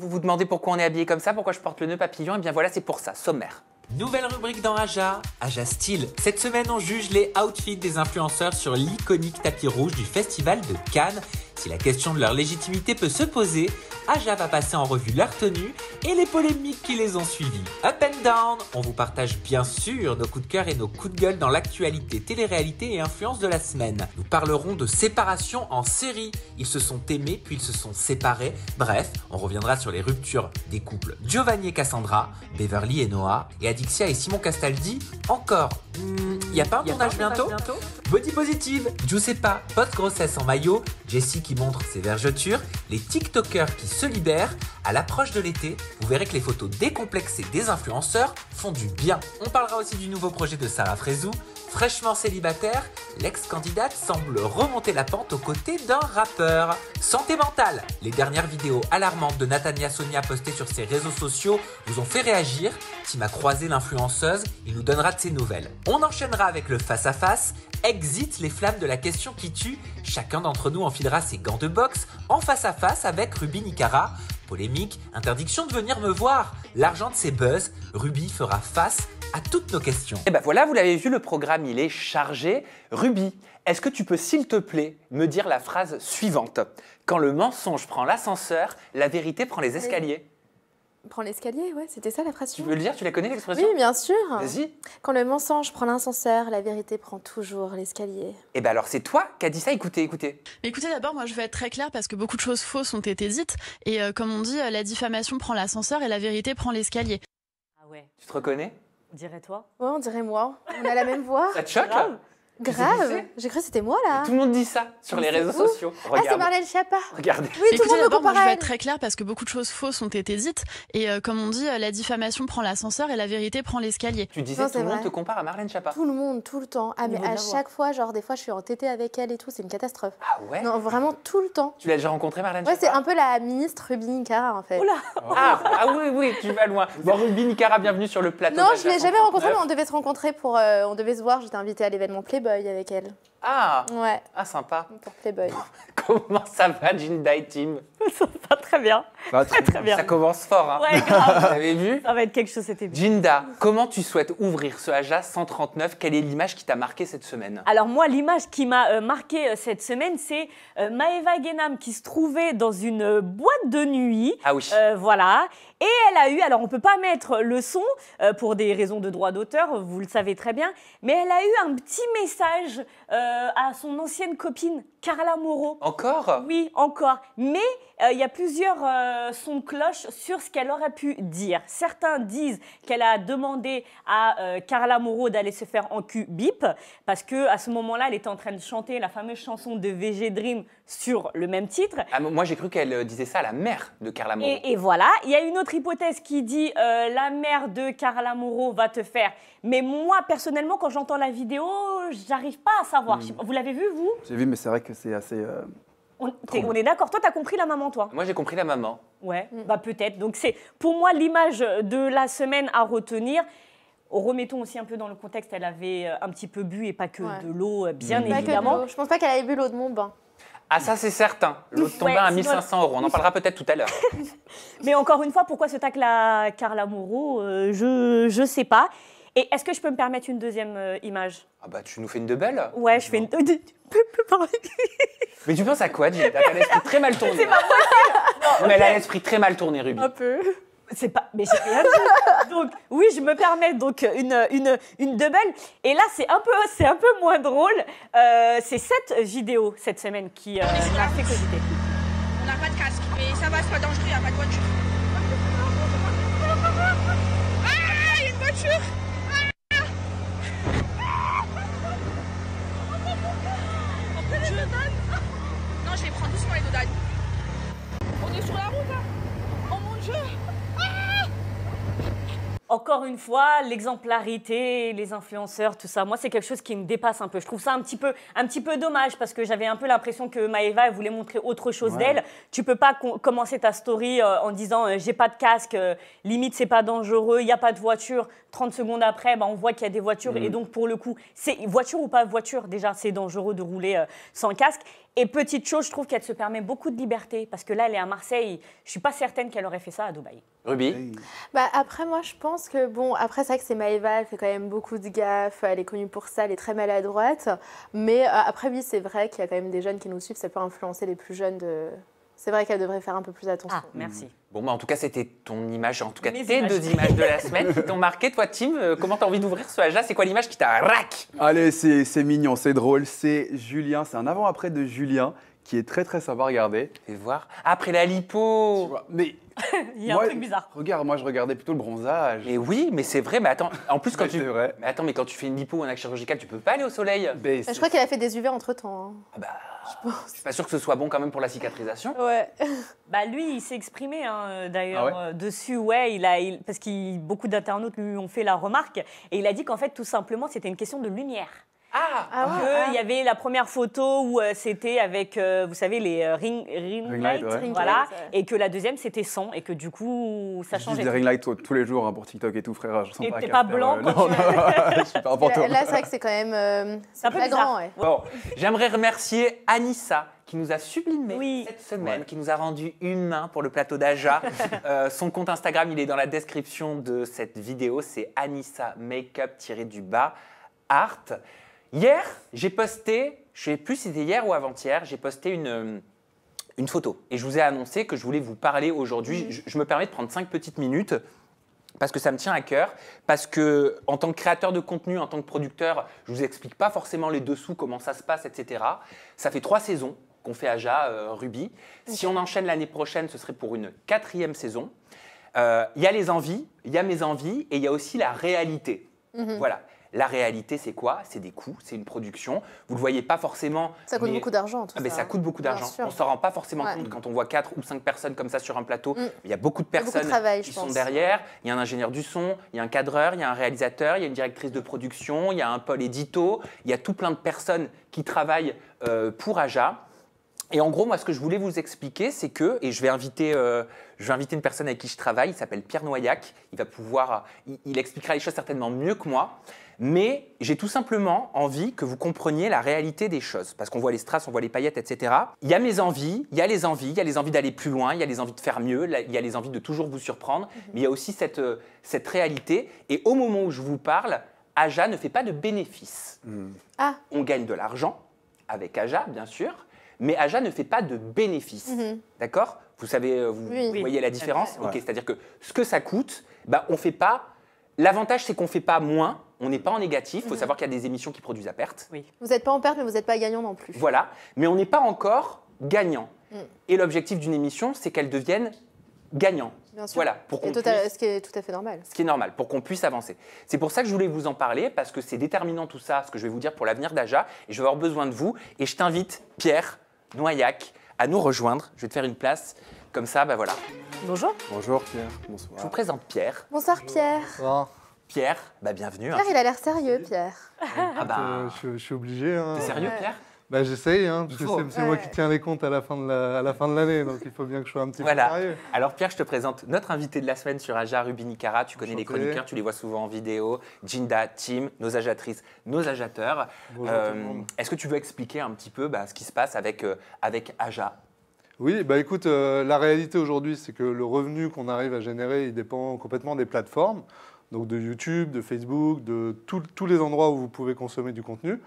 Vous vous demandez pourquoi on est habillé comme ça, pourquoi je porte le nœud papillon, et eh bien voilà, c'est pour ça, sommaire. Nouvelle rubrique dans Aja, Aja Style. Cette semaine, on juge les outfits des influenceurs sur l'iconique tapis rouge du Festival de Cannes si la question de leur légitimité peut se poser, Aja va passer en revue leur tenue et les polémiques qui les ont suivies. Up and down, on vous partage bien sûr nos coups de cœur et nos coups de gueule dans l'actualité, télé-réalité et influence de la semaine. Nous parlerons de séparation en série. Ils se sont aimés puis ils se sont séparés. Bref, on reviendra sur les ruptures des couples Giovanni et Cassandra, Beverly et Noah, et Adixia et Simon Castaldi, encore il hmm, a pas un tournage bientôt, Body Positive, pas, pote grossesse en maillot, Jessie qui montre ses vergetures, les TikTokers qui se libèrent. À l'approche de l'été, vous verrez que les photos décomplexées des influenceurs font du bien. On parlera aussi du nouveau projet de Sarah Frézou, Fraîchement célibataire, l'ex-candidate semble remonter la pente aux côtés d'un rappeur. Santé mentale Les dernières vidéos alarmantes de Natania Sonia postées sur ses réseaux sociaux nous ont fait réagir. Tim a croisé l'influenceuse, il nous donnera de ses nouvelles. On enchaînera avec le face-à-face, exit les flammes de la question qui tue. Chacun d'entre nous enfilera ses gants de boxe en face-à-face -face avec Ruby Nicara. Polémique, interdiction de venir me voir, l'argent de ses buzz, Ruby fera face à toutes nos questions. Et eh ben voilà, vous l'avez vu, le programme il est chargé. Ruby, est-ce que tu peux s'il te plaît me dire la phrase suivante Quand le mensonge prend l'ascenseur, la vérité prend les escaliers. prend l'escalier, ouais, c'était ça la phrase. Tu veux le dire, tu la connais l'expression Oui, bien sûr. Vas-y. Quand le mensonge prend l'ascenseur, la vérité prend toujours l'escalier. Et eh ben alors c'est toi qui as dit ça, écoutez, écoutez. écoutez d'abord, moi je veux être très claire parce que beaucoup de choses fausses ont été dites et euh, comme on dit, euh, la diffamation prend l'ascenseur et la vérité prend l'escalier. Ah ouais. Tu te reconnais Dirais-toi Ouais, on dirait moi. On a la même voix. Ça te choque Grave, j'ai cru que c'était moi là. tout le monde dit ça sur les réseaux sociaux. Ah, c'est Marlène Schiappa. Regardez. Oui, tout le monde me compare moi, je vais être très clair parce que beaucoup de choses fausses ont été dites. Et euh, comme on dit, euh, la diffamation prend l'ascenseur et la vérité prend l'escalier. Tu disais tout le monde te compare à Marlène Schiappa. Tout le monde, tout le temps. Ah, mais à chaque fois, genre des fois, je suis entêtée avec elle et tout, c'est une catastrophe. Ah ouais Non, vraiment tout le temps. Tu l'as déjà rencontrée, Marlène Schiappa Ouais, c'est un peu la ministre Rubinicara en fait. Oula ah, ah, oui, oui, tu vas loin. Bon, Rubinicara, bienvenue sur le plateau. Non, je l'ai jamais rencontrée, mais on devait se rencontrer pour. Euh, on devait se voir, j'étais invitée à l'événement Playboy avec elle. Ah Ouais. Ah, sympa. Pour Playboy. Comment ça va, Jinda et Team Ça va très bien. très, bien. Ça commence fort. Hein. vu quelque chose, c'était Jinda, comment tu souhaites ouvrir ce Aja 139 Quelle est l'image qui t'a marqué cette semaine Alors, moi, l'image qui m'a euh, marqué euh, cette semaine, c'est euh, Maeva Genam qui se trouvait dans une boîte de nuit. Ah oui. voilà. Et elle a eu, alors on ne peut pas mettre le son euh, pour des raisons de droit d'auteur, vous le savez très bien, mais elle a eu un petit message euh, à son ancienne copine Carla Moreau. Encore Oui, encore. Mais euh, il y a plusieurs euh, sons de cloche sur ce qu'elle aurait pu dire. Certains disent qu'elle a demandé à Carla Moreau d'aller se faire en cul bip parce que à ce moment-là, elle était en train de chanter la fameuse chanson de VG Dream sur le même titre. Ah, moi, j'ai cru qu'elle disait ça à la mère de Carla Moreau. Et, voilà, il y a une autre hypothèse qui dit la mère de Carla Moreau va te faire mais moi, personnellement, quand j'entends la vidéo, j'arrive pas à savoir. Hmm. Vous l'avez vu, vous J'ai vu, mais c'est vrai que c'est assez. Euh, on, est d'accord. Toi, t'as compris la maman, toi Moi, j'ai compris la maman. Ouais, hmm. bah peut-être. Donc, c'est pour moi l'image de la semaine à retenir. Oh, remettons aussi un peu dans le contexte, elle avait euh, un petit peu bu et pas que de l'eau, euh, bien hmm. évidemment. Je pense pas qu'elle avait bu l'eau de mon bain. Ah ça c'est certain. L'eau de ton bain à 1500 euros. On en parlera peut-être tout à l'heure. Mais encore une fois, pourquoi se tacle la Carla Moreau Je ne sais pas. Et est-ce que je peux me permettre une deuxième euh, image Ah bah tu nous fais une de belle Ouais, je fais une... Mais tu penses à quoi, Jill T'as l'esprit très mal tourné. C'est pas Mais elle a l'esprit très mal tourné, Ruby. Un peu. C'est pas... Mais j'ai rien dit. Donc, oui, je me permets donc une, une, une Et là, c'est un, peu, un peu moins drôle. Euh, c'est cette vidéo, cette semaine, qui euh, m'a fait On n'a pas de casque, mais ça va, c'est pas dangereux, il n'y a pas de voiture. Ah, il y a une voiture Non, je les prends doucement les dodanes. On est sur la route, là Oh mon dieu encore une fois, l'exemplarité, les influenceurs, tout ça, moi, c'est quelque chose qui me dépasse un peu. Je trouve ça un petit peu, un petit peu dommage parce que j'avais un peu l'impression que Maëva voulait montrer autre chose d'elle. Tu peux pas commencer ta story euh, en disant euh, j'ai pas de casque, euh, limite c'est pas dangereux, il n'y a pas de voiture. 30 secondes après, bah, on voit qu'il y a des voitures et mm. donc pour le coup, c'est voiture ou pas voiture déjà, c'est dangereux de rouler sans casque. Et petite chose, je trouve qu'elle se permet beaucoup de liberté parce que là, elle est à Marseille. Je suis pas certaine qu'elle aurait fait ça à Dubaï. Ruby bah, Après, moi, je pense que, bon, après, ça, que c'est Maëva, elle fait quand même beaucoup de gaffe. elle est connue pour ça, elle est très maladroite. Mais euh, après, oui, c'est vrai qu'il y a quand même des jeunes qui nous suivent, ça peut influencer les plus jeunes de, c'est vrai qu'elle devrait faire un peu plus attention. Ah, merci. Mmh. Bon, bah, en tout cas, c'était ton image, en tout cas, tes deux images de la semaine qui t'ont marqué. Toi, Tim, euh, comment t'as envie d'ouvrir ce l'âge-là C'est quoi l'image qui t'a rac Allez, c'est mignon, c'est drôle. C'est Julien, c'est un avant-après de Julien qui est très très sympa à regarder. Et voir. Après la lipo Mais. Il y a un truc bizarre. Regarde, moi je regardais plutôt le bronzage. et oui, mais c'est vrai, mais attends, en plus quand tu. Mais attends, mais quand tu fais une lipo en un acte chirurgical, tu peux pas aller au soleil. je crois qu'elle a fait des UV entre temps. Hein. Ah bah. Je pense. Je suis pas sûr que ce soit bon quand même pour la cicatrisation. Ouais. Bah lui, il s'est exprimé hein, euh, d'ailleurs ah euh, dessus, ouais, il a, il, parce qu'il beaucoup d'internautes lui ont fait la remarque et il a dit qu'en fait tout simplement c'était une question de lumière. Ah, ah, ah, il y avait la première photo où euh, c'était avec, euh, vous savez, les euh, ring, ring, voilà, et que la deuxième c'était sans, et que du coup ça changeait. Je des ring lights tous- les jours hein, pour TikTok et tout, frère. Et t'es pas blanc quand tu- non, je pas Là, c'est vrai que c'est quand même. un peu Bon, j'aimerais remercier Anissa qui nous a sublimé cette semaine, qui nous a rendu humains pour le plateau d'Aja. son compte Instagram, il est dans la description de cette vidéo, c'est Anissa Makeup tiré du bas art. Hier, j'ai posté, je ne sais plus si c'était hier ou avant-hier, j'ai posté une, une photo. Et je vous ai annoncé que je voulais vous parler aujourd'hui. Mhm. Je, me permets de prendre cinq petites minutes parce que ça me tient à cœur, parce que en tant que créateur de contenu, en tant que producteur, je vous explique pas forcément les dessous, comment ça se passe, etc. Ça fait trois saisons qu'on fait Aja euh, Ruby. Si on enchaîne l'année prochaine, ce serait pour une quatrième saison. Euh, il y a les envies, il y a mes envies, et il y a aussi la réalité. Mhm. Voilà. La réalité, c'est quoi C'est des coûts, c'est une production. Vous ne le voyez pas forcément. Ça coûte beaucoup d'argent, tout ah, ça. Mais ça coûte beaucoup d'argent. On ne s'en rend pas forcément compte quand on voit 4 ou 5 personnes comme ça sur un plateau. Mm. Il y a beaucoup de personnes qui sont derrière. Il y a un ingénieur du son, il y a un cadreur, il y a un réalisateur, il y a une directrice de production, il y a un pôle édito, il y a tout plein de personnes qui travaillent euh, pour Aja. Et en gros, moi, ce que je voulais vous expliquer, c'est que, et je vais inviter, euh, je vais inviter une personne avec qui je travaille, il s'appelle Pierre Noyac, il va pouvoir, il expliquera les choses certainement mieux que moi mais j'ai tout simplement envie que vous compreniez la réalité des choses. Parce qu'on voit les strass, on voit les paillettes, etc. Il y a mes envies, il y a les envies, il y a les envies d'aller plus loin, il y a les envies de faire mieux, il y a les envies de toujours vous surprendre, mhm. mais il y a aussi euh, cette, réalité. Et au moment où je vous parle, Aja ne fait pas de bénéfices. Hmm. Ah. On gagne de l'argent avec Aja, bien sûr, mais Aja ne fait pas de bénéfices. Mhm. D'accord Vous savez, euh, vous, voyez la différence Ok, c'est-à-dire que ce que ça coûte, bah, on fait pas. L'avantage, c'est qu'on ne fait pas moins on n'est pas en négatif. Il faut mhm. savoir qu'il y a des émissions qui produisent à perte. Oui. Vous n'êtes pas en perte, mais vous n'êtes pas gagnant non plus. Voilà. Mais on n'est pas encore gagnant. Mm. Et l'objectif d'une émission, c'est qu'elle devienne gagnant. Bien sûr. Voilà. Pour qu'on Ce qui est tout à fait normal. Ce qui est normal, pour qu'on puisse avancer. C'est pour ça que je voulais vous en parler, parce que c'est déterminant tout ça, ce que je vais vous dire pour l'avenir d'Aja. Et je vais avoir besoin de vous. Et je t'invite, Pierre Noyac, à nous rejoindre. Je vais te faire une place. Comme ça, ben voilà. Bonjour. Bonjour Pierre, bonsoir. Je vous présente Pierre. Bonsoir Pierre. Pierre, bah, bienvenue. Pierre, il a l'air sérieux, Pierre. Ah, bah. euh, je, suis obligé. Hein. T'es sérieux, Pierre bah, J'essaye, hein, parce que c'est moi qui tiens les comptes à la fin de l'année, donc il faut bien que je sois un petit peu sérieux. Alors Pierre, je te présente notre invité de la semaine sur Aja, rubinicara Tu connais les chroniqueurs, tu les vois souvent en vidéo. Jinda, Tim, nos ajatrices, nos ajateurs. Euh, est-ce que tu veux expliquer un petit peu bah, ce qui se passe avec, euh, avec Aja oui, bah écoute, la réalité aujourd'hui, c'est que le revenu qu'on arrive à générer, il dépend complètement des plateformes donc de YouTube, de Facebook, de tous les endroits où vous pouvez consommer du contenu.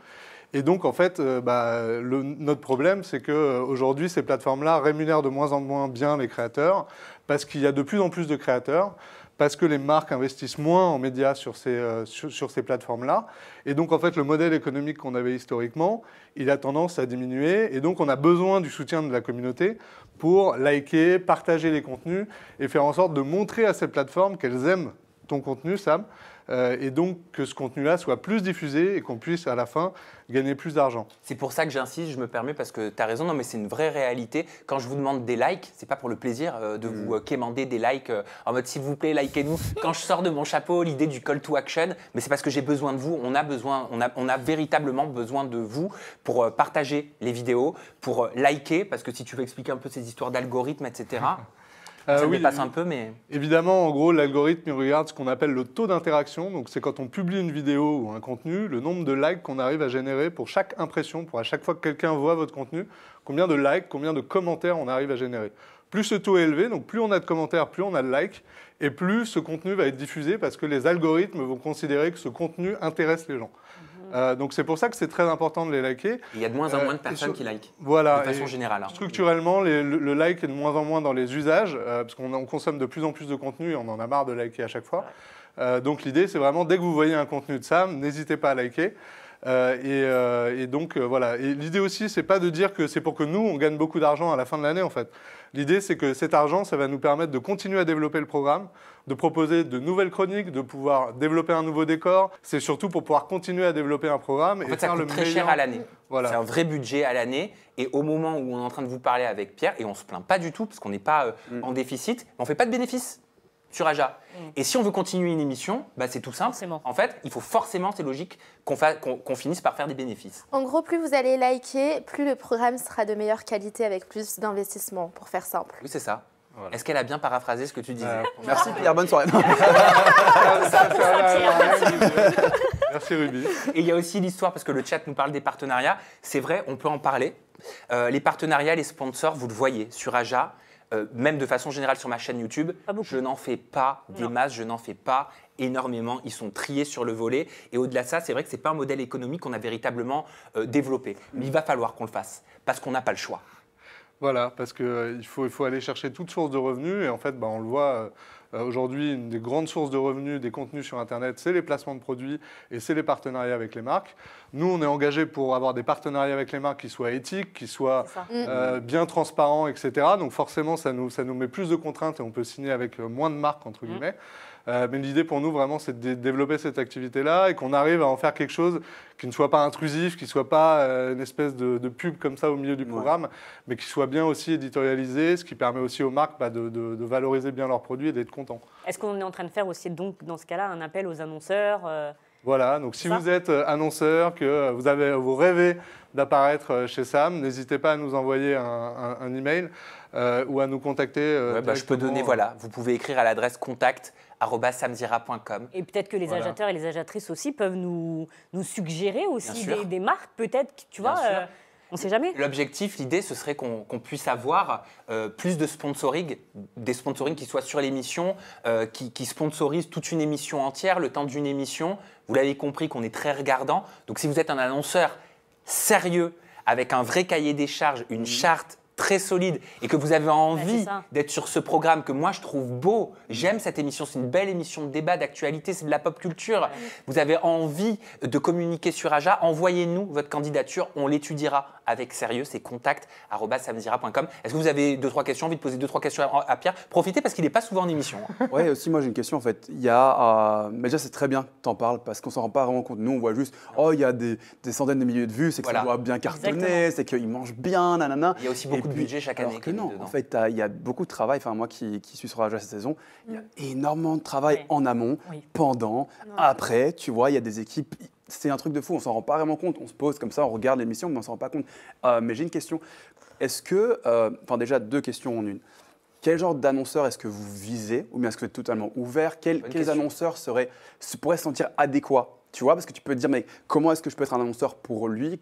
Et donc, en fait, euh, bah, notre problème, c'est qu'aujourd'hui, euh, ces plateformes-là rémunèrent de moins en moins bien les créateurs, parce qu'il y a de plus en plus de créateurs, parce que les marques investissent moins en médias euh, sur ces plateformes-là. Et donc, en fait, le modèle économique qu'on avait historiquement, il a tendance à diminuer. Et donc, on a besoin du soutien de la communauté pour liker, partager les contenus et faire en sorte de montrer à ces plateformes qu'elles aiment ton contenu, Sam, euh, et donc que ce contenu-là soit plus diffusé et qu'on puisse à la fin gagner plus d'argent. C'est pour ça que j'insiste, je me permets, parce que tu as raison, non mais c'est une vraie réalité. Quand je vous demande des likes, c'est pas pour le plaisir euh, de mm. vous euh, quémander des likes euh, en mode s'il vous plaît, likez-nous. Quand je sors de mon chapeau l'idée du call to action, mais c'est parce que j'ai besoin de vous, on a besoin, on a, on a véritablement besoin de vous pour partager les vidéos, pour liker, parce que si tu veux expliquer un peu ces histoires d'algorithmes, etc. Euh, Ça oui, dépasse euh, un peu, mais... Évidemment, en gros, l'algorithme, regarde ce qu'on appelle le taux d'interaction. Donc, c'est quand on publie une vidéo ou un contenu, le nombre de likes qu'on arrive à générer pour chaque impression, pour à chaque fois que quelqu'un voit votre contenu, combien de likes, combien de commentaires on arrive à générer. Plus ce taux est élevé, donc plus on a de commentaires, plus on a de likes, et plus ce contenu va être diffusé parce que les algorithmes vont considérer que ce contenu intéresse les gens. Euh, donc c'est pour ça que c'est très important de les liker. Il y a de moins en euh, moins de personnes qui likent. Voilà. De façon générale. Hein. Structurellement, le, like est de moins en moins dans les usages, euh, parce qu'on consomme de plus en plus de contenu et on en a marre de liker à chaque fois. donc l'idée, c'est vraiment dès que vous voyez un contenu de Sam, n'hésitez pas à liker. et, donc voilà. Et l'idée aussi, c'est pas de dire que c'est pour que nous on gagne beaucoup d'argent à la fin de l'année en fait. L'idée, c'est que cet argent, ça va nous permettre de continuer à développer le programme, de proposer de nouvelles chroniques, de pouvoir développer un nouveau décor. C'est surtout pour pouvoir continuer à développer un programme et faire ça le très cher à l'année. C'est un vrai budget à l'année. Et au moment où on est en train de vous parler avec Pierre, et on se plaint pas du tout parce qu'on n'est pas euh, mm. en déficit, on fait pas de bénéfices sur Aja. Mm. Et si on veut continuer une émission, bah c'est tout simple. En fait, il faut forcément, c'est logique, qu'on finisse par faire des bénéfices. En gros, plus vous allez liker, plus le programme sera de meilleure qualité avec plus d'investissement, pour faire simple. Oui, c'est ça. Est-ce qu'elle a bien paraphrasé ce que tu disais euh, Merci Pierre, bonne soirée. Merci Ruby. Et il y a aussi l'histoire, parce que le chat nous parle des partenariats. C'est vrai, on peut en parler. Euh, les partenariats, les sponsors, vous le voyez sur Aja. Euh, même de façon générale sur ma chaîne YouTube, je n'en fais pas des masses, je n'en fais pas énormément. Ils sont triés sur le volet. Et au-delà de ça, c'est vrai que ce n'est pas un modèle économique qu'on a véritablement euh, développé. Mais il va falloir qu'on le fasse, parce qu'on n'a pas le choix. Voilà, parce qu'il euh, faut, il faut aller chercher toutes source de revenus. Et en fait, bah, on le voit euh, aujourd'hui, une des grandes sources de revenus des contenus sur Internet, c'est les placements de produits et c'est les partenariats avec les marques. Nous, on est engagé pour avoir des partenariats avec les marques qui soient éthiques, qui soient mm. euh, bien transparents, etc. Donc forcément, ça nous, met plus de contraintes et on peut signer avec euh, moins de marques, entre mm. guillemets. Euh, mais l'idée pour nous, vraiment, c'est de développer cette activité-là et qu'on arrive à en faire quelque chose qui ne soit pas intrusif, qui ne soit pas euh, une espèce de, pub comme ça au milieu du programme, mais qui soit bien aussi éditorialisé, ce qui permet aussi aux marques bah, de, valoriser bien leurs produits et d'être contents. Est-ce qu'on est en train de faire aussi, donc, dans ce cas-là, un appel aux annonceurs euh, Voilà, donc si vous êtes annonceur, que vous, avez, vous rêvez d'apparaître chez Sam, n'hésitez pas à nous envoyer un, email ou à nous contacter. Bah, je peux donner, voilà, vous pouvez écrire à l'adresse contact et peut-être que les voilà. et les agiatrices aussi peuvent nous, nous suggérer aussi des, marques, peut-être, tu vois. Euh, on sait jamais. L'objectif, l'idée, ce serait qu'on puisse avoir euh, plus de sponsoring, des sponsorings qui soient sur l'émission, euh, qui, qui sponsorisent toute une émission entière, le temps d'une émission. Vous l'avez compris qu'on est très regardant. Donc si vous êtes un annonceur sérieux, avec un vrai cahier des charges, une mhm. charte très solide et que vous avez envie d'être sur ce programme que moi je trouve beau. J'aime cette émission, c'est une belle émission de débat, d'actualité, c'est de la pop culture. Vous avez envie de communiquer sur Aja, envoyez-nous votre candidature, on l'étudiera avec sérieux, c'est samzira.com Est-ce que vous avez deux trois questions, envie de poser deux trois questions à, Pierre Profitez parce qu'il n'est pas souvent en émission. Hein. ouais oui, aussi moi j'ai une question en fait. Il y a euh, mais déjà c'est très bien que tu en parles parce qu'on s'en rend pas vraiment compte. Nous on voit juste oh, il y a des, centaines de milliers de vues, c'est que ça doit bien cartonner, c'est qu'il mange bien, nanana. Il y a aussi beaucoup de budget chaque année. que non, en fait, il y a beaucoup de travail. Enfin, moi qui, suis sur la cette saison, il y a mm. énormément de travail en amont, pendant, après. Tu vois, il y a des équipes. C'est un truc de fou. On s'en rend pas vraiment compte. On se pose comme ça, on regarde l'émission, on s'en rend pas compte. Euh, mais j'ai une question. Est-ce que, euh, enfin, déjà deux questions en une. Quel genre d'annonceur est-ce que vous visez Ou bien est-ce que vous êtes totalement ouvert Quel, Quels annonceurs seraient, pourraient se sentir adéquats tu vois, parce que tu peux te dire, mais comment est-ce que je peux être un annonceur pour lui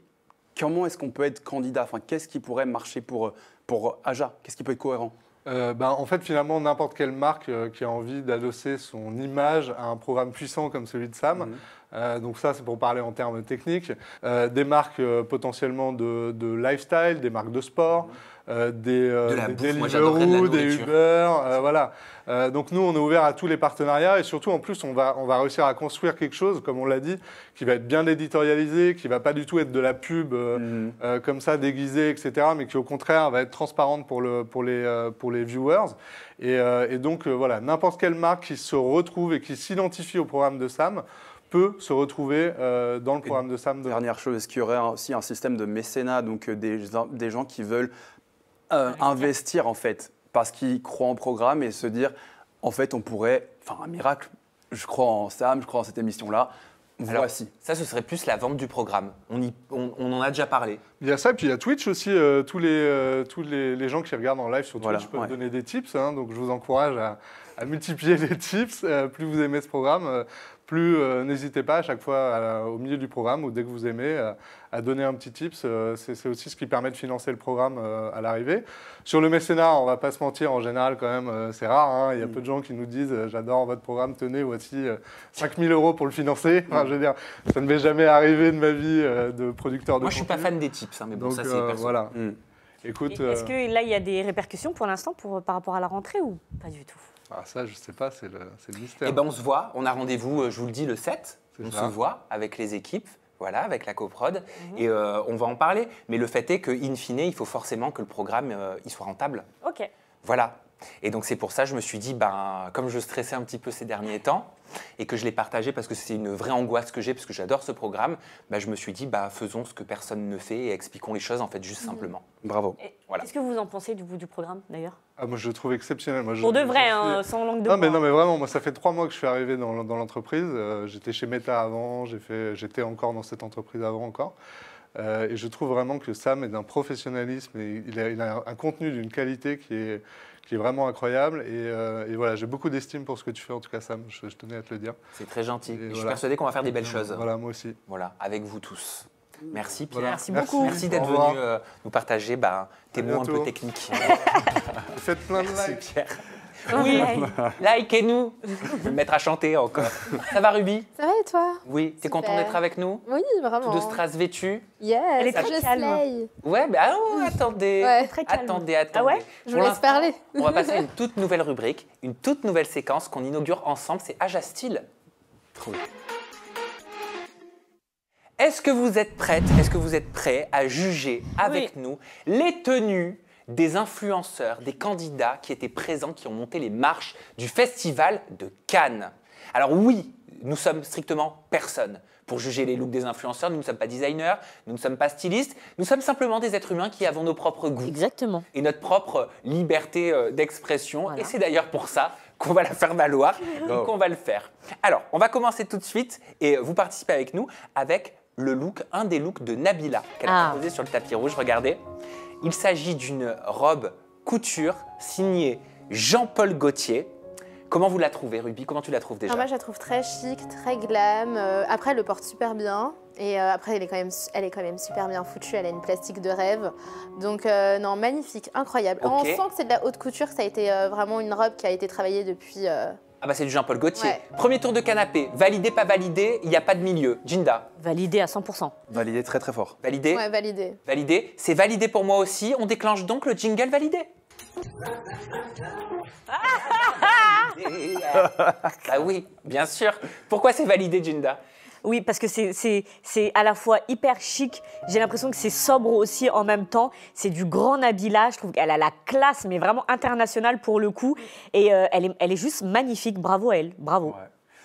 comment est-ce qu'on peut être candidat enfin, Qu'est-ce qui pourrait marcher pour, euh, pour Aja Qu'est-ce qui peut être cohérent euh, ben, en fait, finalement, n'importe quelle marque euh, qui a envie d'adosser son image à un programme puissant comme celui de Sam. Mhm. donc ça, c'est pour parler en termes techniques. des marques potentiellement de, lifestyle, des marques de sport. Mhm. Euh, des, euh, des Uber, euh, voilà. Euh, donc nous, on est ouvert à tous les partenariats et surtout, en plus, on va, on va réussir à construire quelque chose, comme on l'a dit, qui va être bien éditorialisé, qui va pas du tout être de la pub mhm. comme ça, déguisée, etc., mais qui au contraire va être transparente pour, le, pour, les, pour les viewers. Et, donc, voilà, n'importe quelle marque qui se retrouve et qui s'identifie au programme de Sam, peut se retrouver dans le programme de Sam. Dernière chose, est-ce qu'il y aurait aussi un système de mécénat, donc des, des gens qui veulent euh, investir en fait, parce qu'ils croient en programme et se dire, en fait, on pourrait, enfin un miracle, je crois en Sam, je crois en cette émission-là. Alors, Voici. Ça, ce serait plus la vente du programme. On, y, on, en a déjà parlé. Il y a ça, et puis il y a Twitch aussi. Euh, tous les, euh, tous les, gens qui regardent en live sur Twitch peuvent donner des tips. Hein, donc, je vous encourage à, à multiplier les tips. Euh, plus vous aimez ce programme, euh, plus euh, n'hésitez pas à chaque fois au milieu du programme ou dès que vous aimez à donner un petit tips. c'est aussi ce qui permet de financer le programme à l'arrivée. Sur le mécénat, on va pas se mentir, en général quand même, c'est rare. Hein. Il y a mm. peu de gens qui nous disent j'adore votre programme, tenez, voici 5000 euros pour le financer. Mm. Enfin, je veux dire, ça ne m'est jamais arrivé de ma vie de producteur de Moi, je je suis pas fan des tips, hein, mais bon, ça c'est Voilà. Mm. Écoute, est-ce que là il y a des répercussions pour l'instant par rapport à la rentrée ou pas du tout ah, ça, je sais pas, c'est le, mystère. Eh ben, on se voit, on a rendez-vous, euh, je vous le dis, le 7. On se voit avec les équipes voilà, avec la coprod, mhm. et euh, on va en parler. Mais le fait est que, fine, il faut forcément que le programme euh, il soit rentable. Ok. Voilà, et donc c'est pour ça que je me suis dit, ben, comme je stressais un petit peu ces derniers temps, et que je l'ai partagé parce que c'est une vraie angoisse que j'ai, parce que j'adore ce programme, ben, je me suis dit, ben, faisons ce que personne ne fait et expliquons les choses, en fait, juste mhm. simplement. Bravo. Voilà. Qu'est-ce que vous en pensez du bout du programme, d'ailleurs ah, Moi, je le trouve exceptionnel. Pour de vrai, hein, sans langue de non, Mais, non, mais vraiment, moi, ça fait trois mois que je suis arrivé dans, l'entreprise. Euh, j'étais chez Meta avant, j'étais encore dans cette entreprise avant encore. Euh, et je trouve vraiment que Sam est d'un professionnalisme et il a un contenu d'une qualité qui est qui est vraiment incroyable. Euh, et, voilà, j'ai beaucoup d'estime pour ce que tu fais, en tout cas, Sam. Je, tenais à te le dire. C'est très gentil. Je suis persuadé qu'on va faire des belles choses. Voilà, moi aussi. Voilà, avec vous tous. Merci Pierre. Merci beaucoup. Merci, d'être venu euh, nous partager bah, tes mots un peu techniques. Faites plein de Merci, Pierre. Oui, oh, likez-nous. Je me mettre à chanter encore. Ça va, Ruby Ça va et toi Oui, t'es content d'être avec nous Oui, vraiment. Tout de strass vêtue Yes, Elle est très calme. Ouais, bah attendez. Attendez, attendez. Ah ouais Je vous laisse parler. on va passer à une toute nouvelle rubrique, une toute nouvelle séquence qu'on inaugure ensemble, c'est Aja Style. Est-ce que vous êtes prête Est-ce que vous êtes prêts à juger avec nous les tenues des influenceurs, des candidats qui étaient présents, qui ont monté les marches du festival de Cannes. Alors oui, nous sommes strictement personne pour juger les looks des influenceurs. Nous ne sommes pas designers, nous ne sommes pas stylistes, nous sommes simplement des êtres humains qui avons nos propres goûts. Exactement. Et notre propre euh, liberté euh, d'expression. Et c'est d'ailleurs pour ça qu'on va la faire valoir, qu'on va le faire. Alors, on va commencer tout de suite et euh, vous participez avec nous avec le look, un des looks de Nabila qu'elle a ah. proposé sur le tapis rouge. Regardez. Il s'agit d'une robe couture signée Jean-Paul Gaultier. Comment vous la trouvez, Ruby Comment tu la trouves déjà ah, Moi, je la trouve très chic, très glam. Euh, après, elle le porte super bien. Et euh, après, elle est, quand même, elle est quand même super bien foutue. Elle a une plastique de rêve. Donc, euh, non, magnifique, incroyable. On sent que c'est de la haute couture, ça a été vraiment une robe qui a été travaillée depuis ah bah c'est du Jean-Paul Gaultier. Premier tour de canapé, validé, pas validé, il n'y a pas de milieu. Jinda. Validé à 100%. Validé très très fort. Validé Ouais, validé. Validé, c'est validé pour moi aussi. On déclenche donc le jingle validé. ah, ah, ah. ah oui, bien sûr. Pourquoi c'est validé, Jinda oui, parce que c'est à la fois hyper chic, j'ai l'impression que c'est sobre aussi en même temps. C'est du grand habillage, je trouve qu'elle a la classe, mais vraiment internationale pour le coup. Et euh, elle, est, elle est juste magnifique, bravo à elle, bravo.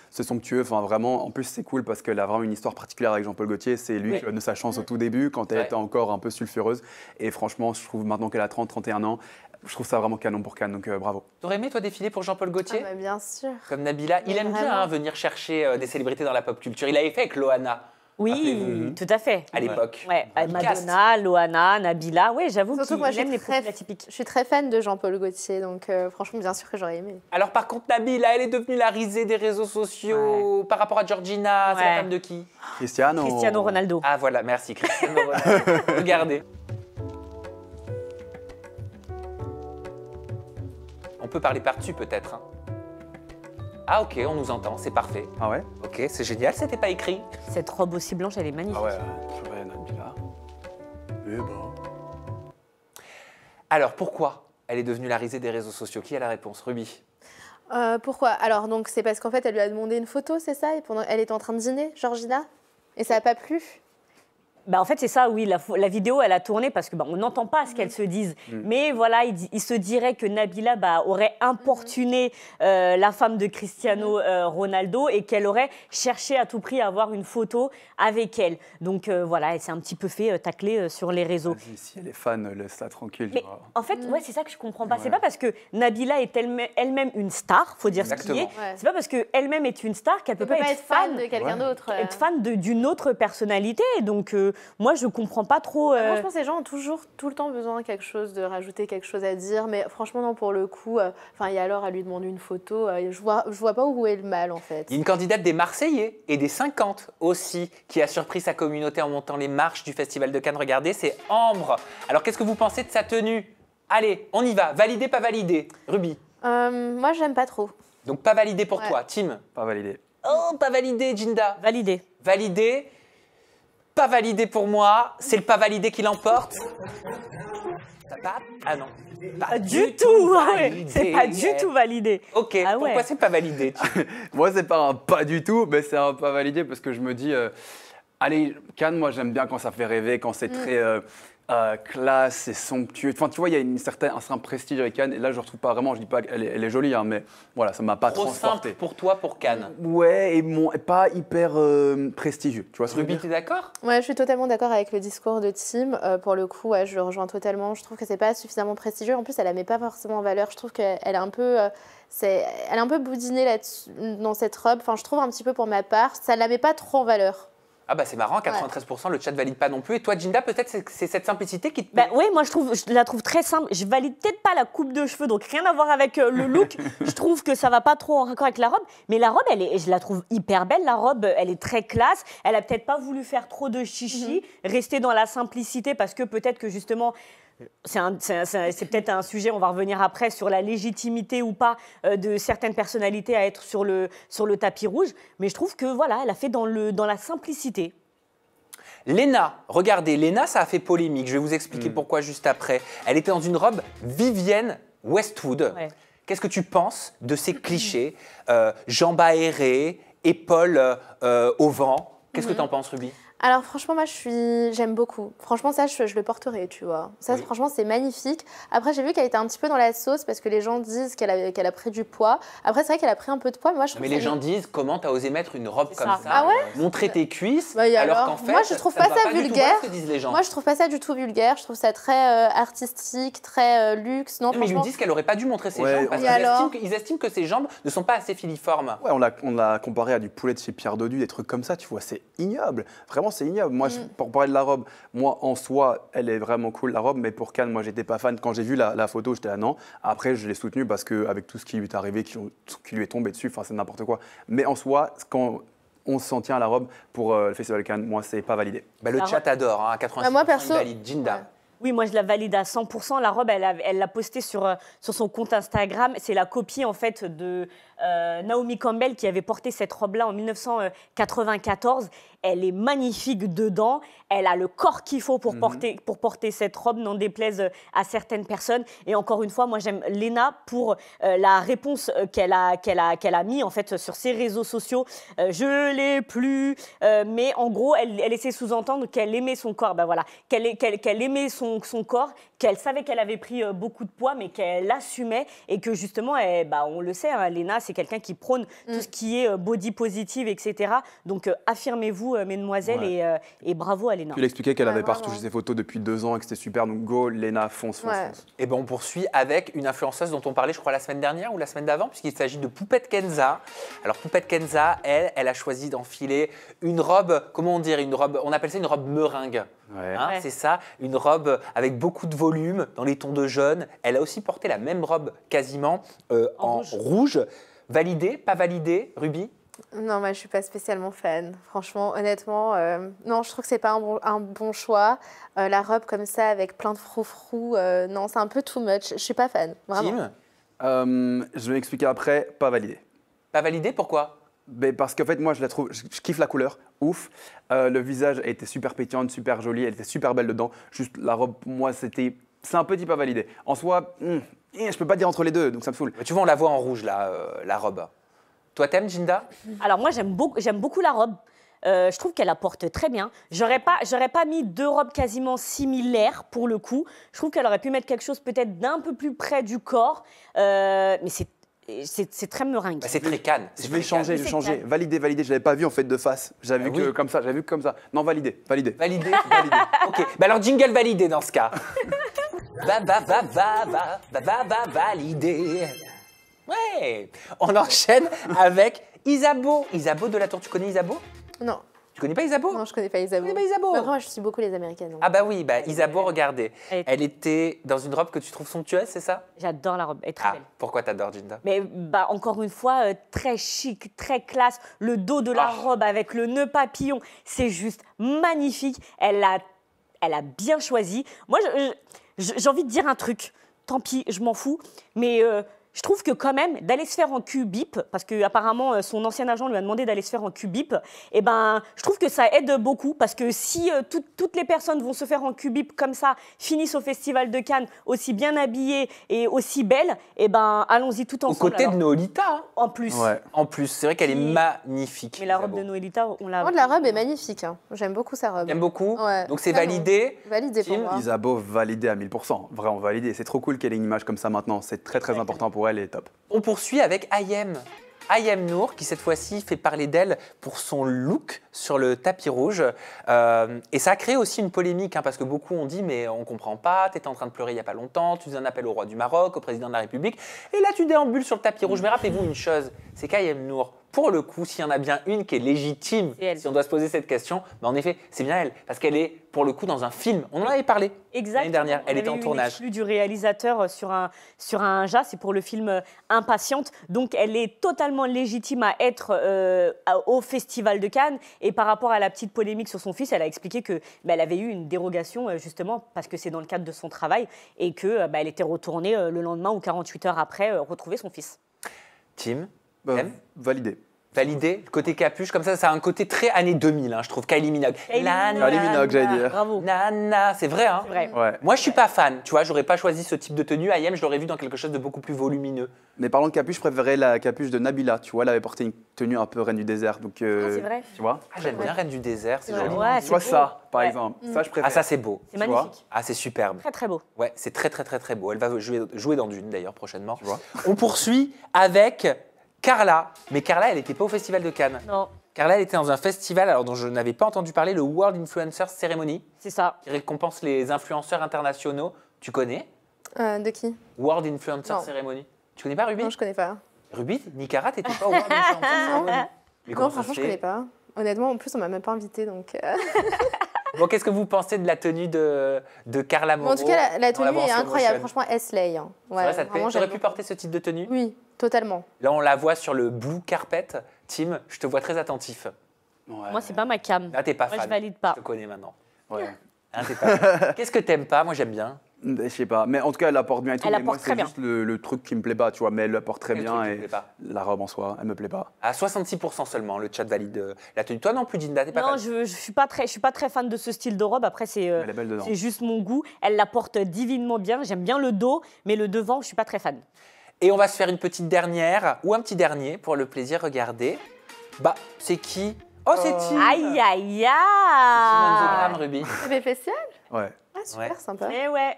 Ce c'est somptueux. Enfin, vraiment, en plus, c'est cool parce qu'elle a vraiment une histoire particulière avec Jean-Paul Gaultier. C'est lui qui donne sa chance au mm. tout début, quand elle était encore un peu sulfureuse. Et franchement, je trouve maintenant qu'elle a 30, 31 ans, je trouve ça vraiment canon pour Cannes, donc euh, bravo. T'aurais aimé, toi, défiler pour Jean-Paul Gaultier ah, bah, Bien sûr. Comme Nabila, il aime bien venir chercher euh, des célébrités dans la pop culture. Il l'avait fait avec Loana. Oui, mhm. tout à fait. À l'époque. Euh, Madonna, Loana, Nabila. Oui, j'avoue que moi, j'aime les profils atypiques. Je suis très fan de Jean-Paul Gaultier, donc franchement, bien sûr que j'aurais aimé. Alors par contre, Nabila, elle est devenue la risée des réseaux sociaux par rapport à Georgina. C'est la femme de qui Cristiano. Cristiano Ronaldo. Ah voilà, merci Cristiano Ronaldo. Regardez. On peut parler par dessus peut-être. Hein. Ah ok, on nous entend, c'est parfait. Ah ouais Ok, c'est génial, c'était pas écrit. Cette robe aussi blanche, elle est magnifique. Ah ouais, bon. Alors pourquoi elle est devenue la risée des réseaux sociaux Qui a la réponse Ruby euh, pourquoi Alors, donc, c'est parce qu'en fait, elle lui a demandé une photo, c'est ça Et pendant, elle était en train de dîner, Georgina Et ça n'a pas plu bah, en fait, c'est ça, oui. La, vidéo, elle a tourné parce que bah, on n'entend pas ce qu'elles mm. se disent. Mm. Mais voilà, il, se dirait que Nabila bah, aurait mm-hmm. importuné euh, la femme de Cristiano mm-hmm. euh, Ronaldo et qu'elle aurait cherché à tout prix à avoir une photo avec elle. Donc euh, voilà, elle s'est un petit peu fait tacler sur les réseaux. Si elle est fan, tranquille. Mais, en fait, mm. ouais, c'est ça que je comprends pas. C'est pas parce que Nabila est elle-même une star, faut dire ce qui est. C'est pas parce qu'elle-même est une star qu'elle peut, peut pas, être fan, de quelqu'un d'autre. Être fan d'une autre personnalité. Donc moi, je comprends pas trop. Euh... Franchement, ces gens ont toujours, tout le temps besoin de quelque chose, de rajouter quelque chose à dire. Mais franchement, non, pour le coup, euh, enfin, il y a alors à lui demander une photo. Euh, je vois, je vois pas où est le mal, en fait. une candidate des Marseillais et des 50 aussi qui a surpris sa communauté en montant les marches du Festival de Cannes. Regardez, c'est Ambre. Alors, qu'est-ce que vous pensez de sa tenue Allez, on y va. Validé, pas validé Ruby euh, Moi, j'aime pas trop. Donc, pas validé pour toi. Tim Pas validé. Oh, pas validé, Jinda. Validé. Validé pas validé pour moi. C'est le pas validé qui l'emporte. Ah non. du, tout, c'est pas du tout validé. Ok, ah pourquoi c'est pas validé Moi, c'est pas un pas du tout, mais c'est un pas validé parce que je me dis, euh, allez, Cannes, moi j'aime bien quand ça fait rêver, quand c'est mm. très. Euh, euh, classe et somptueux. Enfin, tu vois, il y a une certaine, un certain prestige avec Cannes. Et là, je ne retrouve pas vraiment. Je ne dis pas qu'elle est, jolie, hein, mais voilà, ça m'a pas Trop transporté. simple pour toi, pour Cannes. Ouais, et mon, pas hyper euh, prestigieux. Tu vois ce Ruby, tu es d'accord Ouais, je suis totalement d'accord avec le discours de Tim. Euh, pour le coup, je le rejoins totalement. Je trouve que ce n'est pas suffisamment prestigieux. En plus, elle la met pas forcément en valeur. Je trouve qu'elle est un peu. c'est, elle est un peu boudinée là dans cette robe. Enfin, je trouve un petit peu pour ma part, ça ne la met pas trop en valeur. Ah bah c'est marrant, 93% le chat valide pas non plus. Et toi, Jinda, peut-être c'est cette simplicité qui te. Bah oui, moi je la trouve très simple. Je valide peut-être pas la coupe de cheveux, donc rien à voir avec euh, le look. je trouve que ça va pas trop en accord avec la robe, mais la robe, elle est, je la trouve hyper belle. La robe, elle est très classe. Elle a peut-être pas voulu faire trop de chichi, mhm. rester dans la simplicité parce que peut-être que justement c'est peut-être un sujet, on va revenir après, sur la légitimité ou pas euh, de certaines personnalités à être sur le, sur le tapis rouge. Mais je trouve que voilà, elle a fait dans, le, dans la simplicité. Léna, regardez, Léna, ça a fait polémique. Je vais vous expliquer mm. pourquoi juste après. Elle était dans une robe Vivienne Westwood. Qu'est-ce que tu penses de ces clichés euh, Jambes aérées, épaules euh, au vent Qu'est-ce que mm-hmm. tu en penses, Ruby alors franchement, moi je suis, j'aime beaucoup. Franchement, ça, je, le porterai, tu vois. Ça, franchement, c'est magnifique. Après, j'ai vu qu'elle était un petit peu dans la sauce parce que les gens disent qu'elle a, qu'elle a pris du poids. Après, c'est vrai qu'elle a pris un peu de poids, mais moi je. Mais les gens disent comment t'as osé mettre une robe comme ça, ah euh, montrer tes cuisses, bah, alors, qu'en fait, moi je trouve pas ça, vulgaire. Moi, je trouve pas ça du tout vulgaire. Je trouve ça très euh, artistique, très euh, luxe. Non, mais ils disent qu'elle aurait pas dû montrer ses jambes parce qu'ils estiment, que ses jambes ne sont pas assez filiformes. Ouais, on l'a, on l'a comparé à du poulet de chez Pierre Dodu, des trucs comme ça, tu vois, c'est ignoble, vraiment c'est ignoble. Moi, mm. pour parler de la robe, moi, en soi, elle est vraiment cool, la robe, mais pour Cannes, moi, j'étais pas fan. Quand j'ai vu la, photo, j'étais là, non. Après, je l'ai soutenue parce qu'avec tout ce qui lui est arrivé, qui, qui lui est tombé dessus, enfin, c'est n'importe quoi. Mais en soi, quand on s'en tient à la robe pour euh, le Festival Cannes, moi, c'est pas validé. Bah, le chat adore, hein, 86% bah, moi, perso, valide Jinda. Oui, moi je la valide à 100%. La robe, elle l'a postée sur, euh, sur son compte Instagram. C'est la copie en fait de euh, Naomi Campbell qui avait porté cette robe-là en 1994. Elle est magnifique dedans. Elle a le corps qu'il faut pour, mhm. porter, pour porter cette robe, n'en déplaise euh, à certaines personnes. Et encore une fois, moi, j'aime Léna pour euh, la réponse euh, qu'elle a, qu'elle a, qu'elle a mis, en fait, sur ses réseaux sociaux. je l'ai plus. mais en gros, elle, elle essaie sous-entendre qu'elle aimait son corps. Ben voilà. Qu'elle aimait son, son corps, qu'elle savait qu'elle avait pris beaucoup de poids, mais qu'elle l'assumait Et que justement, bah, on le sait, hein, Léna, c'est quelqu'un qui prône mm. tout ce qui est body positive, etc. Donc, affirmez-vous euh, mesdemoiselles, euh, et, bravo à Léna. Tu l'expliquais qu'elle avait partout ses photos depuis deux ans et que c'était super, donc go, Léna, fonce, fonce, Et eh ben on poursuit avec une influenceuse dont on parlait, je crois, la semaine dernière ou la semaine d'avant, puisqu'il s'agit de Poupette Kenza. Alors, Poupette Kenza, elle, elle a choisi d'enfiler une robe, comment on dirait, une robe, on appelle ça une robe meringue. Hein, c'est ça, une robe avec beaucoup de volume, dans les tons de jaune. Elle a aussi porté la même robe quasiment euh, en, rouge. rouge. Validée, pas validée, Ruby non, moi, je suis pas spécialement fan. Franchement, honnêtement, euh, non, je trouve que c'est pas un bon, choix. Euh, la robe comme ça, avec plein de froufrou, euh, non, c'est un peu too much. Je suis pas fan, vraiment. Tim, je vais expliquer après, pas validé. Pas validé, pourquoi ben, parce qu'en fait, moi, je la trouve, je, kiffe la couleur, ouf. le visage était super pétillant, super jolie, elle était super belle dedans. Juste la robe, moi, c'était, c'est un petit pas validé. En soi, hmm, eh, je peux pas dire entre les deux, donc ça me saoule. tu vois, on la voit en rouge la robe. Toi, t'aimes Jinda Alors moi, j'aime beaucoup, j'aime beaucoup la robe. Euh, je trouve qu'elle apporte très bien. J'aurais pas, j'aurais pas mis deux robes quasiment similaires pour le coup. Je trouve qu'elle aurait pu mettre quelque chose peut-être d'un peu plus près du corps, euh, mais c'est c'est très meringue. Bah, c'est très canne. Je vais changer, je vais changer. Valider, valider. Je l'avais pas vu en fait de face. J'avais ah vu que comme ça, j'avais vu comme ça. Non, valider, valider. Valider, valider. ok. Bah alors jingle validé dans ce cas. va va va va va va va valider. Ouais On enchaîne avec Isabeau. Isabeau de la Tour, tu connais Isabeau Non. Tu connais pas Isabeau Non, je connais pas Isabeau. Tu connais pas Isabeau je suis beaucoup les Américaines. Ah bah oui, bah Isabeau, regardez. Elle, était... dans une robe que tu trouves somptueuse, c'est ça J'adore la robe, elle est très Ah, belle. pourquoi t'adores Jinda Mais bah encore une fois, euh, très chic, très classe. Le dos de la oh. robe avec le nœud papillon, c'est juste magnifique. Elle a, elle a bien choisi. Moi, j'ai envie de dire un truc. Tant pis, je m'en fous. Mais euh, je trouve que quand même, d'aller se faire en cul parce que apparemment euh, son ancien agent lui a demandé d'aller se faire en cubip et eh ben, je trouve que ça aide beaucoup, parce que si euh, toutes les personnes vont se faire en cul comme ça, finissent au Festival de Cannes aussi bien habillées et aussi belles, et eh ben, allons-y tout ensemble. au côté de Noëlita. En plus. en plus, c'est vrai qu'elle est magnifique. Mais la robe de Noëlita, on l'a... Oh, la robe est magnifique, hein. j'aime beaucoup sa robe. J'aime beaucoup Donc c'est validé. Validé pour moi. Isabeau, validé à 1000%, vraiment validé. C'est trop cool qu'elle ait une image comme ça maintenant, c'est très très important pour est top. On poursuit avec Ayem. Ayem Nour, qui cette fois-ci fait parler d'elle pour son look sur le tapis rouge. Euh, et ça crée aussi une polémique, hein, parce que beaucoup ont dit Mais on comprend pas, tu étais en train de pleurer il n'y a pas longtemps, tu faisais un appel au roi du Maroc, au président de la République, et là tu déambules sur le tapis rouge. Mais rappelez-vous une chose c'est qu'Ayem Nour pour le coup, s'il y en a bien une qui est légitime, si on doit se poser cette question, ben, en effet, c'est bien elle, parce qu'elle est pour le coup dans un film. On en avait parlé l'année dernière, elle était en tournage. Une du réalisateur euh, sur un, sur un jas, c'est pour le film euh, Impatiente. Donc elle est totalement légitime à être euh, au Festival de Cannes. Et par rapport à la petite polémique sur son fils, elle a expliqué que ben, elle avait eu une dérogation justement parce que c'est dans le cadre de son travail et que ben, elle était retournée le lendemain ou 48 heures après retrouver son fils. Tim, bah, validé l'idée Le côté capuche, comme ça, ça a un côté très années 2000, hein, je trouve. Kylie Minogue. Ah, Kylie Minogue, j'allais dire. Bravo. Nana, c'est vrai, hein Ouais. Moi, je suis pas fan, tu vois, j'aurais pas choisi ce type de tenue. Ayem je l'aurais vu dans quelque chose de beaucoup plus volumineux. Mais parlant de capuche, je préférais la capuche de Nabila, tu vois, elle avait porté une tenue un peu reine du désert. Donc, euh, ah, c'est vrai. Tu vois ah, J'aime bien reine du désert, c'est vois ça, par exemple. Mm. Ça, je préfère. Ah, ça, c'est beau. C'est magnifique. Ah, c'est superbe. Très, très beau. Ouais, c'est très, très, très, très beau. Elle va jouer, jouer dans Dune, d'ailleurs, prochainement. Tu vois On poursuit avec Carla. Mais Carla, elle n'était pas au Festival de Cannes. Non. Carla, elle était dans un festival alors, dont je n'avais pas entendu parler, le World Influencer Ceremony. C'est ça. Qui récompense les influenceurs internationaux. Tu connais euh, De qui World Influencer Ceremony. Tu connais pas Ruby Non, je connais pas. Ruby, Nicara, t'étais pas au World Influencer Ceremony. non, franchement, je connais pas. Honnêtement, en plus, on m'a même pas invité, donc. Euh. Bon, qu'est-ce que vous pensez de la tenue de, de Carla Moreau En tout cas, la, tenue est incroyable. Franchement, slay. Hein. Ouais, J'aurais pu porter ce type de tenue Oui, totalement. Là, on la voit sur le blue carpet. Tim, je te vois très attentif. Ouais. Moi, c'est pas ma cam. Là, ah, t'es pas Moi, fan. je valide pas. Je te connais maintenant. Hein, qu'est-ce que t'aimes pas Moi, j'aime bien. Je sais pas, mais en tout cas, elle la porte bien et tout. Elle mais c'est juste le, truc qui me plaît pas, tu vois, mais elle porte très bien et la robe en soi, elle me plaît pas. À 66% seulement, le chat valide euh, la tenue. Toi non plus, Dinda, pas Non, je, je suis pas très, je suis pas très fan de ce style de robe. Après, c'est euh, c'est juste mon goût. Elle la porte divinement bien. J'aime bien le dos, mais le devant, je suis pas très fan. Et on va se faire une petite dernière ou un petit dernier pour le plaisir. Regardez, bah, c'est qui Oh, c'est tu oh. Tim Aïe, aïe, aïe C'est Ruby. C'est spécial Ouais. Ah, super sympa. Mais eh ouais.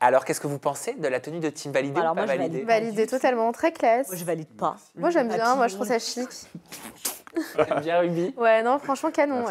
Alors, qu'est-ce que vous pensez de la tenue de Tim validée bah, Alors, ou pas moi, je valide. Validé totalement, très classe. Moi, je valide pas. Moi, j'aime bien, moi, je trouve ça chic. J'aime bien Ruby Ouais, non, franchement, canon.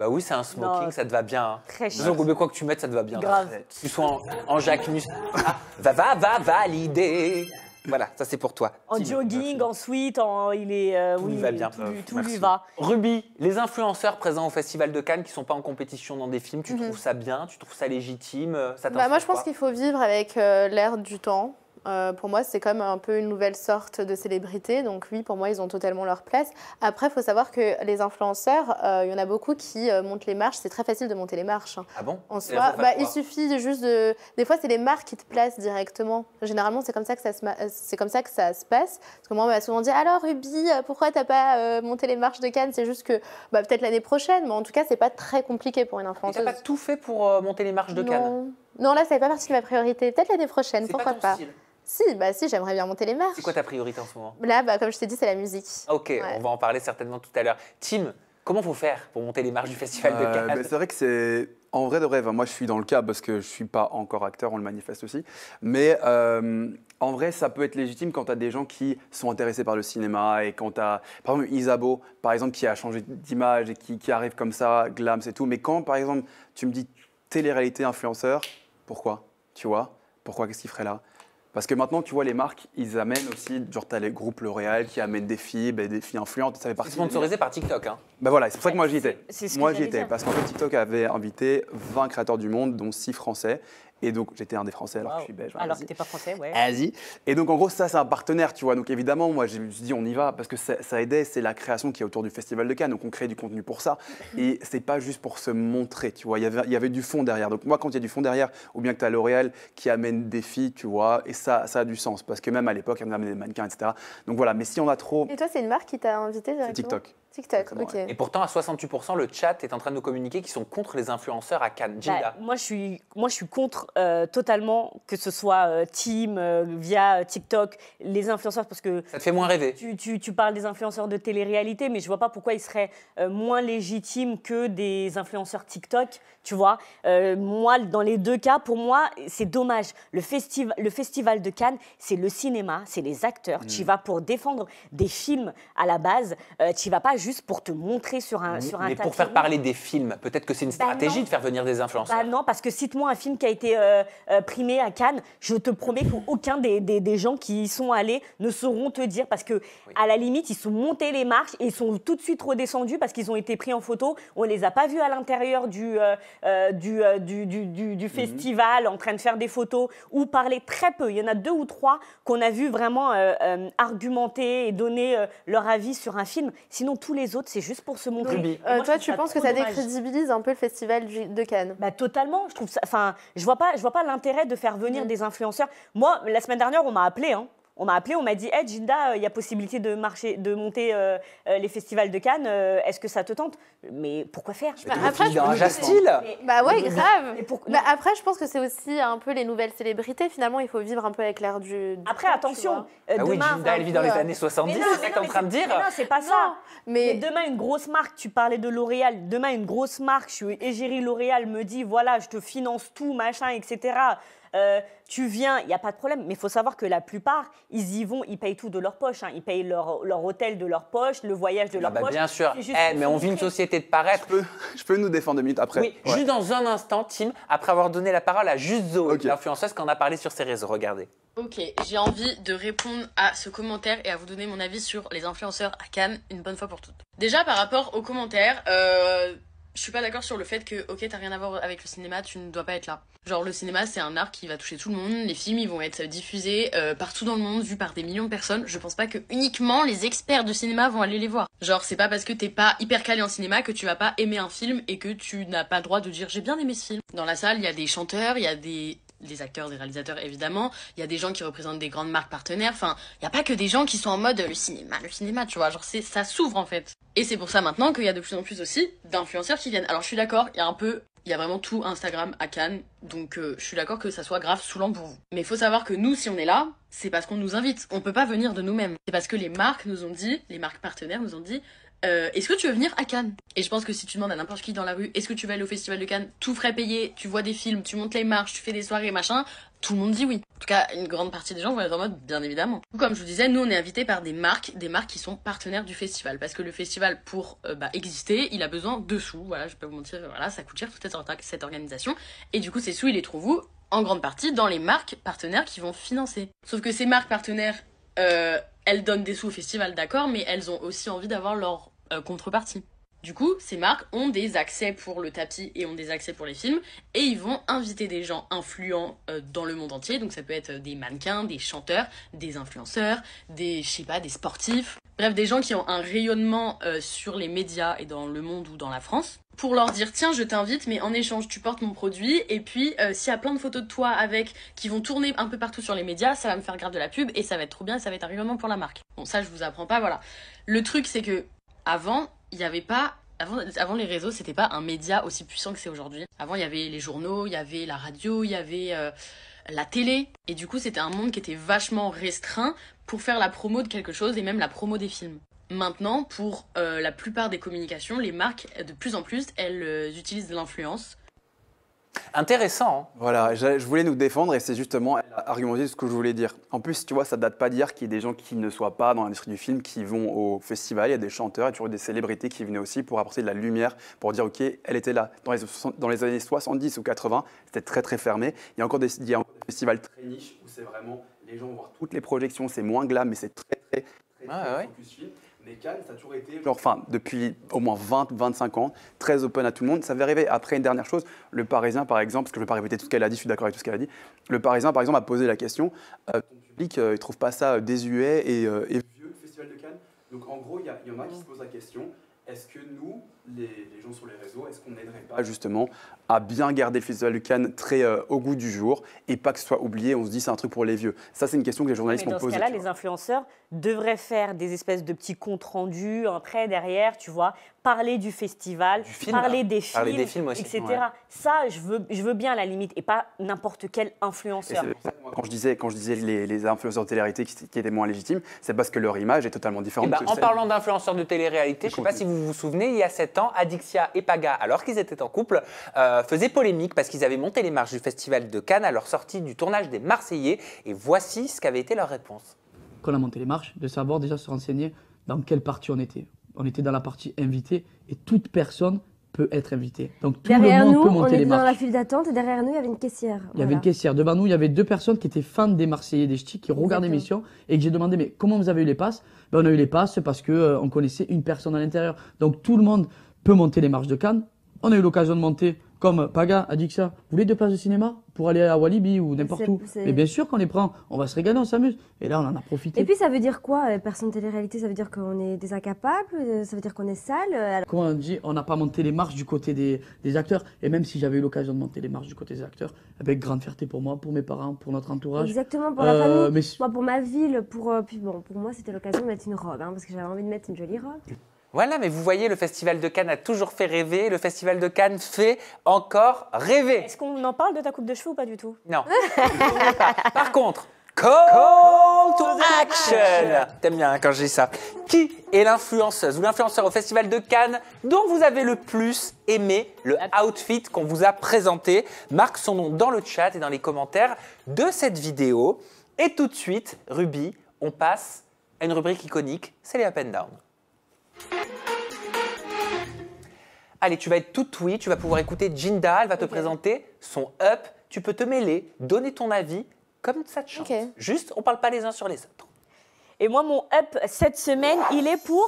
Bah oui, c'est un smoking, ça te va bien. Hein. Très chic. mais quoi que tu mettes, ça te va bien. Grave. tu sois en, en Jacques Mus. Ah, va, va, va, valider. Voilà, ça c'est pour toi. En jogging, en suite, en, il est. Euh, tout lui va bien. Tout, va. Ruby, les influenceurs présents au Festival de Cannes qui sont pas en compétition dans des films, tu mhm. trouves ça bien Tu trouves ça légitime bah, Moi, je pense qu'il faut vivre avec euh, l'air du temps. Euh, pour moi, c'est comme un peu une nouvelle sorte de célébrité. Donc oui, pour moi, ils ont totalement leur place. Après, il faut savoir que les influenceurs, il euh, y en a beaucoup qui euh, montent les marches. C'est très facile de monter les marches. Hein. Ah bon En soi, bah, il suffit juste de... Des fois, c'est les marques qui te placent directement. Généralement, c'est comme ça que ça se, c'est comme ça que ça se passe. Parce que moi, on m'a souvent dit, alors Ruby, pourquoi t'as pas monté les marches de Cannes C'est juste que bah, peut-être l'année prochaine. Mais en tout cas, c'est pas très compliqué pour une influenceuse. t'as pas tout fait pour monter les marches de Cannes non. là, ça n'est pas partie de ma priorité. Peut-être l'année prochaine, pourquoi pas, si, bah si, j'aimerais bien monter les marches. C'est quoi ta priorité en ce moment Là, bah, comme je t'ai dit, c'est la musique. Ok, on va en parler certainement tout à l'heure. Tim, comment faut faire pour monter les marches du festival de euh, Cannes ben, C'est vrai que c'est en vrai de rêve. Moi, je suis dans le cas parce que je suis pas encore acteur, on le manifeste aussi. Mais euh, en vrai, ça peut être légitime quand tu as des gens qui sont intéressés par le cinéma et quand tu as, par exemple, Isabeau, par exemple, qui a changé d'image et qui, qui arrive comme ça, glam, c'est tout. Mais quand, par exemple, tu me dis télé-réalité influenceur, pourquoi Tu vois Pourquoi Qu'est-ce qu'il ferait là parce que maintenant, tu vois, les marques, ils amènent aussi, genre, tu as les groupes L'Oréal qui amènent des filles, ben, des filles influentes, ça fait Sponsorisé par TikTok. Hein. Ben voilà, c'est pour ça que moi j'y étais. moi j'y étais, parce que TikTok avait invité 20 créateurs du monde, dont 6 français. Et donc, j'étais un des Français alors que je suis belge. Alors que t'es pas français, ouais. Asie. Et donc, en gros, ça, c'est un partenaire, tu vois. Donc, évidemment, moi, je me suis dit, on y va, parce que ça, aidait, c'est la création qui est autour du Festival de Cannes. Donc, on crée du contenu pour ça. Et c'est pas juste pour se montrer, tu vois. Il y avait, il y avait du fond derrière. Donc, moi, quand il y a du fond derrière, ou bien que tu as L'Oréal qui amène des filles, tu vois, et ça, ça a du sens. Parce que même à l'époque, elle avait des mannequins, etc. Donc, voilà. Mais si on a trop. Et toi, c'est une marque qui t'a invité directement TikTok. TikTok, Et pourtant, à 68%, le chat est en train de nous communiquer qu'ils sont contre les influenceurs à Cannes. Bah, moi, je suis, moi, je suis contre euh, totalement que ce soit euh, Team, euh, via TikTok, les influenceurs, parce que. Ça te fait moins rêver. Tu, parles des influenceurs de télé-réalité, mais je ne vois pas pourquoi ils seraient moins légitimes que des influenceurs TikTok tu vois. Euh, moi, dans les deux cas, pour moi, c'est dommage. Le, festival, le festival de Cannes, c'est le cinéma, c'est les acteurs. Tu Tu mm. vas pour défendre des films à la base. Tu euh, tu vas pas juste pour te montrer sur un, mm. sur un Mais pour faire parler des films, peut-être que c'est une bah stratégie de faire venir des influenceurs. Bah non, parce que cite-moi un film qui a été euh, primé à Cannes, je te promets qu'aucun des, des, gens qui y sont allés ne sauront te dire parce que, à la limite, ils sont montés les marches et ils sont tout de suite redescendus parce qu'ils ont été pris en photo. On les a pas vus à l'intérieur du, euh, euh, du, du, mhm. festival en train de faire des photos ou parler très peu. Il y en a deux ou trois qu'on a vu vraiment euh, argumenter et donner leur avis sur un film. Sinon, tous les autres, c'est juste pour se montrer. toi, tu penses que ça décrédibilise un peu le festival de Cannes bah, Totalement. Je trouve Enfin, je vois pas, vois pas l'intérêt de faire venir mhm. des influenceurs. Moi, la semaine dernière, on m'a appelé. Hein on m'a appelé, on m'a dit Hey eh, Ginda, euh, il y a possibilité de, marcher, de monter euh, euh, les festivals de Cannes, est-ce que ça te tente Mais pourquoi faire bah, hein. mais bah, Après, je... ouais, grave. Bah, après, je pense que c'est aussi un peu les nouvelles célébrités. Finalement, il faut vivre un peu avec l'air du, après, attention. Ah demain, elle vit dans les années 70, c'est ça que en train de dire Non, c'est pas ça. Mais... demain, une grosse marque, tu parlais de L'Oréal, demain, une grosse marque, je suis égérie L'Oréal, me dit voilà, je te finance tout, machin, etc. Euh, tu viens, il n'y a pas de problème. Mais il faut savoir que la plupart, ils y vont, ils payent tout de leur poche. Hein. Ils payent leur, leur, hôtel de leur poche, le voyage de ah leur bah poche. Bien sûr. Eh, mais on vit une société de paraître. Je peux, nous défendre deux minutes après. Oui, juste dans un instant, Tim, après avoir donné la parole à Juste Zoé, l'influenceuse qu'on a parlé sur ses réseaux. Regardez. Ok, j'ai envie de répondre à ce commentaire et à vous donner mon avis sur les influenceurs à Cannes une bonne fois pour toutes. Déjà, par rapport aux commentaires, euh, je suis pas d'accord sur le fait que, ok, t'as rien à voir avec le cinéma, tu ne dois pas être là. Genre, le cinéma, c'est un art qui va toucher tout le monde. Les films, ils vont être diffusés euh, partout dans le monde, vus par des millions de personnes. Je pense pas que uniquement les experts de cinéma vont aller les voir. Genre, c'est pas parce que t'es pas hyper calé en cinéma que tu vas pas aimer un film et que tu n'as pas le droit de dire j'ai bien aimé ce film. Dans la salle, il y a des chanteurs, il y a des les acteurs, des réalisateurs, évidemment. Il y a des gens qui représentent des grandes marques partenaires. Enfin, il n'y a pas que des gens qui sont en mode euh, le cinéma, le cinéma, tu vois. Genre, ça s'ouvre, en fait. Et c'est pour ça maintenant qu'il y a de plus en plus aussi d'influenceurs qui viennent. Alors, je suis d'accord, il y a un peu, il y a vraiment tout Instagram à Cannes. Donc, euh, je suis d'accord que ça soit grave sous pour vous. Mais il faut savoir que nous, si on est là, c'est parce qu'on nous invite. On peut pas venir de nous-mêmes. C'est parce que les marques nous ont dit, les marques partenaires nous ont dit, euh, est-ce que tu veux venir à Cannes Et je pense que si tu demandes à n'importe qui dans la rue, est-ce que tu veux aller au Festival de Cannes Tout frais payé, tu vois des films, tu montes les marches, tu fais des soirées, machin. Tout le monde dit oui. En tout cas, une grande partie des gens vont être en mode, bien évidemment. Comme je vous disais, nous, on est invités par des marques, des marques qui sont partenaires du festival. Parce que le festival, pour euh, bah, exister, il a besoin de sous. Voilà, je peux vous mentir, voilà, ça coûte cher toute cette organisation. Et du coup, ces sous, il les trouve où En grande partie dans les marques partenaires qui vont financer. Sauf que ces marques partenaires, euh, elles donnent des sous au festival, d'accord, mais elles ont aussi envie d'avoir leur euh, contrepartie. Du coup, ces marques ont des accès pour le tapis et ont des accès pour les films, et ils vont inviter des gens influents euh, dans le monde entier. Donc ça peut être euh, des mannequins, des chanteurs, des influenceurs, des, je sais pas, des sportifs. Bref, des gens qui ont un rayonnement sur les médias et dans le monde ou dans la France, pour leur dire tiens, je t'invite, mais en échange, tu portes mon produit. Et puis, s'il y a plein de photos de toi avec qui vont tourner un peu partout sur les médias, ça va me faire grave de la pub et ça va être trop bien, ça va être un rayonnement pour la marque. Bon, ça, je vous apprends pas, voilà. Le truc, c'est que avant, il n'y avait pas avant, les réseaux, c'était pas un média aussi puissant que c'est aujourd'hui. Avant, il y avait les journaux, il y avait la radio, il y avait euh, la télé. Et du coup, c'était un monde qui était vachement restreint pour faire la promo de quelque chose et même la promo des films. Maintenant, pour euh, la plupart des communications, les marques, de plus en plus, elles euh, utilisent de l'influence Intéressant. Hein. voilà, je, voulais nous défendre et c'est justement elle argumenté ce que je voulais dire. En plus, tu vois, ça date pas d'hier qu'il y ait des gens qui ne soient pas dans l'industrie du film, qui vont au festival, il y a des chanteurs, il y a toujours des célébrités qui venaient aussi pour apporter de la lumière, pour dire ok, elle était là. Dans les, années 70 ou 80, c'était très très fermé. Il y a encore des, festivals très niches où c'est vraiment les gens vont voir toutes les projections, c'est moins glam, mais c'est très très, très, ah, et Cannes, ça a toujours été. Genre, enfin, depuis au moins 20, 25 ans, très open à tout le monde. Ça va arriver. Après, une dernière chose, le Parisien, par exemple, parce que je ne vais pas répéter tout ce qu'elle a dit, je suis d'accord avec tout ce qu'elle a dit. Le Parisien, par exemple, a posé la question Le euh, public, euh, il ne trouve pas ça euh, désuet et, vieux, le Festival de Cannes Donc, en gros, il y, en a qui se posent la question est-ce que nous, les, gens sur les réseaux, est-ce qu'on n'aiderait pas ah, justement à bien garder le Festival du Cannes très euh, au goût du jour et pas que ce soit oublié, on se dit c'est un truc pour les vieux Ça, c'est une question que les journalistes m'ont posée. Dans ce cas-là, les influenceurs devraient faire des espèces de petits comptes rendus, un trait derrière, tu vois, parler du festival, parler, des films, etc. Ça, je veux, je veux bien à la limite, et pas n'importe quel influenceur. quand je disais, quand je disais les, influenceurs de télé-réalité qui, étaient moins légitimes, c'est parce que leur image est totalement différente. Eh ben, en parlant d'influenceurs de télé-réalité, je ne sais pas si vous vous souvenez, il y a 7 ans, Adixia et Paga, alors qu'ils étaient en couple, euh, faisaient polémique parce qu'ils avaient monté les marches du Festival de Cannes à leur sortie du tournage des Marseillais. Et voici ce qu'avait été leur réponse. Quand on a monté les marches, de savoir déjà se renseigner dans quelle partie on était. On était dans la partie invitée et toute personne peut être invitée. Donc tout le monde peut monter les marches on était dans la file d'attente et derrière nous, il y avait une caissière. Il y avait une caissière. Devant nous, il y avait deux personnes qui étaient fans des Marseillais des Ch'tis, qui regardaient l'émission et que j'ai demandé mais comment vous avez eu les passes ben, On a eu les passes parce qu'on euh, connaissait une personne à l'intérieur. Donc tout le monde peut monter les marches de Cannes. On a eu l'occasion de monter, comme Paga a dit que ça. Vous voulez deux places de cinéma pour aller à Walibi ou n'importe où Mais bien sûr qu'on les prend, on va se régaler, on s'amuse. Et là, on en a profité. Et puis, ça veut dire quoi, euh, personne télé-réalité Ça veut dire qu'on est des incapables euh, Ça veut dire qu'on est sale euh, on dit On n'a pas monté les marches du côté des, acteurs. Et même si j'avais eu l'occasion de monter les marches du côté des acteurs, avec grande fierté pour moi, pour mes parents, pour notre entourage. Exactement, pour la famille, mais... pour ma ville, pour. puis bon, pour moi, c'était l'occasion de mettre une robe, hein, parce que j'avais envie de mettre une jolie robe. Voilà, mais vous voyez, le Festival de Cannes a toujours fait rêver, le Festival de Cannes fait encore rêver. Est-ce qu'on en parle de ta coupe de cheveux ou pas du tout Non. Par contre, call, to action, T'aimes bien hein, quand je dis ça. Qui est l'influenceuse ou l'influenceur au Festival de Cannes dont vous avez le plus aimé le outfit qu'on vous a présenté Marque son nom dans le chat et dans les commentaires de cette vidéo. Et tout de suite, Ruby, on passe à une rubrique iconique, c'est les up and down. Allez, tu vas être toute oui, tu vas pouvoir écouter Jinda, elle va te présenter son up, tu peux te mêler, donner ton avis, comme ça te chante. Juste, on ne parle pas les uns sur les autres. Et moi, mon up cette semaine, il est pour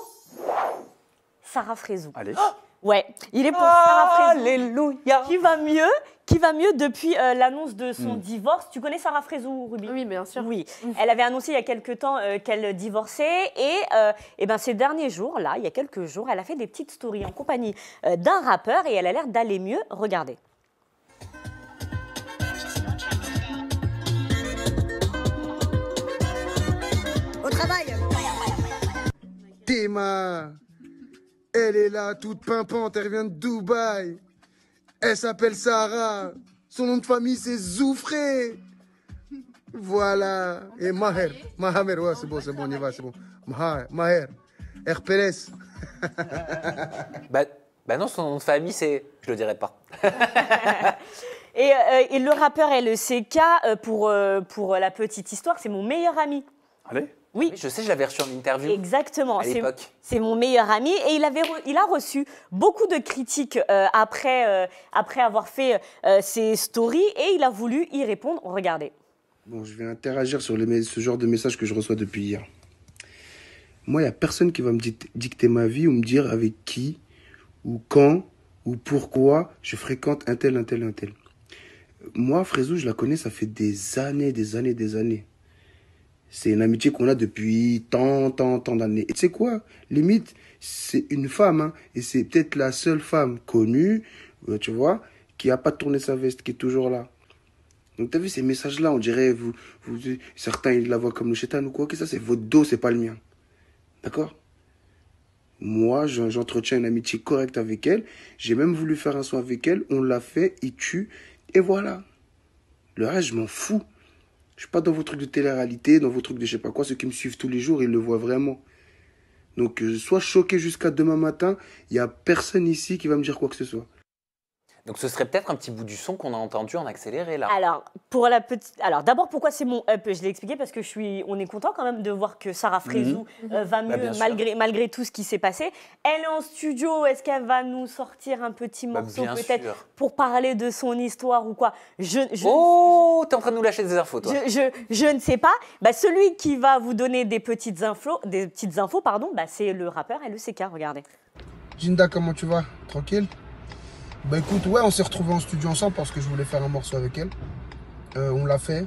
Sarah Fraison. Allez. Oh Ouais, il est pour Sarah Frézou. Qui va mieux qui va mieux depuis euh, l'annonce de son mm. divorce. Tu connais Sarah Frézou, Ruby Oui, bien sûr. Oui. Mm. Elle avait annoncé il y a quelques temps euh, qu'elle divorçait. Et, euh, eh ben, ces derniers jours, là, il y a quelques jours, elle a fait des petites stories en compagnie d'un rappeur et elle a l'air d'aller mieux. Regardez. Au travail Téma elle est là, toute pimpante, elle vient de Dubaï. Elle s'appelle Sarah. Son nom de famille, c'est Zoufré. Voilà. Et Maher. Maher, ouais, c'est bon, c'est bon, on y va, c'est bon. Maher, Maher. RPLS. Bah, bah, non, son nom de famille, c'est... Je le dirai pas. Euh, et, le rappeur LECK, euh, pour, euh, pour la petite histoire, c'est mon meilleur ami. Allez oui. Je sais, je l'avais reçu en interview. Exactement. À l'époque. C'est mon meilleur ami et il, avait, il a reçu beaucoup de critiques euh, après, euh, après avoir fait euh, ses stories et il a voulu y répondre. Regardez. Bon, je vais interagir sur les, ce genre de messages que je reçois depuis hier. Moi, il n'y a personne qui va me dicter ma vie ou me dire avec qui ou quand ou pourquoi je fréquente un tel, un tel, un tel. Moi, Frézou, je la connais, ça fait des années, des années, des années. C'est une amitié qu'on a depuis tant, tant, tant d'années. Et c'est quoi Limite, c'est une femme, hein, et c'est peut-être la seule femme connue, euh, tu vois, qui n'a pas tourné sa veste, qui est toujours là. Donc t'as vu ces messages-là, on dirait, vous, vous, certains ils la voient comme le chétan ou quoi, que ça c'est votre dos, c'est pas le mien. D'accord Moi, j'entretiens une amitié correcte avec elle, j'ai même voulu faire un soin avec elle, on l'a fait, il tue, et voilà. Le reste, je m'en fous. Je suis pas dans vos trucs de télé-réalité, dans vos trucs de je sais pas quoi. Ceux qui me suivent tous les jours, ils le voient vraiment. Donc, euh, sois choqué jusqu'à demain matin. Il n'y a personne ici qui va me dire quoi que ce soit. Donc ce serait peut-être un petit bout du son qu'on a entendu en accéléré là. Alors pour la petite, alors d'abord pourquoi c'est mon up, je l'ai expliqué parce que je suis, on est content quand même de voir que Sarah mhm. Frézou mhm. Euh, va bah, mieux malgré malgré tout ce qui s'est passé. Elle est en studio, est-ce qu'elle va nous sortir un petit bah, morceau peut-être pour parler de son histoire ou quoi je, je, Oh, t'es en train de nous lâcher des infos toi. Je, je, ne sais pas. Bah, celui qui va vous donner des petites infos, des petites infos pardon, bah, c'est le rappeur LECK, regardez. Ginda, comment tu vas Tranquille bah écoute, ouais, on s'est retrouvés en studio ensemble parce que je voulais faire un morceau avec elle. Euh, on l'a fait.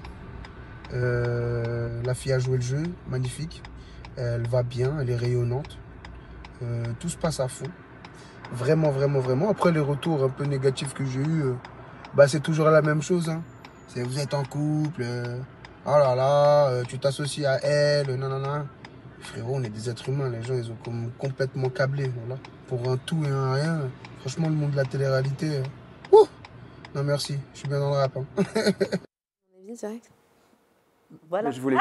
Euh, la fille a joué le jeu, magnifique. Elle va bien, elle est rayonnante. Euh, tout se passe à fond. Vraiment, vraiment, vraiment. Après, les retours un peu négatifs que j'ai eu, bah, c'est toujours la même chose. Hein. C'est vous êtes en couple, oh là là, tu t'associes à elle, nanana frérot, on est des êtres humains. Les gens, ils ont complètement câblé. Voilà. Pour un tout et un rien. Franchement, le monde de la télé-réalité. Euh, ouh non, merci. Je suis bien dans le rap. Hein. Voilà. Je voulais,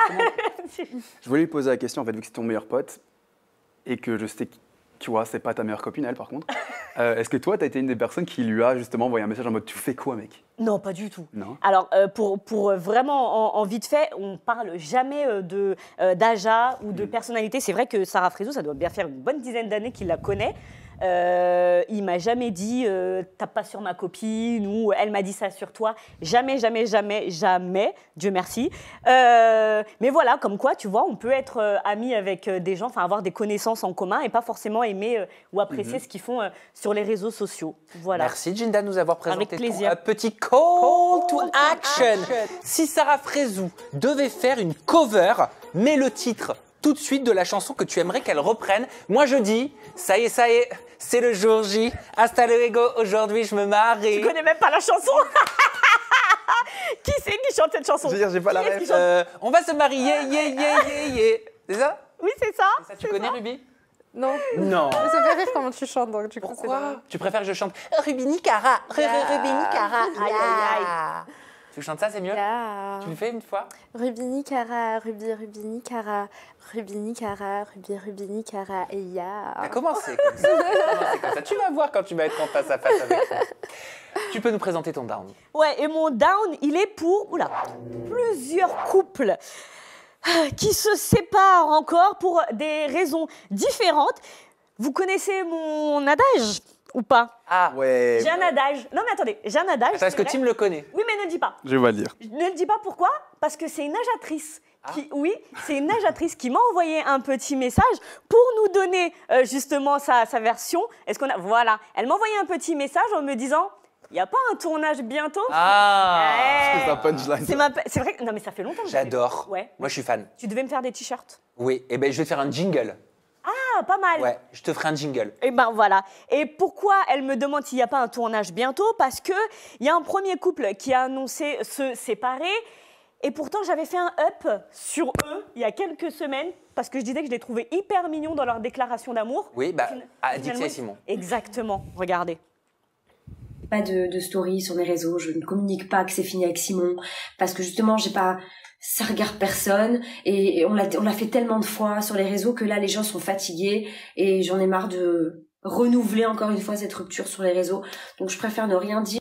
je voulais lui poser la question, en fait, vu que c'est ton meilleur pote et que je sais tu vois, c'est pas ta meilleure copine, elle, par contre. Euh, est-ce que toi, t'as été une des personnes qui lui a justement envoyé un message en mode Tu fais quoi, mec Non, pas du tout. Alors, euh, pour, euh, vraiment, en, vite fait, on parle jamais d'Aja ou de hmm. personnalité. C'est vrai que Sarah Frézou, ça doit bien faire une bonne dizaine d'années qu'il la connaît. Euh, il m'a jamais dit euh, tape pas sur ma copine ou elle m'a dit ça sur toi. Jamais, jamais, jamais, jamais. Dieu merci. Euh, mais voilà, comme quoi, tu vois, on peut être euh, ami avec des gens, enfin avoir des connaissances en commun et pas forcément aimer ou apprécier mhm. ce qu'ils font sur les réseaux sociaux. Voilà. Merci Jinda de nous avoir présenté avec petit call, to, action. Si Sarah Frézou devait faire une cover, mets le titre tout de suite de la chanson que tu aimerais qu'elle reprenne. Moi je dis, ça y est, ça y est, c'est le jour J. Hasta luego, aujourd'hui je me marie. Tu connais même pas la chanson Qui c'est qui chante cette chanson Je veux dire, j'ai pas la euh, on va se marier, yeah, yeah, yeah, yeah. C'est ça Oui, c'est ça. ça. Tu connais Ruby non. Non. ça fait rire comment tu chantes, donc tu Pourquoi Tu préfères que je chante Rubini Cara. Rubini Cara. Aïe, aïe, aïe. Tu chantes ça, c'est mieux Tu le fais une fois Rubini Cara, Rubi Rubini Cara, Rubini Cara, Rubi Rubini Cara, et ya. Yeah. c'est commencé Tu vas voir quand tu vas être en face à face avec ça. Tu peux nous présenter ton down Ouais, et mon down, il est pour oula, plusieurs couples qui se séparent encore pour des raisons différentes. Vous connaissez mon adage ou pas. Ah ouais. J'ai un adage. Non mais attendez, j'ai un adage. parce est que Tim le connaît Oui mais ne le dis pas. Je vais le dire. Ne le dis pas pourquoi Parce que c'est une nageatrice. Ah. Qui, oui, c'est une nageatrice qui m'a envoyé un petit message pour nous donner euh, justement sa, version. Est-ce qu'on a Voilà, elle m'a envoyé un petit message en me disant il y a pas un tournage bientôt Ah C'est un punchline. C'est, c'est vrai, non mais ça fait longtemps J'adore. Ouais. Moi je suis fan. Tu devais me faire des t-shirts. Oui, et eh ben je vais faire un jingle. Ah, pas mal. Ouais, je te ferai un jingle. Et eh ben voilà. Et pourquoi elle me demande s'il n'y a pas un tournage bientôt Parce que il y a un premier couple qui a annoncé se séparer. Et pourtant, j'avais fait un up sur eux il y a quelques semaines parce que je disais que je les trouvais hyper mignons dans leur déclaration d'amour. Oui, bah, dites et Simon. Exactement. Regardez pas de, story sur mes réseaux, je ne communique pas que c'est fini avec Simon parce que justement j'ai pas ça regarde personne et, on l'a on l'a fait tellement de fois sur les réseaux que là les gens sont fatigués et j'en ai marre de renouveler encore une fois cette rupture sur les réseaux. Donc je préfère ne rien dire.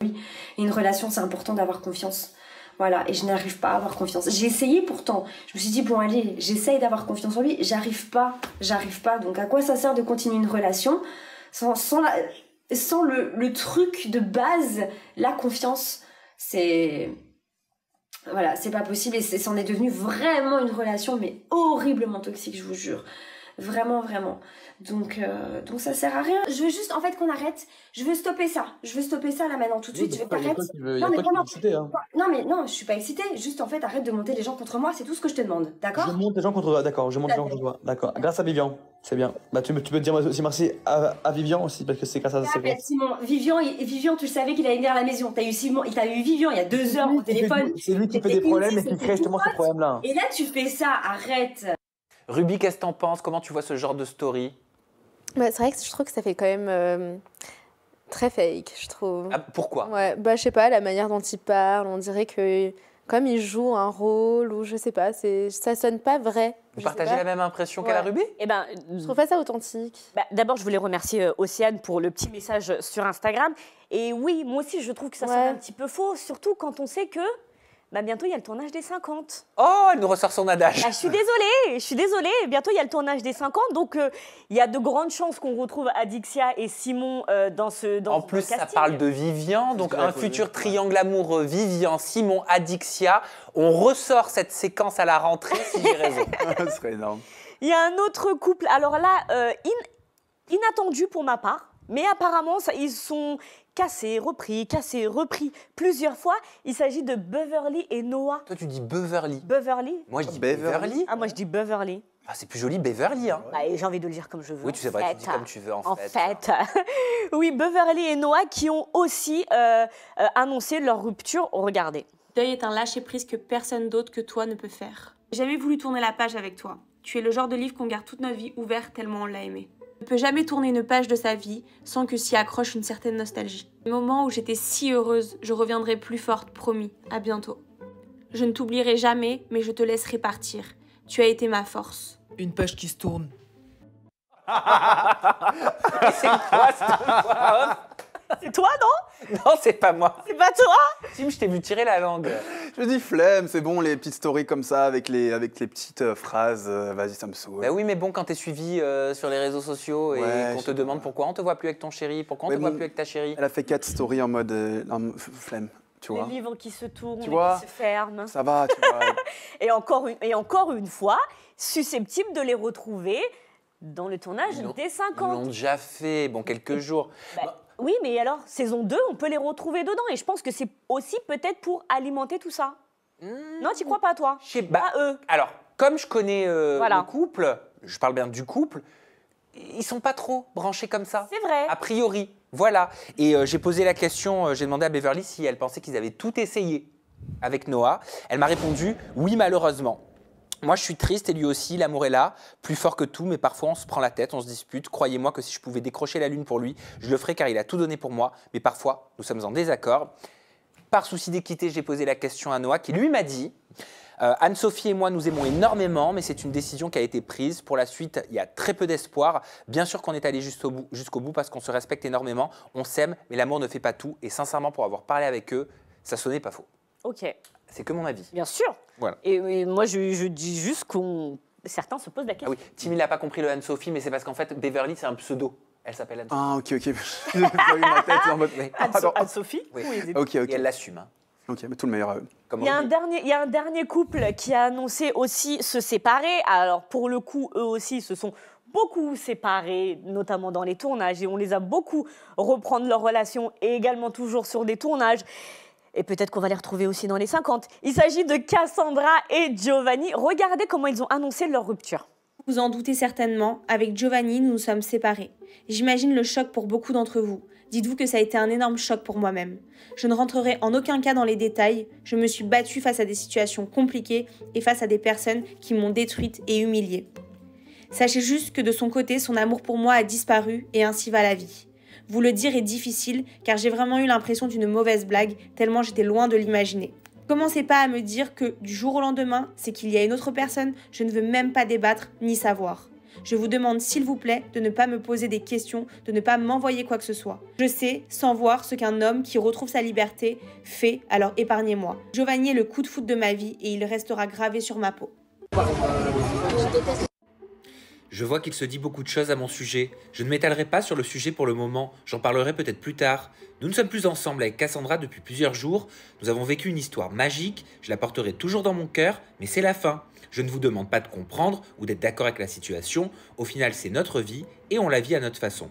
une relation, c'est important d'avoir confiance. Voilà, et je n'arrive pas à avoir confiance. J'ai essayé pourtant. Je me suis dit, bon, allez, j'essaye d'avoir confiance en lui. J'arrive pas, j'arrive pas. Donc, à quoi ça sert de continuer une relation sans, sans la, sans le, truc de base, la confiance, c'est voilà, c'est pas possible et c'en est devenu vraiment une relation mais horriblement toxique, je vous jure. Vraiment, vraiment. Donc, euh, donc ça sert à rien. Je veux juste en fait qu'on arrête. Je veux stopper ça. Je veux stopper ça là maintenant tout de suite. Je veux qu'arrête. Non, mais non, hein. non, mais non, je suis pas excitée. Juste en fait, arrête de monter les gens contre moi. C'est tout ce que je te demande. D'accord Je monte les gens contre toi. D'accord. Je monte gens contre D'accord. Grâce à Vivian. C'est bien. Bah, tu, tu peux dire aussi merci à, Vivian aussi, parce que c'est grâce à ça. Ah, Vivian, Vivian, tu savais qu'il allait venir à la maison. T'as eu Simon, eu Vivian il y a deux heures au téléphone. C'est lui qui fait des problèmes et qui crée justement ces problèmes-là. Et là, tu fais ça, arrête. Ruby, qu'est-ce que t'en penses Comment tu vois ce genre de story bah, C'est vrai que je trouve que ça fait quand même euh, très fake, je trouve. Ah, pourquoi ouais, bah, Je sais pas, la manière dont il parle, on dirait que comme il joue un rôle ou je sais pas, ça sonne pas vrai. Vous partagez la même impression qu'à la Ruby Eh ben, je trouve pas ça authentique. Bah, d'abord, je voulais remercier euh, Océane pour le petit message sur Instagram. Et oui, moi aussi, je trouve que ça sonne un petit peu faux, surtout quand on sait que bah, bientôt il y a le tournage des 50. Oh, elle nous ressort son adage. Ah, je suis désolée, je suis désolée. Bientôt il y a le tournage des 50, donc euh, il y a de grandes chances qu'on retrouve Adixia et Simon euh, dans ce dans En plus, ça parle de Vivian, donc un futur triangle amoureux Vivian, Simon, Adixia. On ressort cette séquence à la rentrée, si j'ai raison. Ce serait énorme. Il y a un autre couple. Alors là, euh, in... inattendu pour ma part. Mais apparemment, ils, sont, cassé, repris, cassé, repris plusieurs fois. Il s'agit de Beverly et Noah. Toi, tu dis Beverly. Beverly Moi, je dis Beverly. Ah, moi, je dis Beverly. Ah, c'est plus joli, Beverly. Hein. Bah, j'ai envie de le lire comme je veux. Oui, tu sais, vrai, tu dis comme tu veux en, en fait. oui, Beverly et Noah qui ont aussi euh, euh, annoncé leur rupture. Oh, regardez. Deuil est un lâcher-prise que personne d'autre que toi ne peut faire. J'avais voulu tourner la page avec toi. Tu es le genre de livre qu'on garde toute notre vie ouvert tellement on l'a aimé ne peut jamais tourner une page de sa vie sans que s'y accroche une certaine nostalgie. Le moment où j'étais si heureuse, je reviendrai plus forte, promis. À bientôt. Je ne t'oublierai jamais, mais je te laisserai partir. Tu as été ma force. Une page qui se tourne. C'est toi, non Non, c'est pas moi. C'est pas toi Tim, je t'ai vu tirer la langue. Je dis flemme, c'est bon, les petites stories comme ça, avec les, avec les petites euh, phrases, euh, vas-y, ça me saoule. Bah oui, mais bon, quand t'es suivi euh, sur les réseaux sociaux et qu'on te demande pourquoi on te voit plus avec ton chéri, pourquoi on ne te voit plus avec ta chérie. Elle a fait quatre stories en mode flemme, tu vois. Les livres qui se tournent, qui se ferment. Ça va, tu vois. Et encore, une, et encore une fois, susceptible de les retrouver dans le tournage des 50. Ils l'ont déjà fait, bon, quelques bah, jours. Bah, oui, mais alors, saison 2, on peut les retrouver dedans. Et je pense que c'est aussi peut-être pour alimenter tout ça. Hmm. Non, tu crois pas, toi Je sais pas. eux. Alors, comme je connais euh, le couple, je parle bien du couple, ils sont pas trop branchés comme ça. C'est vrai. A priori. Voilà. Et euh, j'ai posé la question, euh, j'ai demandé à Beverly si elle pensait qu'ils avaient tout essayé avec Noah. Elle m'a répondu oui, malheureusement. Moi, je suis triste et lui aussi, l'amour est là, plus fort que tout, mais parfois on se prend la tête, on se dispute. Croyez-moi que si je pouvais décrocher la lune pour lui, je le ferais car il a tout donné pour moi, mais parfois nous sommes en désaccord. Par souci d'équité, j'ai posé la question à Noah qui lui m'a dit euh, Anne-Sophie et moi nous aimons énormément, mais c'est une décision qui a été prise. Pour la suite, il y a très peu d'espoir. Bien sûr qu'on est allé jusqu'au bout, parce qu'on se respecte énormément, on s'aime, mais l'amour ne fait pas tout. Et sincèrement, pour avoir parlé avec eux, ça sonnait pas faux. Ok. C'est que mon avis. Bien sûr. Et, moi, je, dis juste qu'on certains se posent la ah question. oui, Timmy n'a pas compris le Anne-Sophie, mais c'est parce qu'en fait, Beverly, c'est un pseudo. Elle s'appelle Anne-Sophie. Ah, ok, ok. J'ai ma tête en mode. Anne-Sophie oui. elle l'assume. Hein. Ok, mais tout le meilleur à eux. il, y a un dernier, il y a un dernier couple qui a annoncé aussi se séparer. Alors, pour le coup, eux aussi se sont beaucoup séparés, notamment dans les tournages, et on les a beaucoup reprendre leur relation, et également toujours sur des tournages. Et peut-être qu'on va les retrouver aussi dans les 50. Il s'agit de Cassandra et Giovanni. Regardez comment ils ont annoncé leur rupture. Vous en doutez certainement, avec Giovanni, nous nous sommes séparés. J'imagine le choc pour beaucoup d'entre vous. Dites-vous que ça a été un énorme choc pour moi-même. Je ne rentrerai en aucun cas dans les détails, je me suis battue face à des situations compliquées et face à des personnes qui m'ont détruite et humiliée. Sachez juste que de son côté, son amour pour moi a disparu et ainsi va la vie. Vous le dire est difficile car j'ai vraiment eu l'impression d'une mauvaise blague tellement j'étais loin de l'imaginer. Commencez pas à me dire que du jour au lendemain, c'est qu'il y a une autre personne, je ne veux même pas débattre ni savoir. Je vous demande s'il vous plaît de ne pas me poser des questions, de ne pas m'envoyer quoi que ce soit. Je sais, sans voir, ce qu'un homme qui retrouve sa liberté fait, alors épargnez-moi. Giovanni est le coup de foot de ma vie et il restera gravé sur ma peau. Je vois qu'il se dit beaucoup de choses à mon sujet. Je ne m'étalerai pas sur le sujet pour le moment, j'en parlerai peut-être plus tard. Nous ne sommes plus ensemble avec Cassandra depuis plusieurs jours. Nous avons vécu une histoire magique, je la porterai toujours dans mon cœur, mais c'est la fin. Je ne vous demande pas de comprendre ou d'être d'accord avec la situation. Au final, c'est notre vie et on la vit à notre façon.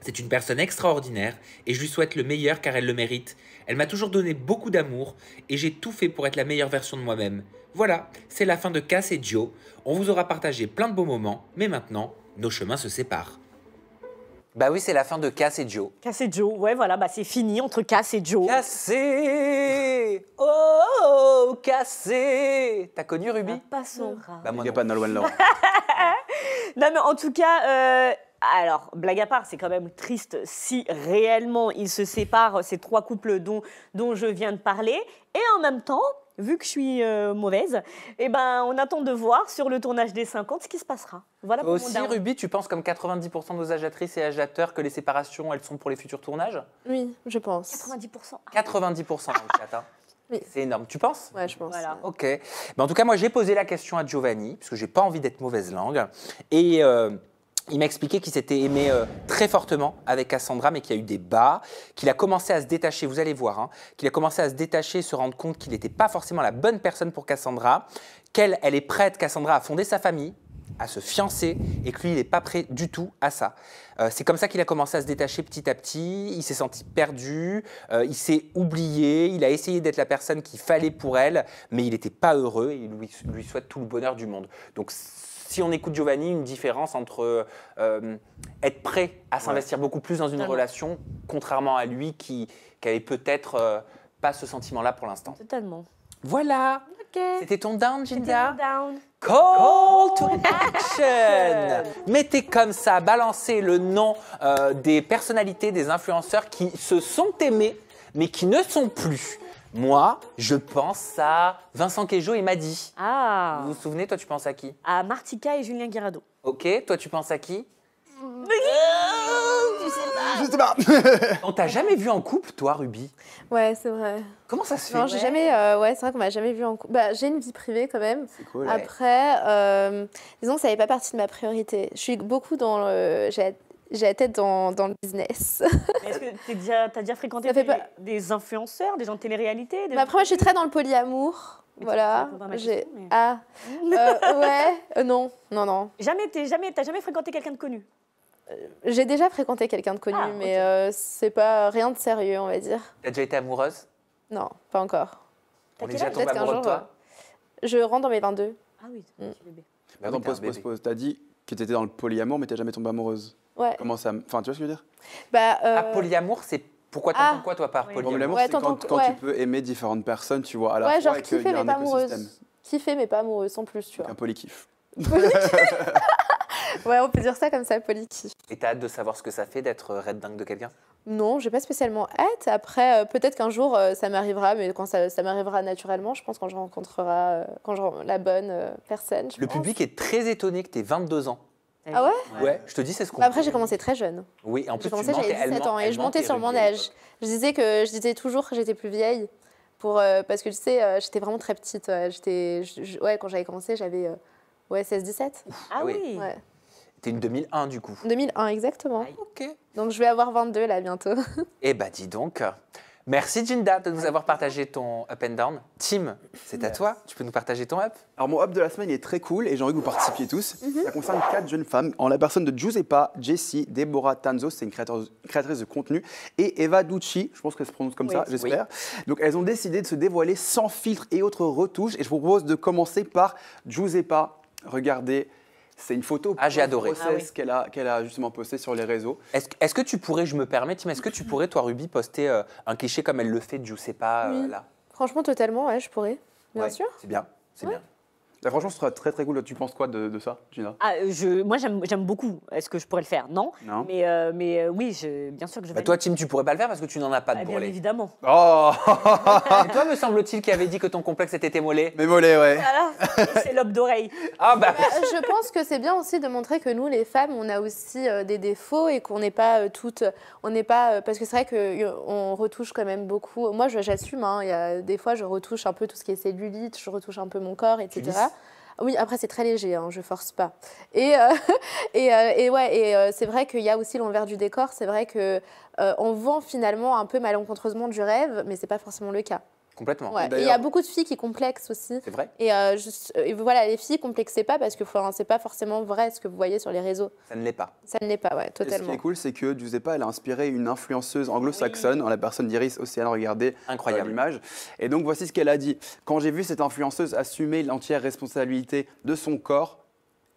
C'est une personne extraordinaire et je lui souhaite le meilleur car elle le mérite. Elle m'a toujours donné beaucoup d'amour et j'ai tout fait pour être la meilleure version de moi-même. Voilà, c'est la fin de Cass et Joe. On vous aura partagé plein de beaux moments, mais maintenant, nos chemins se séparent. Bah oui, c'est la fin de Cass et Joe. Cass et Joe, ouais, voilà, bah c'est fini entre Cass et Joe. Cassé Oh, Cassé T'as connu Ruby Pas Bah moi, il n'y a pas de Nolwenn Laurent. non, mais en tout cas, euh, alors, blague à part, c'est quand même triste si réellement ils se séparent, ces trois couples dont, dont je viens de parler. Et en même temps, vu que je suis euh, mauvaise, eh ben, on attend de voir sur le tournage des 50 ce qui se passera. Voilà pour Aussi, Ruby, tu penses comme 90% de nos agiatrices et agiateurs que les séparations, elles sont pour les futurs tournages Oui, je pense. 90% 90% hein. oui. C'est énorme. Tu penses Oui, je pense. Ok. Mais en tout cas, moi, j'ai posé la question à Giovanni, parce que j'ai pas envie d'être mauvaise langue. Et euh, il m'a expliqué qu'il s'était aimé euh, très fortement avec Cassandra, mais qu'il y a eu des bas, qu'il a commencé à se détacher, vous allez voir, hein, qu'il a commencé à se détacher, se rendre compte qu'il n'était pas forcément la bonne personne pour Cassandra, qu'elle, est prête, Cassandra, à fonder sa famille, à se fiancer et que lui, il n'est pas prêt du tout à ça. Euh, c'est comme ça qu'il a commencé à se détacher petit à petit, il s'est senti perdu, euh, il s'est oublié, il a essayé d'être la personne qu'il fallait pour elle, mais il n'était pas heureux et il lui, lui souhaite tout le bonheur du monde. Donc si on écoute Giovanni, une différence entre euh, être prêt à s'investir beaucoup plus dans une relation, contrairement à lui qui, qui avait peut-être euh, pas ce sentiment-là pour l'instant. Totalement. Voilà. C'était ton down, Gilda. Down. Call to action. Mettez comme ça, balancez le nom euh, des personnalités, des influenceurs qui se sont aimés mais qui ne sont plus. Moi, je pense à Vincent Queijo et Madi. Ah Vous vous souvenez, toi, tu penses à qui À Martika et Julien Guirado. Ok, toi, tu penses à qui Je sais pas. On t'a jamais vu en couple, toi, Ruby Ouais, c'est vrai. Comment ça se fait j'ai jamais. Euh, ouais, c'est vrai qu'on m'a jamais vu en couple. Bah, j'ai une vie privée quand même. C'est cool. Après, euh, disons que ça n'est pas partie de ma priorité. Je suis beaucoup dans le j'ai la tête dans, dans le business. Est-ce que tu as déjà fréquenté des, influenceurs, des gens de télé-réalité Après, moi, je suis très dans le polyamour. voilà. Ah. euh, ouais. Euh, non, non, non. Jamais, t'es, jamais, t'as jamais fréquenté quelqu'un de connu euh, J'ai déjà fréquenté quelqu'un de connu, ah, mais euh, c'est pas rien de sérieux, on va dire. T'as déjà été amoureuse Non, pas encore. on est déjà tombé amoureux de toi Je rentre dans mes 22. Ah oui, mm. petit bébé. Attends, pause, pause, pause. T'as dit que t'étais dans le polyamour, mais t'es jamais tombé amoureuse Ouais. Comment ça. Enfin, tu vois ce que je veux dire bah, euh, ah, polyamour, c'est. Pourquoi t'entends ah. quoi, toi, par polyamour c'est quand, tu peux aimer différentes personnes, tu vois, à la ouais, genre, kiffer, mais pas amoureuse. Kiffer, mais pas amoureuse, sans plus, tu vois. Un polykiff. ouais, on peut dire ça comme ça, polykiff. Et t'as hâte de savoir ce que ça fait d'être euh, red dingue de quelqu'un Non, j'ai pas spécialement hâte. Après, euh, peut-être qu'un jour, ça m'arrivera, mais quand ça, m'arrivera naturellement, je pense, quand je rencontrerai quand la bonne personne. Le public est très étonné que t'aies 22 ans ah ouais Ouais, je te dis, c'est ce qu'on. Bah, après, j'ai commencé très jeune. Oui, en plus, j'ai commencé, j'avais 17 ans et je montais sur mon âge. Je disais que je disais toujours que j'étais plus vieille pour euh, parce que tu sais, euh, j'étais vraiment très petite. j'étais, ouais, quand j'avais commencé, j'avais 16-17. Euh, ah oui. Ouais. T'es une 2001 du coup. 2001 exactement. Ok. Donc je vais avoir 22 là bientôt. eh bah dis donc. Merci Jinda de nous avoir partagé ton up and down. Tim, c'est à toi. Tu peux nous partager ton up Alors mon up de la semaine est très cool et j'ai envie que vous participiez tous. Mhm. Ça concerne quatre jeunes femmes en la personne de Giuseppa, Jessie, Deborah Tanzo, c'est une créatrice de contenu, et Eva Ducci, je pense qu'elle se prononce comme ça, j'espère. Donc elles ont décidé de se dévoiler sans filtre et autres retouches et je vous propose de commencer par Giuseppa. Regardez c'est une photo ah, j'ai adoré. Ah qu'elle a, qu'elle a justement postée sur les réseaux. Est-ce que tu pourrais, je me permets, Tim, est-ce que tu pourrais, toi, Ruby, poster euh, un cliché comme elle le fait de Je sais pas, là Franchement, totalement, je pourrais. Bien sûr. C'est bien, c'est bien. Là, franchement, ce sera très très cool. Tu penses quoi de, ça, Gina ah, je, Moi, j'aime beaucoup. Est-ce que je pourrais le faire Non. Mais, euh, mais euh, oui, bien sûr que je bah, vais. Bah, toi, Tim, tu pourrais pas le faire parce que tu n'en as pas de ah, Bien évidemment. Oh toi, me semble-t-il, qui avait dit que ton complexe était émolé Mais molé ouais. Voilà, c'est lobe d'oreille. Ah, bah, bah. Je pense que c'est bien aussi de montrer que nous, les femmes, on a aussi euh, des défauts et qu'on n'est pas toutes. On n'est pas. parce que c'est vrai qu'on retouche quand même beaucoup. Moi, j'assume. Hein. des fois, je retouche un peu tout ce qui est cellulite, je retouche un peu mon corps, etc. Oui, après, c'est très léger, hein, je force pas. Et, euh, euh, et, ouais, et euh, c'est vrai qu'il y a aussi l'envers du décor. C'est vrai qu'on on vend finalement un peu malencontreusement du rêve, mais c'est pas forcément le cas. Complètement. Il y a beaucoup de filles qui complexent aussi. C'est vrai. Et, euh, euh, voilà, les filles complexaient pas parce que enfin, c'est pas forcément vrai ce que vous voyez sur les réseaux. Ça ne l'est pas. Ça ne l'est pas, ouais, totalement. ce qui est cool, c'est que du pas, elle a inspiré une influenceuse anglo-saxonne, hein, la personne d'Iris Océane, regardez euh, Incroyable. l'image. Et donc voici ce qu'elle a dit. Quand j'ai vu cette influenceuse assumer l'entière responsabilité de son corps,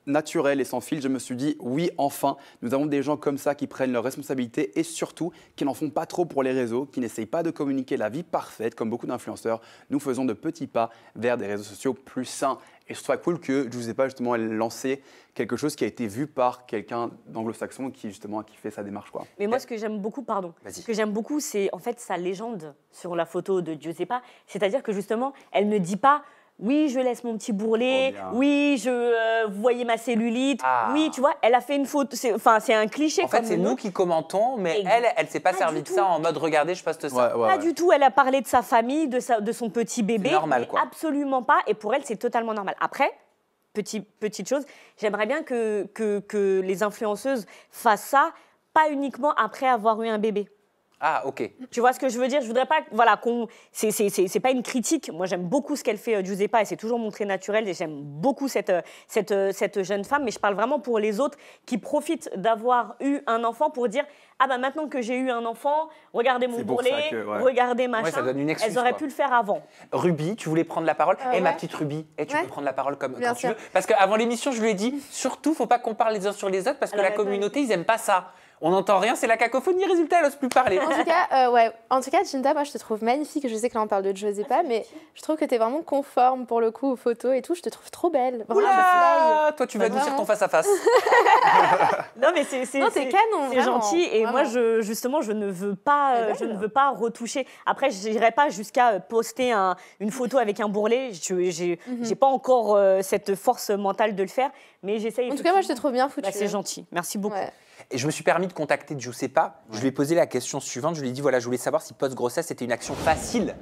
naturel et sans fil, je me suis dit oui, enfin, nous avons des gens comme ça qui prennent leurs responsabilités et surtout qui n'en font pas trop pour les réseaux, qui n'essayent pas de communiquer la vie parfaite comme beaucoup d'influenceurs. Nous faisons de petits pas vers des réseaux sociaux plus sains. Et ce serait cool que je vous ai pas justement lancé quelque chose qui a été vu par quelqu'un d'anglo-saxon qui justement a fait sa démarche quoi. Mais moi ce que j'aime beaucoup, pardon, ce que j'aime beaucoup c'est en fait sa légende sur la photo de pas, c'est-à-dire que justement elle ne dit pas oui, je laisse mon petit bourrelet, oui, je euh, vous voyez ma cellulite, ah. oui, tu vois, elle a fait une faute, enfin c'est un cliché. En fait, c'est nous qui commentons, mais elle, elle s'est pas, servie de ça en mode regardez, je passe poste ça. pas du tout, elle a parlé de sa famille, de, sa, de son petit bébé. Normal quoi. Absolument pas, et pour elle c'est totalement normal. Après, petit, petite chose, j'aimerais bien que, que les influenceuses fassent ça, pas uniquement après avoir eu un bébé. Ah, ok. Tu vois ce que je veux dire Je voudrais pas, voilà, qu'on, c'est, c'est, c'est, pas une critique. Moi, j'aime beaucoup ce qu'elle fait, euh, Giuseppa, et c'est toujours montré naturel. Et j'aime beaucoup cette, euh, cette, euh, cette jeune femme. Mais je parle vraiment pour les autres qui profitent d'avoir eu un enfant pour dire ah bah maintenant que j'ai eu un enfant, regardez mon bourrelet, regardez ma Ouais, ça donne une excuse, Elles auraient pu le faire avant. Ruby, tu voulais prendre la parole. et euh, eh, ma petite Ruby, et eh, tu peux prendre la parole comme tu veux. Parce qu'avant l'émission, je lui ai dit surtout, faut pas qu'on parle les uns sur les autres parce que la communauté, ils aiment pas ça. On n'entend rien, c'est la cacophonie, résultat, elle n'ose plus parler. En tout cas, euh, ouais. En tout cas, Ginta, moi, je te trouve magnifique. Je sais que là, on parle de Josépa, ah, mais je trouve que tu es vraiment conforme pour le coup aux photos et tout. Je te trouve trop belle. Toi, tu vas adoucir ton face à face. non, mais c'est c'est gentil. Et moi, je, justement, je ne veux pas, euh, je ne veux pas retoucher. Après, je n'irai pas jusqu'à euh, poster une photo avec un bourrelet. Je n'ai mhm. pas encore cette force mentale de le faire, mais j'essaye. En tout cas, moi, je te trouve bien foutue. Bah, c'est gentil. Merci beaucoup. Et je me suis permis de contacter Giuseppa. Je lui ai posé la question suivante. Je lui ai dit voilà, je voulais savoir si post-grossesse était une action facile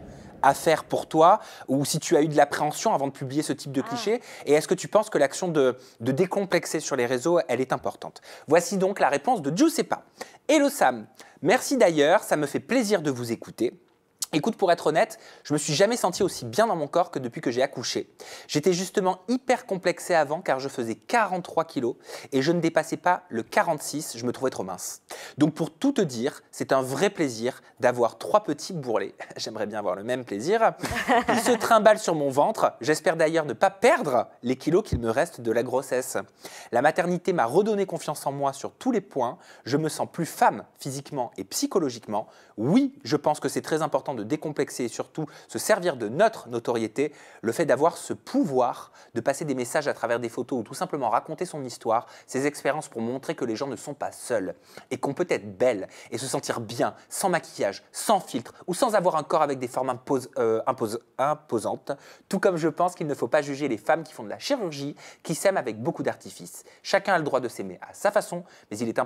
à faire pour toi ou si tu as eu de l'appréhension avant de publier ce type de ah. cliché Et est-ce que tu penses que l'action de, décomplexer sur les réseaux, elle est importante Voici donc la réponse de Giuseppa. Hello Sam, merci d'ailleurs, ça me fait plaisir de vous écouter. Écoute, pour être honnête, je me suis jamais senti aussi bien dans mon corps que depuis que j'ai accouché. J'étais justement hyper complexé avant car je faisais 43 kilos et je ne dépassais pas le 46, je me trouvais trop mince. Donc pour tout te dire, c'est un vrai plaisir d'avoir trois petits bourrelets. J'aimerais bien avoir le même plaisir. Ils se trimballent sur mon ventre. J'espère d'ailleurs ne pas perdre les kilos qu'il me reste de la grossesse. La maternité m'a redonné confiance en moi sur tous les points. Je me sens plus femme physiquement et psychologiquement. Oui, je pense que c'est très important de décomplexer et surtout se servir de notre notoriété, le fait d'avoir ce pouvoir de passer des messages à travers des photos ou tout simplement raconter son histoire, ses expériences pour montrer que les gens ne sont pas seuls et qu'on peut être belle et se sentir bien, sans maquillage, sans filtre ou sans avoir un corps avec des formes euh, imposantes, tout comme je pense qu'il ne faut pas juger les femmes qui font de la chirurgie, qui s'aiment avec beaucoup d'artifices. Chacun a le droit de s'aimer à sa façon, mais il est,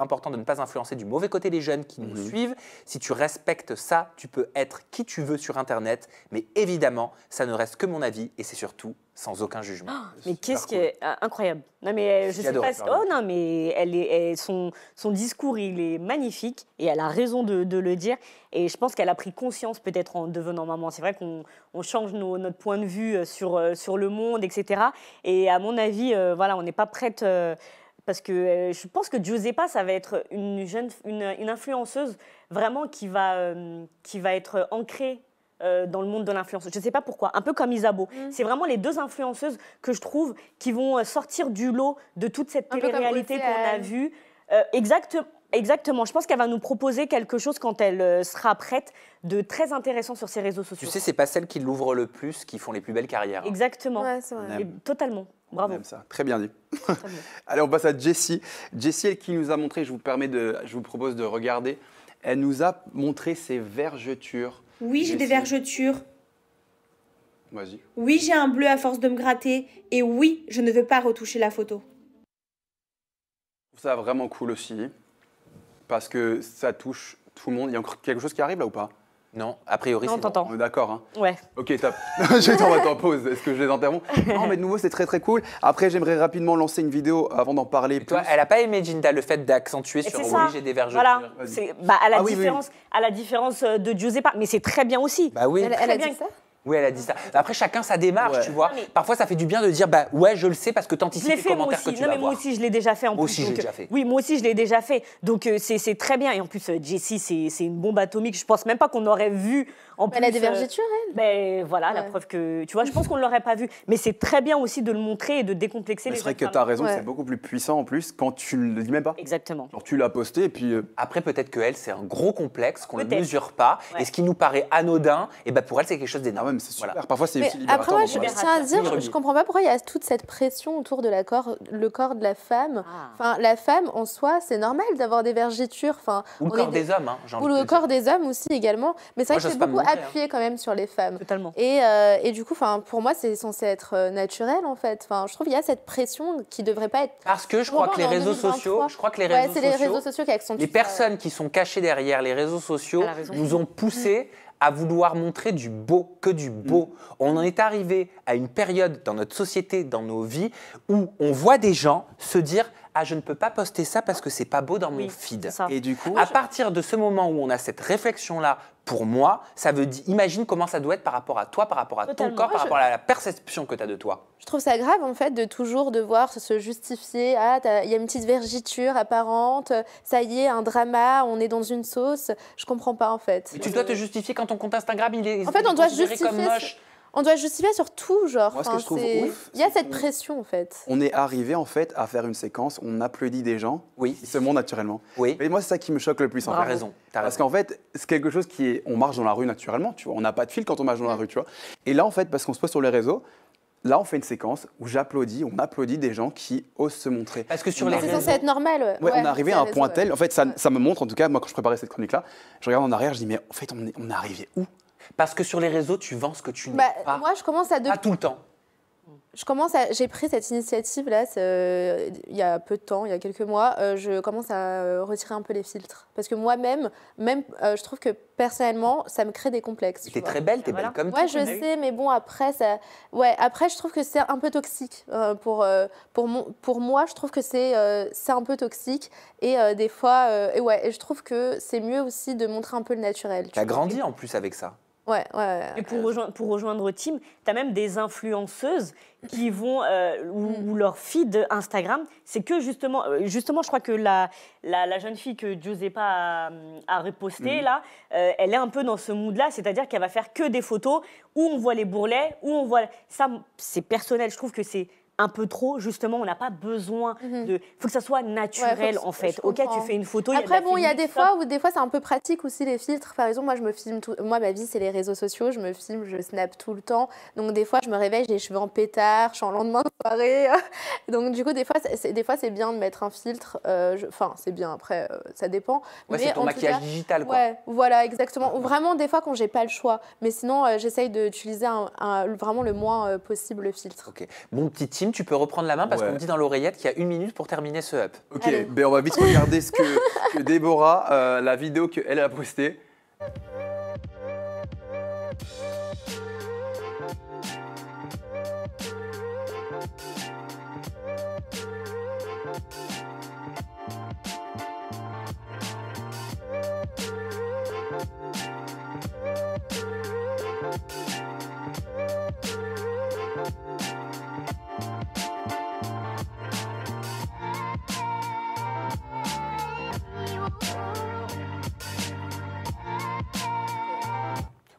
important de ne pas influencer du mauvais côté les jeunes qui nous mhm. suivent. Si tu respectes ça, tu peux être qui tu veux sur Internet, mais évidemment, ça ne reste que mon avis et c'est surtout sans aucun jugement. Ah, mais qu'est-ce qui est ah, incroyable Non mais euh, je sais Oh non mais elle est, son, son discours il est magnifique et elle a raison de, le dire et je pense qu'elle a pris conscience peut-être en devenant maman. C'est vrai qu'on change notre point de vue euh, sur euh, sur le monde etc. Et à mon avis voilà on n'est pas prête. parce que je pense que Giuseppa, ça va être une jeune, une, une influenceuse vraiment qui va, euh, qui va être euh, ancrée euh, dans le monde de l'influence. Je ne sais pas pourquoi, un peu comme Isabeau. Mm. C'est vraiment les deux influenceuses que je trouve qui vont sortir du lot de toute cette télé-réalité qu'on a vue. exactement. Je pense qu'elle va nous proposer quelque chose quand elle sera prête de très intéressant sur ses réseaux sociaux. Tu sais, c'est pas celles qui l'ouvrent le plus qui font les plus belles carrières. Exactement. Totalement. Bravo. ça. Très bien dit. Allez, on passe à Jessie. Jessie, elle qui nous a montré, je vous, permets de, je vous propose de regarder elle nous a montré ses vergetures. Oui, j'ai des vergetures. Vas-y. Oui, j'ai un bleu à force de me gratter. Et oui, je ne veux pas retoucher la photo. trouve ça vraiment cool aussi. Parce que ça touche tout le monde. Il y a encore quelque chose qui arrive là ou pas non, a priori, c'est On est d'accord. Hein. Ouais. Ok, top. en pause. Est-ce que je les interromps Non, mais de nouveau, c'est très très cool. Après, j'aimerais rapidement lancer une vidéo avant d'en parler. Plus. elle a pas aimé Jinda le fait d'accentuer sur oui, j'ai des verges ». Voilà. Bah, à la ah différence, à la différence euh, de Giuseppe. mais c'est très bien aussi. Bah oui. Elle, bien ça. Oui, elle a dit ça. Après, chacun sa démarche, tu vois. Parfois, ça fait du bien de dire, bah ouais, je le sais parce que t'anticipes les commentaires que tu non, mais Moi aussi, je l'ai déjà fait. En moi aussi, je déjà fait. Oui, moi aussi, je l'ai déjà fait. Donc, euh, c'est très bien. Et en plus, euh, Jessie, c'est une bombe atomique. Je pense même pas qu'on aurait vu bah, euh, elle a des vergetures, elle. voilà, la preuve que. Tu vois, je pense qu'on ne l'aurait pas vu. Mais c'est très bien aussi de le montrer et de décomplexer les C'est vrai que tu as hein. raison, c'est beaucoup plus puissant en plus quand tu ne le dis même pas. Exactement. Quand tu l'as posté et puis. Euh, après, peut-être que elle, c'est un gros complexe qu'on ne mesure pas. Et ce qui nous paraît anodin, et eh ben pour elle, c'est quelque chose d'énorme. Ah Parfois, c'est utile. Après, moi, je tiens à dire, je, comprends pas pourquoi il y a toute cette pression autour de la corps, le corps de la femme. Ah. Enfin, la femme, en soi, c'est normal d'avoir des vergetures. Enfin, Ou le corps des, hommes, hein, Ou le corps des hommes aussi également. Mais c'est vrai que c'est beaucoup appuyer quand même sur les femmes. Totalement. Et, euh, et du coup, pour moi, c'est censé être euh, naturel en fait. Enfin, je trouve qu'il y a cette pression qui devrait pas être. Parce que je crois que les réseaux sociaux, je crois que les réseaux sociaux, les réseaux sociaux qui accentuent. Les personnes qui sont cachées derrière les réseaux sociaux nous ont poussé à vouloir montrer du beau, que du mm. beau. On en est arrivé à une période dans notre société, dans nos vies, où on voit des gens se dire ah je ne peux pas poster ça parce que c'est pas beau dans mon feed. Et du coup, ah, à partir de ce moment où on a cette réflexion là pour moi, ça veut dire, imagine comment ça doit être par rapport à toi, par rapport à ton corps, par rapport à la perception que tu as de toi. Je trouve ça grave en fait de toujours devoir se justifier. Ah, il y a une petite vergiture apparente, ça y est, un drama, on est dans une sauce. Je comprends pas en fait. Et tu dois te justifier quand ton compte Instagram il est. En fait, on doit justifier. Comme moche on doit justifier sur tout, genre. Moi, Il y a cette pression, en fait. On est arrivé, en fait, à faire une séquence, on applaudit des gens. Oui. se montrent naturellement. Oui. Mais moi, c'est ça qui me choque le plus, en fait. raison. Parce qu'en fait, c'est quelque chose qui est. On marche dans la rue naturellement, tu vois. On n'a pas de fil quand on marche dans la mm. rue, tu vois. Et là, en fait, parce qu'on se pose sur les réseaux, Là, on fait une séquence où j'applaudis, on applaudit des gens qui osent se montrer. Parce que sur les réseaux. C'est être normal. Ouais, on est arrivé à un point tel. En fait, ça, me montre, en tout cas, moi, quand je préparais cette chronique-là, je regarde en arrière, je dis, mais en fait, on est, on est arrivé où parce que sur les réseaux, tu vends ce que tu n'es bah, pas. Moi, je commence à Pas tout le temps. Je commence J'ai pris cette initiative là il y a peu de temps, il y a quelques mois. Euh, je commence à euh, retirer un peu les filtres parce que moi-même, même, euh, je trouve que personnellement, ça me crée des complexes. es très belle, tu es ah, belle comme toi. Ouais, je ah, bah sais, mais bon après ouais après je trouve que c'est un peu toxique pour pour moi. Je trouve que c'est un peu toxique et des fois ouais je trouve que c'est mieux aussi de montrer un peu le naturel. Tu as grandi en plus avec ça. Ouais, ouais, Et pour rejoindre, pour rejoindre Team, tu as même des influenceuses qui vont, euh, mm. ou leur feed Instagram, c'est que justement, euh, justement, je crois que la, la, jeune fille que Giuseppa a, a repostée, mm. là, euh, elle est un peu dans ce mood-là, c'est-à-dire qu'elle va faire que des photos où on voit les bourrelets, où on voit. Ça, c'est personnel, je trouve que c'est un peu trop, justement, on n'a pas besoin mhm. de. Il faut que ça soit naturel, en fait. Ok, tu fais une photo. Après, bon, il y a des fois où des fois c'est un peu pratique aussi les filtres. Par exemple, moi, je me filme tout. Moi, ma vie, c'est les réseaux sociaux. Je me filme, je snap tout le temps. Donc, des fois, je me réveille, j'ai les cheveux en pétard, je suis en lendemain de soirée. Donc, du coup, des fois, des fois, c'est bien de mettre un filtre. Euh, enfin, c'est bien. Après, euh, ça dépend. mais c'est ton maquillage digital, quoi. Ouais, voilà, exactement. Ou vraiment, des fois, quand j'ai pas le choix. Mais sinon, euh, j'essaye d'utiliser vraiment le moins possible le filtre. Ok. petit tu peux reprendre la main parce qu'on me dit dans l'oreillette qu'il y a une minute pour terminer ce up. Ok, ben on va vite regarder ce que, Déborah, euh, la vidéo qu'elle a postée.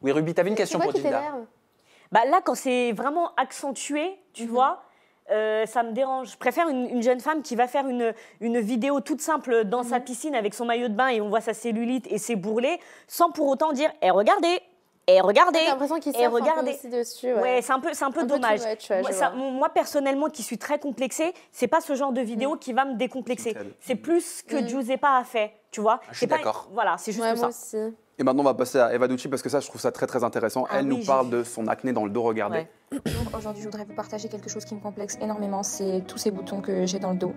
Oui, Ruby, tu avais une question pour Tilda. Bah là, quand c'est vraiment accentué, tu mhm. vois, euh, ça me dérange. Je préfère une, jeune femme qui va faire une, une vidéo toute simple dans sa mhm. piscine avec son maillot de bain et on voit sa cellulite et ses bourrelets, sans pour autant dire Eh, regardez !» Et eh, regardez. Ah, j'ai l'impression qu'ils et eh, regardez. dessus. Ouais, c'est un peu, c'est un peu dommage. moi, personnellement, qui suis très complexée, c'est pas ce genre de vidéo mhm. qui va me décomplexer. C'est plus que mmh. Giuseppa a fait, tu vois. Ah, je suis d'accord. Voilà, c'est juste ça. Et maintenant, on va passer à Eva Ducci parce que ça, je trouve ça très très intéressant. Ah Elle nous parle de son acné dans le dos, regardez. Aujourd'hui, je voudrais vous partager quelque chose qui me complexe énormément c'est tous ces boutons que j'ai dans le dos.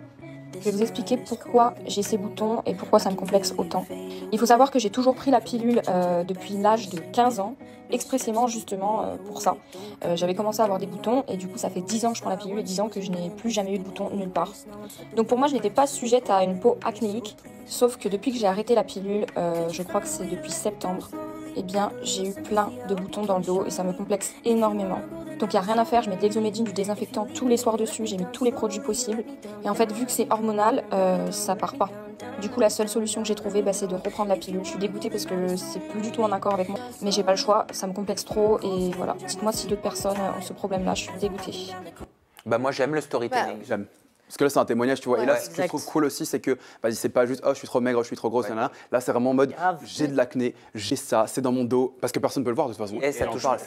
Je vais vous expliquer pourquoi j'ai ces boutons et pourquoi ça me complexe autant. Il faut savoir que j'ai toujours pris la pilule euh, depuis l'âge de 15 ans expressément justement euh, pour ça. Euh, j'avais commencé à avoir des boutons et du coup ça fait 10 ans que je prends la pilule et 10 ans que je n'ai plus jamais eu de boutons nulle part. Donc pour moi je n'étais pas sujette à une peau acnéique, sauf que depuis que j'ai arrêté la pilule, euh, je crois que c'est depuis septembre, eh bien j'ai eu plein de boutons dans le dos et ça me complexe énormément. Donc il n'y a rien à faire, je mets de l'exomédine, du désinfectant tous les soirs dessus, j'ai mis tous les produits possibles. Et en fait vu que c'est hormonal, ça part pas. Du coup, la seule solution que j'ai trouvée, bah, c'est de reprendre la pilule. Je suis dégoûtée parce que c'est plus du tout en accord avec moi, mais j'ai pas le choix, ça me complexe trop et voilà. Dites-moi si d'autres personnes ont ce problème-là, je suis dégoûtée. Bah, moi j'aime le storytelling, bah, j'aime. Parce que là, c'est un témoignage, tu vois. et là, ce que je trouve cool aussi, c'est que, vas-y, c'est pas juste, oh, je suis trop maigre, je suis trop grosse, là, là. là c'est vraiment en mode, j'ai de l'acné, j'ai ça, c'est dans mon dos, parce que personne peut le voir de toute façon. Et, ça, touche, plein de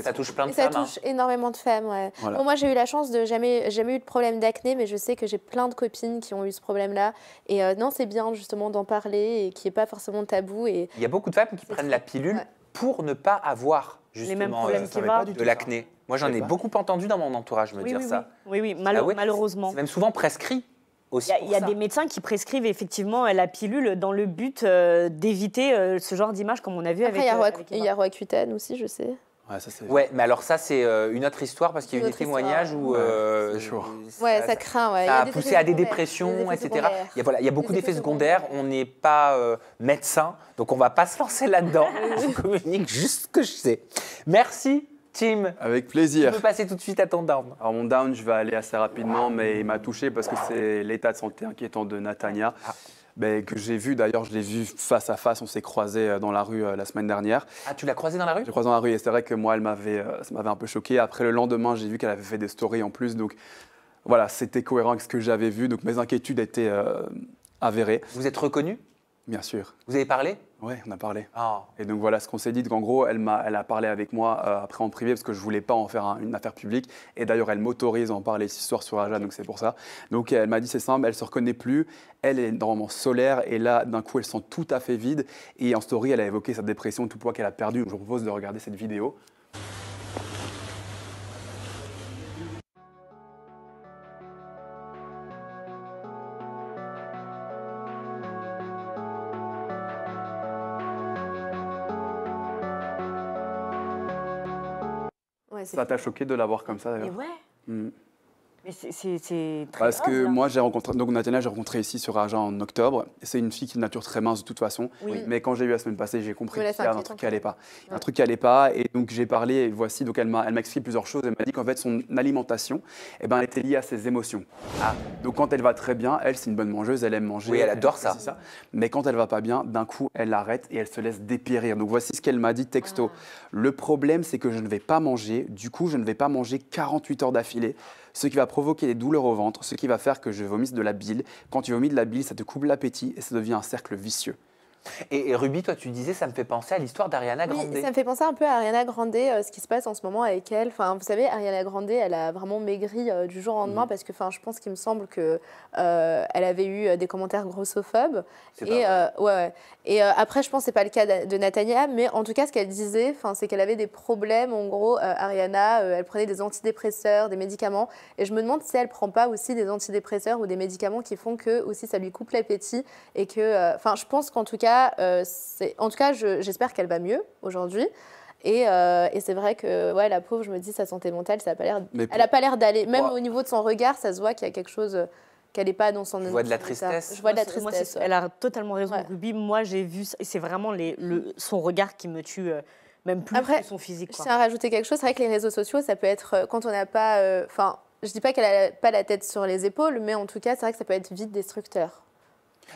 et femmes. Ça touche hein. énormément de femmes, ouais. moi, j'ai eu la chance de jamais, jamais eu de problème d'acné, mais je sais que j'ai plein de copines qui ont eu ce problème-là. Et euh, non, c'est bien, justement, d'en parler et qui est pas forcément tabou. Et... Il y a beaucoup de femmes qui prennent la pilule pour ne pas avoir, justement, euh, de l'acné. Moi, j'en ai beaucoup entendu dans mon entourage me dire ça. Oui, oui, ah malheureusement. C'est même souvent prescrit. Aussi il y a, des médecins qui prescrivent effectivement euh, la pilule dans le but euh, d'éviter euh, ce genre d'image comme on a vu Après, avec. Il y a Roaccutane aussi, je sais. Ouais, ça, ouais, mais alors ça, c'est une autre histoire parce qu'il y a eu des témoignages où. Ouais, ça, craint. Ouais. Ça a, poussé à des dépressions, etc. Il y, a, voilà, il y a beaucoup d'effets secondaires. On n'est pas médecin, donc on ne va pas se lancer là-dedans. je communique juste ce que je sais. Merci Tim. Avec plaisir. Tu peux passer tout de suite à ton down. Alors mon down, je vais aller assez rapidement, mais il m'a touché parce que c'est l'état de santé inquiétant de Natania. Ah. que j'ai vu d'ailleurs, je l'ai vu face à face, on s'est croisé euh, dans la rue euh, la semaine dernière. Ah, tu l'as croisé dans la rue J'ai croisé dans la rue et c'est vrai que moi, elle m'avait, euh, ça m'avait un peu choqué. Après le lendemain, j'ai vu qu'elle avait fait des stories en plus, donc voilà, c'était cohérent avec ce que j'avais vu, donc mes inquiétudes étaient avérées. Vous êtes reconnu Bien sûr. Vous avez parlé Oui, on a parlé. Ah. Et donc voilà ce qu'on s'est dit. en gros, elle a, elle a parlé avec moi euh, après en privé parce que je voulais pas en faire une affaire publique. Et d'ailleurs, elle m'autorise à en parler cette histoire sur Aja, donc c'est pour ça. Donc elle m'a dit c'est simple, elle se reconnaît plus. Elle est normalement solaire et là, d'un coup, elle sent tout à fait vide. Et en story, elle a évoqué sa dépression, tout poids qu'elle a perdu. je vous propose de regarder cette vidéo. Ça t'a choqué de l'avoir comme ça d'ailleurs mais c'est Parce que moi, j'ai rencontré, donc Nathalie, j'ai rencontré ici sur Argent en octobre. C'est une fille qui est de nature très mince de toute façon. Mais quand j'ai eu la semaine passée, j'ai compris qu'il y a un truc qui n'allait pas. Un truc qui pas. Et donc j'ai parlé, et voici, donc elle m'a expliqué plusieurs choses. Elle m'a dit qu'en fait, son alimentation, eh ben, elle était liée à ses émotions. Ah. Donc quand elle va très bien, elle, c'est une bonne mangeuse, elle aime manger. Oui, elle adore ça. Mais quand elle va pas bien, d'un coup, elle arrête et elle se laisse dépérir. Donc voici ce qu'elle m'a dit texto. Ah. Le problème, c'est que je ne vais pas manger. Du coup, je ne vais pas manger 48 heures d'affilée ce qui va provoquer des douleurs au ventre, ce qui va faire que je vomisse de la bile. Quand tu vomis de la bile, ça te coupe l'appétit et ça devient un cercle vicieux. Et, Ruby, toi, tu disais, ça me fait penser à l'histoire d'Ariana Grande. Oui, ça me fait penser un peu à Ariana Grande, euh, ce qui se passe en ce moment avec elle. Enfin, vous savez, Ariana Grande, elle a vraiment maigri euh, du jour au lendemain mm. parce que, enfin, je pense qu'il me semble que euh, elle avait eu des commentaires grossophobes. Et ouais, Et après, je pense que c'est pas le cas de, de mais en tout cas, ce qu'elle disait, enfin, c'est qu'elle avait des problèmes. En gros, Ariana, elle prenait des antidépresseurs, des médicaments. Et je me demande si elle prend pas aussi des antidépresseurs ou des médicaments qui font que aussi ça lui coupe l'appétit et que, enfin, je pense qu'en tout cas euh, en tout cas j'espère qu'elle va mieux aujourd'hui. Euh, et, c'est vrai que ouais, la pauvre, je me dis, sa santé mentale, ça a pas l'air, elle n'a pas l'air d'aller. Même au niveau de son regard, ça se voit qu'il y a quelque chose euh, qu'elle n'est pas dans son. Je vois de la tristesse. Je vois de la tristesse. Elle a totalement raison, ouais. Moi, j'ai vu, c'est vraiment son regard qui me tue. même plus Après, que son physique. Je tiens à rajouter quelque chose. C'est vrai que les réseaux sociaux, ça peut être quand on n'a pas. Enfin, je dis pas qu'elle n'a pas la tête sur les épaules, mais en tout cas, c'est vrai que ça peut être vite destructeur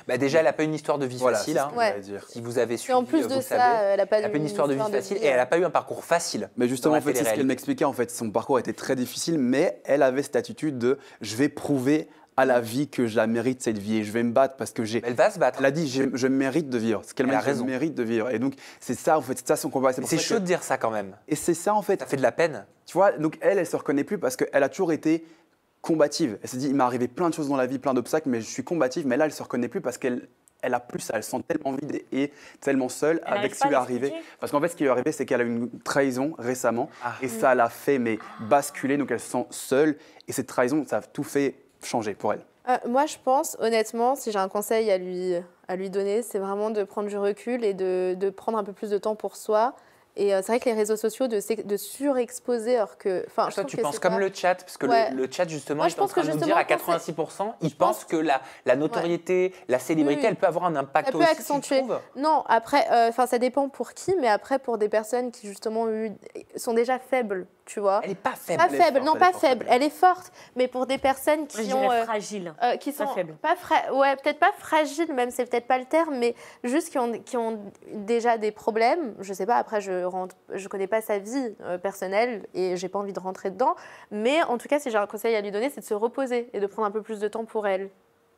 bah déjà, elle n'a pas une histoire de vie voilà, facile. Hein. dire. Si vous avez suivi, et en plus euh, de vous ça, savez, euh, elle n'a pas, une histoire de vie facile et elle n'a euh. pas eu un parcours facile. Mais justement, fait, c'est ce qu'elle m'expliquait. En fait, son parcours était très difficile, mais elle avait cette attitude de je vais prouver à la vie que je la mérite cette vie et je vais me battre parce que j'ai. Elle va se battre. Elle a dit je, mérite de vivre. Ce qu'elle m'a raison. mérite de vivre. Et donc c'est ça en fait, c'est ça son combat. C'est chaud de dire ça quand même. Et c'est ça en fait. Ça fait de la peine. Tu vois, donc elle, elle se reconnaît plus parce qu'elle a toujours été combative. Elle s'est dit, il m'est arrivé plein de choses dans la vie, plein d'obstacles, mais je suis combative. Mais là, elle se reconnaît plus parce qu'elle elle a plus, elle sent tellement vide et tellement seule avec ce qui lui est arrivé. Parce qu'en fait, ce qui lui est arrivé, c'est qu'elle a eu une trahison récemment ah. et ça l'a fait basculer. Donc elle se sent seule et cette trahison, ça a tout fait changer pour elle. Euh, moi, je pense, honnêtement, si j'ai un conseil à lui, à lui donner, c'est vraiment de prendre du recul et de, prendre un peu plus de temps pour soi, et euh, c'est vrai que les réseaux sociaux de, de surexposer, alors que. Enfin, je tu penses comme le chat, parce que le, chat, justement, je pense que nous dire à 86%, ils pense que la, la notoriété, la célébrité, elle peut avoir un impact Elle peut accentuer. non, après, euh, enfin, ça dépend pour qui, mais après, pour des personnes qui, justement, sont déjà faibles, tu vois. Elle n'est pas faible. Pas faible, non, pas faible. Elle est forte, mais pour des personnes qui euh, sont. ont. qui sont. Pas Pas Ouais, peut-être pas fragile, même, c'est peut-être pas le terme, mais juste qui ont, qui ont déjà des problèmes. Je sais pas, après, je je rentre, je connais pas sa vie euh, personnelle et j'ai pas envie de rentrer dedans. Mais en tout cas, si j'ai un conseil à lui donner, c'est de se reposer et de prendre un peu plus de temps pour elle.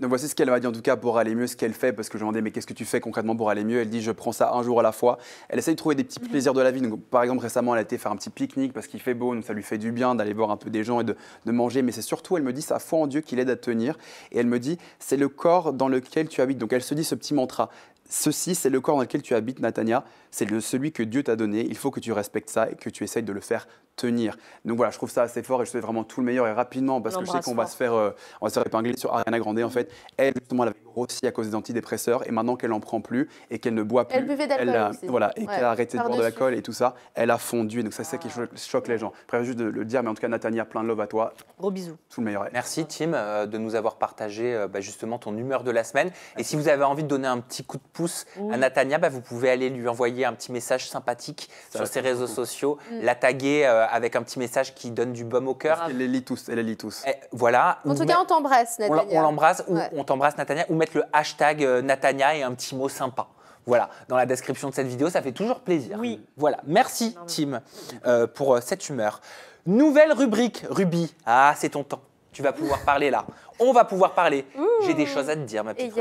Donc voici ce qu'elle m'a dit en tout cas pour aller mieux, ce qu'elle fait, parce que je lui demandais mais qu'est-ce que tu fais concrètement pour aller mieux Elle dit je prends ça un jour à la fois. Elle essaie de trouver des petits mhm. plaisirs de la vie. Donc, par exemple récemment elle a été faire un petit pique-nique parce qu'il fait beau, donc ça lui fait du bien d'aller voir un peu des gens et de, de manger. Mais c'est surtout elle me dit sa foi en Dieu qui l'aide à tenir. Et elle me dit c'est le corps dans lequel tu habites. Donc elle se dit ce petit mantra Ceci, c'est le corps dans lequel tu habites, Natania. C'est celui que Dieu t'a donné. Il faut que tu respectes ça et que tu essayes de le faire tenir. Donc voilà, je trouve ça assez fort et je fais vraiment tout le meilleur et rapidement parce que je sais qu'on va se faire, euh, on va se faire épingler sur Ariana Grande en fait. Elle, justement, elle aussi à cause des antidépresseurs et maintenant qu'elle en prend plus et qu'elle ne boit plus, elle buvait d'alcool voilà et qu'elle a arrêté de boire de l'alcool et tout ça, elle a fondu. Et donc ça c'est ça qui ah. choque les gens. Je juste de le dire, mais en tout cas Nathania, plein de love à toi. Gros bisous. Tout le meilleur. Merci Tim euh, de nous avoir partagé euh, bah, justement ton humeur de la semaine. Et si vous avez envie de donner un petit coup de pouce à Nathania, bah, vous pouvez aller lui envoyer un petit message sympathique sur ses réseaux sociaux, mm. la taguer euh, avec un petit message qui donne du baume au cœur. Elle les lit tous, elle les lit tous. Eh, voilà. En tout cas, on t'embrasse Nathania. On l'embrasse ou on t'embrasse Nathania le hashtag euh, Natania et un petit mot sympa. Voilà, dans la description de cette vidéo, ça fait toujours plaisir. Oui. Voilà, merci Tim euh, pour euh, cette humeur. Nouvelle rubrique, Ruby. Ah, c'est ton temps. Tu vas pouvoir parler là. On va pouvoir parler. J'ai des choses à te dire, ma petite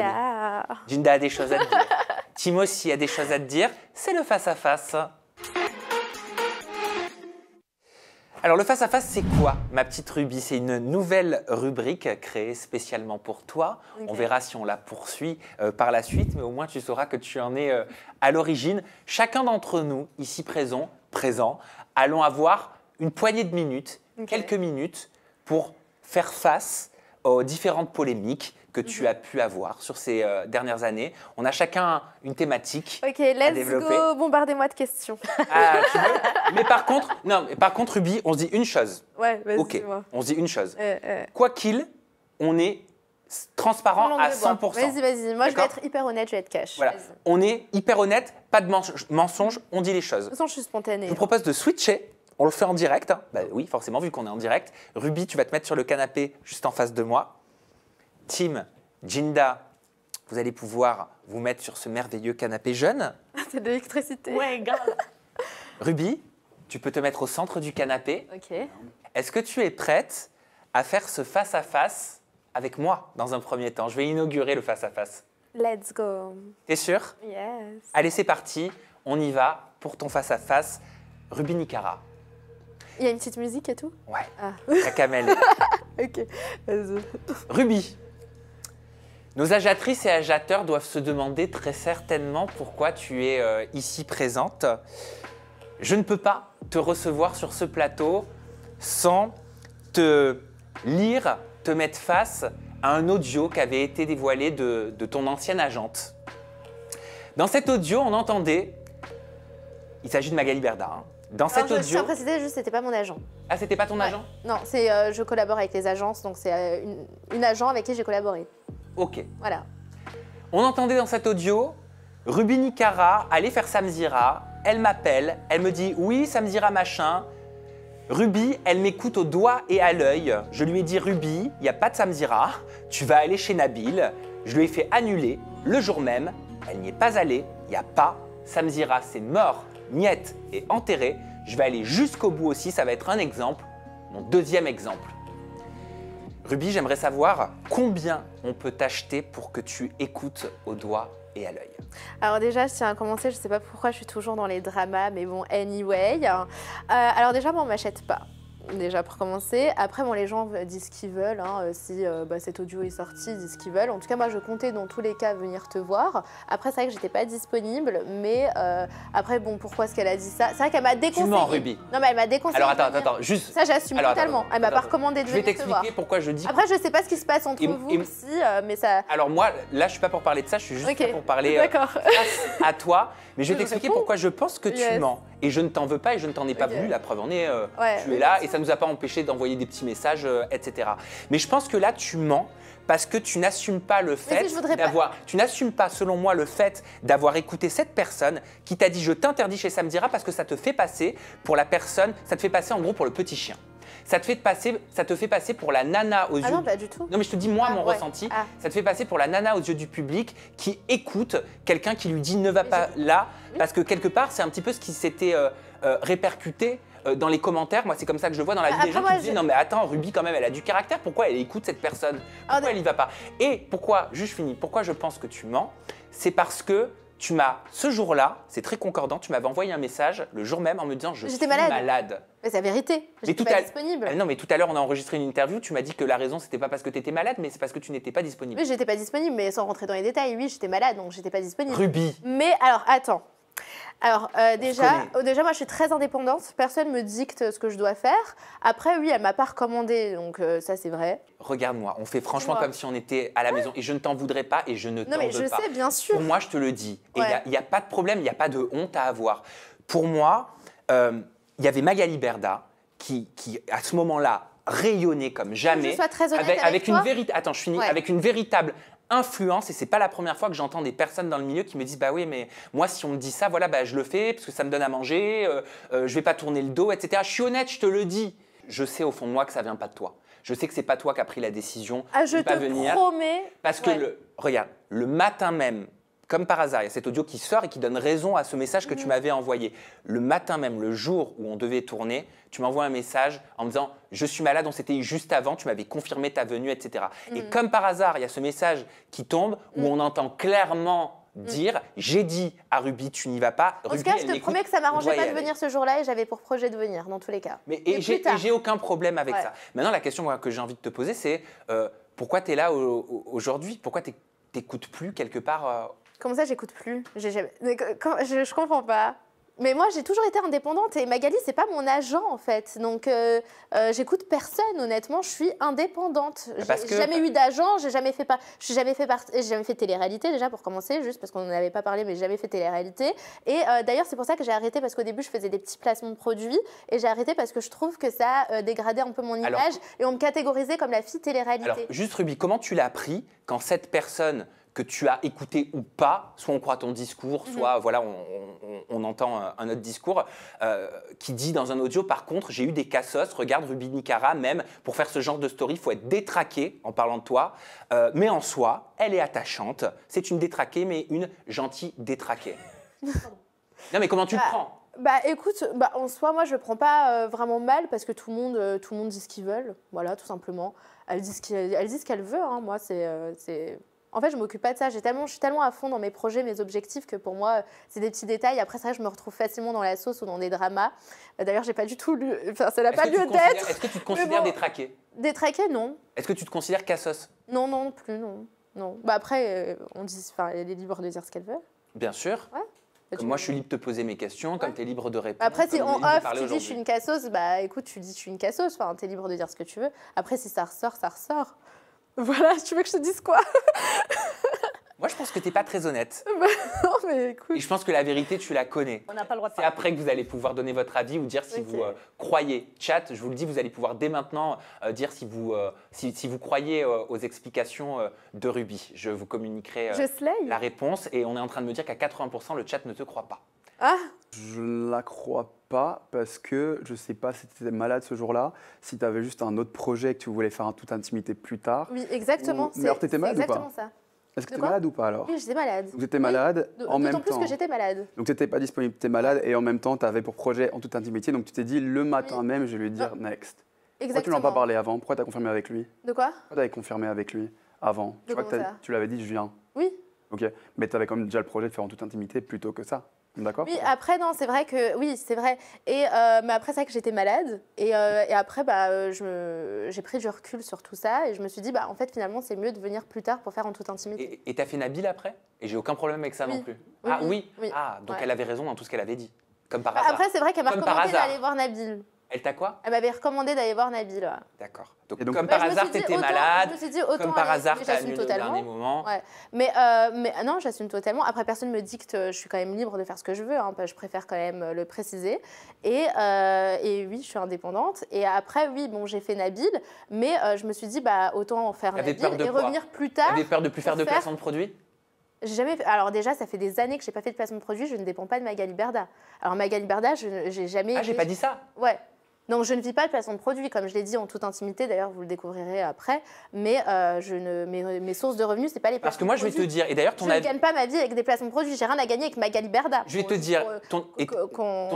Jinda a des choses à te dire. Tim aussi a des choses à te dire. C'est le face-à-face. face à face Alors le face-à-face, c'est quoi ma petite Ruby C'est une nouvelle rubrique créée spécialement pour toi. On verra si on la poursuit euh, par la suite, mais au moins tu sauras que tu en es euh, à l'origine. Chacun d'entre nous, ici présents, allons avoir une poignée de minutes, quelques minutes, pour faire face aux différentes polémiques, que tu mhm. as pu avoir sur ces euh, dernières années. On a chacun une thématique. Ok, let's go, bombardez-moi de questions. Ah, mais par contre, non, mais par contre, Ruby, on se dit une chose. Ouais, vas-y. Ok, on se dit une chose. Euh, euh. Quoi qu'il, on est transparent à 100%. Vas-y, vas-y. Moi, je vais être hyper honnête, je vais être cash. Voilà. On est hyper honnête, pas de mensonge, on dit les choses. De je suis spontanée. Je vous propose de switcher. On le fait en direct. Hein. Bah oui, forcément, vu qu'on est en direct. Ruby, tu vas te mettre sur le canapé juste en face de moi. Tim, Jinda, vous allez pouvoir vous mettre sur ce merveilleux canapé jeune. C'est de l'électricité. Ouais, grave. Ruby, tu peux te mettre au centre du canapé. Ok. Est-ce que tu es prête à faire ce face-à-face avec moi dans un premier temps Je vais inaugurer le face-à-face. Let's go. T'es sûre Yes. Allez, c'est parti. On y va pour ton face-à-face. Ruby Nicara. Il y a une petite musique et tout Ouais. Ah. La ok, vas-y. Ruby, nos agiatrices et agiateurs doivent se demander très certainement pourquoi tu es euh, ici présente. Je ne peux pas te recevoir sur ce plateau sans te lire, te mettre face à un audio qui avait été dévoilé de, ton ancienne agente. Dans cet audio, on entendait, il s'agit de Magali Berda. Hein. Dans cet audio. Je ne c'était pas mon agent. Ah, c'était pas ton agent Non, c'est, euh, je collabore avec les agences, donc c'est euh, une, une agent avec qui j'ai collaboré. Ok. Voilà. On entendait dans cet audio Ruby Nikara allait faire Samzira. Elle m'appelle, elle me dit oui, Samzira machin. Ruby, elle m'écoute au doigt et à l'œil. Je lui ai dit Ruby, il n'y a pas de Samzira, tu vas aller chez Nabil. Je lui ai fait annuler le jour même. Elle n'y est pas allée, il n'y a pas Samzira, c'est mort, niette et enterrée, Je vais aller jusqu'au bout aussi, ça va être un exemple, mon deuxième exemple. Ruby, j'aimerais savoir combien on peut t'acheter pour que tu écoutes au doigt et à l'œil. Alors déjà, si à commencer, je ne sais pas pourquoi je suis toujours dans les dramas, mais bon, anyway. Euh, alors déjà, on on m'achète pas déjà pour commencer. Après, bon, les gens disent ce qu'ils veulent. Hein, euh, si euh, bah, cet audio est sorti, ils disent ce qu'ils veulent. En tout cas, moi, je comptais dans tous les cas venir te voir. Après, c'est vrai que j'étais pas disponible, mais euh, après, bon, pourquoi est-ce qu'elle a dit ça C'est vrai qu'elle m'a déconseillé. Tu mens, Ruby. Non, mais elle m'a déconseillé. Alors attends, attends, juste. Ça, j'assume totalement. Attends, elle m'a pas recommandé de venir voir. Je vais t'expliquer pourquoi je dis. Après, je sais pas ce qui se passe entre vous aussi, mais ça. Alors moi, là, je suis pas pour parler de ça. Je suis juste là pour parler. à toi, mais je vais t'expliquer pourquoi je pense que tu mens. Et je ne t'en veux pas et je ne t'en ai pas voulu. La preuve en est, euh, tu es là et ça ne nous a pas empêché d'envoyer des petits messages, euh, etc. Mais je pense que là, tu mens parce que tu n'assumes pas le fait d'avoir, tu n'assumes pas, selon moi, le fait d'avoir écouté cette personne qui t'a dit je t'interdis chez Samdira parce que ça te fait passer pour la personne, ça te fait passer en gros pour le petit chien ça te fait passer, ça te fait passer pour la nana aux ah yeux. Ah non, pas du tout. Non, mais je te dis moi ah, mon ressenti. Ah. Ça te fait passer pour la nana aux yeux du public qui écoute quelqu'un qui lui dit ne va pas là, parce que quelque part c'est un petit peu ce qui s'était euh, euh, répercuté euh, dans les commentaires, moi c'est comme ça que je vois dans la vie des gens qui disent non mais attends Ruby quand même elle a du caractère, pourquoi elle écoute cette personne Pourquoi elle n'y va pas Et pourquoi, juste fini, pourquoi je pense que tu mens C'est parce que tu m'as, ce jour-là, c'est très concordant, tu m'avais envoyé un message le jour même en me disant je suis malade. Mais c'est la vérité, j'étais pas disponible. Ah non, mais tout à l'heure, on a enregistré une interview, tu m'as dit que la raison, c'était pas parce que tu étais malade, mais c'est parce que tu n'étais pas disponible. Mais j'étais pas disponible, mais sans rentrer dans les détails, oui, j'étais malade, donc j'étais pas disponible. Ruby. Mais alors, attends, alors euh, déjà, oh, déjà, moi je suis très indépendante. Personne me dicte ce que je dois faire. Après, oui, elle m'a pas recommandé, donc euh, ça c'est vrai. Regarde-moi, on fait franchement comme si on était à la maison. Et je ne t'en voudrais pas et je ne t'en veux pas. Non mais je sais, bien sûr. Pour moi, je te le dis. Et il n'y a, pas de problème, il n'y a pas de honte à avoir. Pour moi, euh, il y avait Magali Berda qui, à ce moment-là, rayonnait comme jamais. sois très honnête avec, une véritable. Attends, je finis. Avec une véritable influence, et c'est pas la première fois que j'entends des personnes dans le milieu qui me disent bah oui mais moi si on me dit ça voilà bah je le fais parce que ça me donne à manger, euh, euh, je vais pas tourner le dos etc. Je suis honnête, je te le dis. Je sais au fond moi que ça vient pas de toi. Je sais que c'est pas toi qui as pris la décision ah, de pas te venir. Promets. Parce que regarde, le matin même comme par hasard, il y a cet audio qui sort et qui donne raison à ce message que tu mhm. m'avais envoyé. Le matin même, le jour où on devait tourner, tu m'envoies un message en me disant Je suis malade, on s'était juste avant, tu m'avais confirmé ta venue, etc. Et mhm. comme par hasard, il y a ce message qui tombe où mhm. on entend clairement dire j'ai dit à Ruby tu n'y vas pas. En tout je te promets que ça m'arrangeait pas de venir ce jour-là et j'avais pour projet de venir dans tous les cas. Mais et, j'ai aucun problème avec ça. Maintenant, la question que j'ai envie de te poser, c'est euh, pourquoi tu es là aujourd'hui Pourquoi tu plus quelque part euh, Comment ça, j'écoute plus Je, comprends pas. Mais moi, j'ai toujours été indépendante et Magali, c'est pas mon agent en fait. Donc, euh, euh, j'écoute personne. Honnêtement, je suis indépendante. Bah, j'ai jamais euh, eu d'agent. J'ai jamais fait pas. J'ai jamais fait J'ai fait télé-réalité déjà pour commencer, juste parce qu'on n'en avait pas parlé, mais j'ai jamais fait télé-réalité. Et d'ailleurs, c'est pour ça que j'ai arrêté parce qu'au début, je faisais des petits placements de produits et j'ai arrêté parce que je trouve que ça dégradait un peu mon image et on me catégorisait comme la fille télé-réalité. Alors, juste Ruby, comment tu l'as pris quand cette personne que tu as écouté ou pas, soit on croit ton discours, mhm. soit voilà, on, entend un autre discours, euh, qui dit dans un audio, par contre, j'ai eu des cassos, regarde Ruby Nicara, même, pour faire ce genre de story, il faut être détraqué en parlant de toi, euh, mais en soi, elle est attachante, c'est une détraquée, mais une gentille détraquée. non mais comment tu le bah, prends bah écoute, bah, en soi, moi je le prends pas euh, vraiment mal parce que tout le monde, tout le monde dit ce qu'ils veulent, voilà, tout simplement. Elle dit ce qu'elle, veut, hein. moi c'est, c'est, en fait, je m'occupe pas de ça. J'ai tellement, je suis tellement à fond dans mes projets, mes objectifs que pour moi, euh, c'est des petits détails. Après, ça, je me retrouve facilement dans la sauce ou dans des dramas. Euh, d'ailleurs, j'ai pas du tout lu. Enfin, ça n'a pas lieu d'être. Est-ce que tu te considères bon, détraqué Détraqué, non. Est-ce que tu te considères cassos Non, non, plus, non. Non. Bah après, euh, on dit, enfin, elle est libre de dire ce qu'elle veut. Bien sûr. Ouais. Bah, moi, je suis libre de te poser mes questions, comme tu es libre de répondre. Après, si on offre, tu dis je suis une cassos, bah écoute, tu dis je suis une cassos, enfin, tu es libre de dire ce que tu veux. Après, si ça ressort, ça ressort. Voilà, tu veux que je te dise quoi Moi, je pense que tu t'es pas très honnête. Bah, non, mais écoute. Et je pense que la vérité, tu la connais. On n'a pas le droit de C'est après que vous allez pouvoir donner votre avis ou dire si vous euh, croyez. Chat, je vous le dis, vous allez pouvoir dès maintenant euh, dire si vous, euh, si, vous croyez aux explications de Ruby. Je vous communiquerai la réponse. Et on est en train de me dire qu'à 80%, le chat ne te croit pas. Ah Je ne la crois pas parce que je ne sais pas si tu étais malade ce jour-là, si tu avais juste un autre projet que tu voulais faire en toute intimité plus tard. Oui, exactement. Mais alors, tu étais malade ou pas Exactement ça. Est-ce que tu étais malade ou pas alors Oui, j'étais malade. Donc étais malade en même temps. D'autant plus que j'étais malade. Donc tu n'étais pas disponible, tu étais malade et en même temps tu avais pour projet en toute intimité. Donc tu t'es dit le matin même, je vais lui dire ah. next. Exactement. Pourquoi tu n'en as pas parlé avant Pourquoi tu as confirmé avec lui De quoi Pourquoi tu avais confirmé avec lui avant Tu vois que tu l'avais dit, je viens. Oui. Ok, mais tu avais quand même déjà le projet de faire en toute intimité plutôt que ça. Oui, après, non, c'est vrai que, oui, c'est vrai. Et, euh, mais après, ça que j'étais malade. Et, euh, après, bah, euh, j'ai pris du recul sur tout ça. Et je me suis dit, bah, en fait, finalement, c'est mieux de venir plus tard pour faire en toute intimité. Et t'as fait Nabil après Et j'ai aucun problème avec ça non plus. ah oui, Ah, donc elle avait raison dans tout ce qu'elle avait dit. Comme par hasard. Après, c'est vrai qu'elle m'a recommandé d'aller voir Nabil. Elle t'a quoi Elle m'avait recommandé d'aller voir Nabil. D'accord. Donc, comme bah, par hasard, t'étais malade. Je me suis dit, autant comme par hasard, t'as totalement. au dernier moment. Mais, euh, mais ah non, j'assume totalement. Après, personne me dicte. Je suis quand même libre de faire ce que je veux. Hein. Bah, je préfère quand même euh, le préciser. Et, euh, et oui, je suis indépendante. Et après, oui, bon, j'ai fait Nabil, mais je me suis dit, bah autant en faire Nabil et revenir plus tard. avais peur de plus faire de placement de produits jamais fait... Alors déjà, ça fait des années que je n'ai pas fait de placement de produit. Je ne dépends pas de Magali Berda. Alors Magali Berda, je n'ai jamais. Ah, j'ai pas dit ça. Ouais. Donc je ne vis pas de placement de produits comme je l'ai dit en toute intimité, d'ailleurs vous le découvrirez après, mais euh, je ne, mes, mes, sources de revenus, ce n'est pas les Parce que moi, je vais te dire, et d'ailleurs, ton Je ne gagne pas ma vie avec des placements de produits, j'ai rien à gagner avec Magali Berda. Je vais te dire, euh, ton,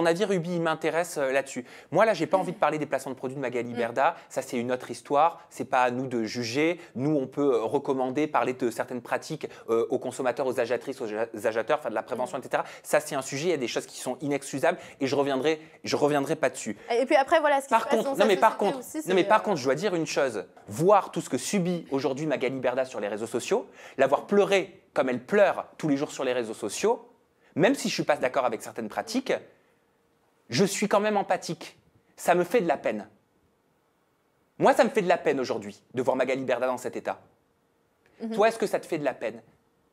avis, Ruby, il m'intéresse euh, là-dessus. Moi, là, j'ai pas envie de parler des placements de produits de Magali Berda, ça, c'est une autre histoire, c'est pas à nous de juger. Nous, on peut recommander, parler de certaines pratiques aux consommateurs, aux agiatrices, aux agiateurs, faire de la prévention, etc. Ça, c'est un sujet, il y a des choses qui sont inexcusables, et je reviendrai, je reviendrai pas dessus. Et puis après, par contre, non, mais par contre, non, mais par contre, je dois dire une chose. Voir tout ce que subit aujourd'hui Magali Berda sur les réseaux sociaux, l'avoir pleuré comme elle pleure tous les jours sur les réseaux sociaux, même si je suis pas d'accord avec certaines pratiques, je suis quand même empathique. Ça me fait de la peine. Moi, ça me fait de la peine aujourd'hui de voir Magali Berda dans cet état. Mhm. Toi, est-ce que ça te fait de la peine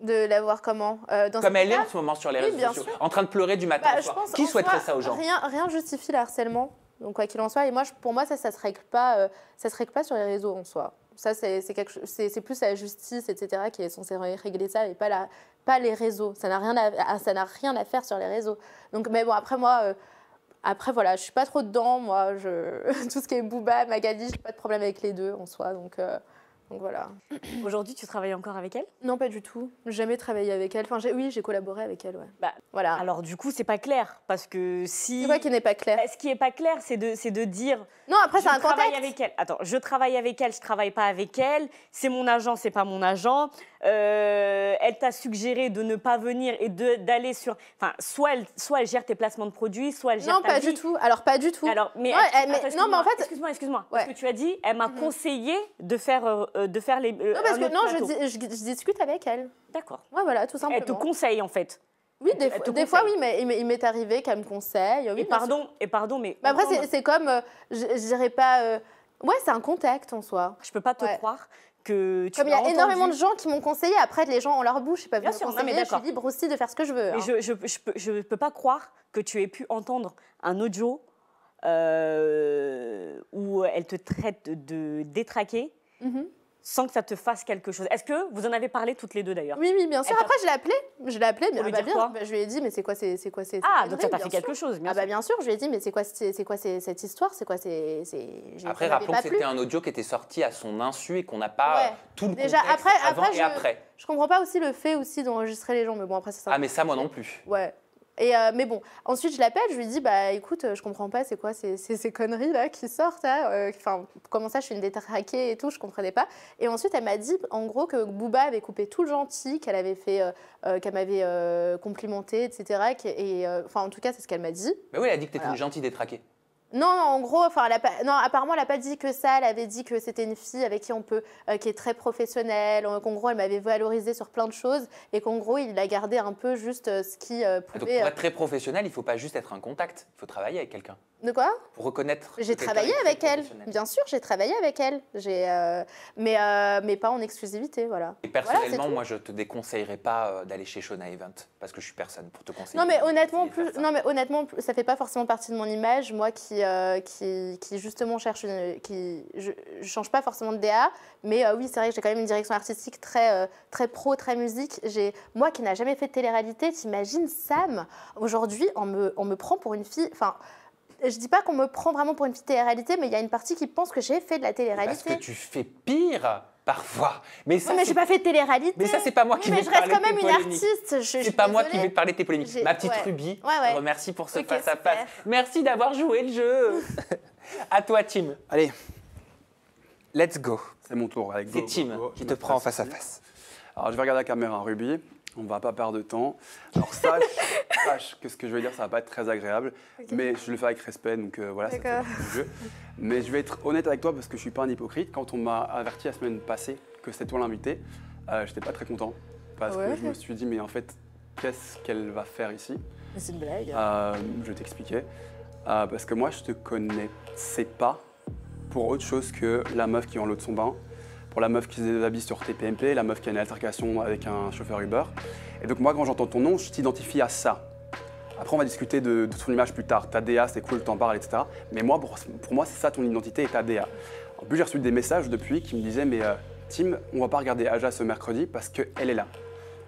de la voir comment euh, Comme elle est en ce moment sur les réseaux sociaux, en train de pleurer du matin bah, Qui souhaiterait ça aux gens Rien, rien justifie le harcèlement. Donc, quoi qu'il en soit, et moi, pour moi, ça, ça se, règle pas, euh, ça se règle pas sur les réseaux en soi. Ça, c'est plus la justice, etc., qui est censée régler ça, et pas, la, pas les réseaux. Ça n'a rien, à, rien à faire sur les réseaux. Donc, mais bon, après, moi, euh, après, voilà, je suis pas trop dedans, moi. Je... Tout ce qui est Booba, Magali, j'ai pas de problème avec les deux en soi. Donc, euh, donc voilà. Aujourd'hui, tu travailles encore avec elle Non, pas du tout. Jamais travaillé avec elle. Enfin, oui, j'ai collaboré avec elle, ouais. Bah, voilà. Alors du coup, c'est pas clair parce que si. C'est qui n'est pas clair bah, Ce qui est pas clair, c'est de, c'est de dire. Non, après, c'est un contexte. Je travaille avec elle. Attends, je travaille avec elle, je travaille pas avec elle. C'est mon agent, c'est pas mon agent. Euh, elle t'a suggéré de ne pas venir et de, d'aller sur. Enfin, soit elle, soit elle gère tes placements de produits, soit elle gère. Non, pas du tout. Alors pas du tout. Alors, mais, non, mais, en fait. Excuse-moi, excuse-moi. Ce que tu as dit, elle m'a conseillé de faire. Euh, euh, de faire les. Euh, non, parce que non, je, je, discute avec elle. D'accord. Ouais, voilà, tout simplement. Elle te conseille en fait. Oui, des, fois, des fois, oui, mais il m'est arrivé qu'elle me conseille. Oui, et, pardon, et pardon, mais. après, c'est comme. Euh, je dirais pas. Ouais, c'est un contact en soi. Je peux pas te croire que tu Comme il y a énormément de gens qui m'ont conseillé, après les gens ont leur bouche, je pas Bien sûr, non, mais je suis libre aussi de faire ce que je veux. Hein. je, ne peux, je peux pas croire que tu aies pu entendre un audio où elle te traite de détraqué. Mm mm-hmm sans que ça te fasse quelque chose. Est-ce que vous en avez parlé toutes les deux d'ailleurs Oui, oui, bien sûr. Après, je l'ai appelé. Je l'ai appelé, ah bah bien. Bah, je lui ai dit, mais c'est quoi, c'est quoi, c'est Ah, donc ça t'a fait quelque chose. Bien ah bah bien sûr, je lui ai dit, mais c'est quoi, c'est quoi cette histoire C'est quoi, c'est. Après, rappelons que c'était un audio qui était sorti à son insu et qu'on n'a pas tout le Déjà, contexte après, avant après, et je, après. Je comprends pas aussi le fait aussi d'enregistrer les gens, mais bon, après, ça. Ah, mais ça, moi non plus. Ouais. Euh, mais bon, ensuite je l'appelle, je lui dis bah écoute, euh, je comprends pas, c'est quoi ces, ces, conneries là qui sortent euh, Enfin, comment ça, je suis une détraquée et tout, je comprenais pas. Et ensuite elle m'a dit en gros que Booba avait coupé tout le gentil, qu'elle avait fait, qu'elle m'avait complimenté, etc. Et enfin en tout cas c'est ce qu'elle m'a dit. Mais oui, elle a dit que t'étais voilà. une gentille détraquée. Non, en gros, enfin, non, apparemment, elle n'a pas dit que ça. Elle avait dit que c'était une fille avec qui on peut, euh, qui est très professionnelle. Qu'en gros, elle m'avait valorisé sur plein de choses et qu'en gros, il a gardé un peu juste euh, ce qui euh, ah, pouvait. donc, pour être très professionnel, il ne faut pas juste être un contact. Il faut travailler avec quelqu'un. De quoi Pour reconnaître. J'ai travaillé avec elle, bien sûr, j'ai travaillé avec elle. J'ai, euh, mais, euh, mais pas en exclusivité, voilà. Et personnellement, moi, je te déconseillerais pas euh, d'aller chez Shona Event parce que je suis personne pour te conseiller. Non, mais honnêtement, plus, non, mais honnêtement, ça fait pas forcément partie de mon image. Moi, qui, qui, justement cherche, une, qui, je, je, change pas forcément de DA, mais oui, c'est vrai que j'ai quand même une direction artistique très, très pro, très musique. J'ai, moi, qui n'a jamais fait de télé-réalité, t'imagines Sam aujourd'hui, on me, on me prend pour une fille, enfin je dis pas qu'on me prend vraiment pour une petite télé-réalité, mais il y a une partie qui pense que j'ai fait de la télé-réalité. Parce que tu fais pire parfois. Mais ça, oui, mais j'ai pas fait de télé-réalité. Mais ça, c'est pas moi qui vais te parler. Mais je reste quand même une artiste. c'est pas moi qui vais te parler de tes polémiques. Ma petite ouais. Ruby, ouais, remercie pour ce face à face. Merci d'avoir joué le jeu. à toi, Tim. Allez, let's go. C'est mon tour. C'est Tim qui te prend face à face. Alors, je vais regarder la caméra, Ruby on ne va pas perdre de temps. Alors sache, sache, que ce que je vais dire, ça va pas être très agréable, mais je le fais avec respect, donc euh, voilà, c'est jeu. Mais je vais être honnête avec toi parce que je suis pas un hypocrite. Quand on m'a averti la semaine passée que c'était toi l'invité, je euh, j'étais pas très content parce que je me suis dit mais en fait, qu'est-ce qu'elle va faire ici C'est une blague. Euh, je je t'expliquais parce que moi, je te connaissais pas pour autre chose que la meuf qui est en l'eau de son bain pour la meuf qui se déshabille sur TPMP, la meuf qui a une altercation avec un chauffeur Uber. Et donc moi, quand j'entends ton nom, je t'identifie à ça. Après, on va discuter de, ton image plus tard. Ta DA, c'est cool, t'en parles, etc. Mais moi, pour, moi, c'est ça ton identité et ta DA. En plus, j'ai reçu des messages depuis qui me disaient, mais euh, Tim, on va pas regarder Aja ce mercredi parce qu'elle est là.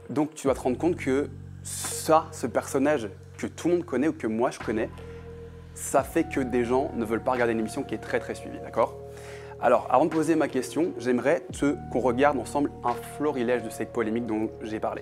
Donc, tu dois te rendre compte que ça, ce personnage que tout le monde connaît ou que moi je connais, ça fait que des gens ne veulent pas regarder une émission qui est très très suivie, d'accord alors, avant de poser ma question, j'aimerais qu'on regarde ensemble un florilège de cette polémique dont j'ai parlé.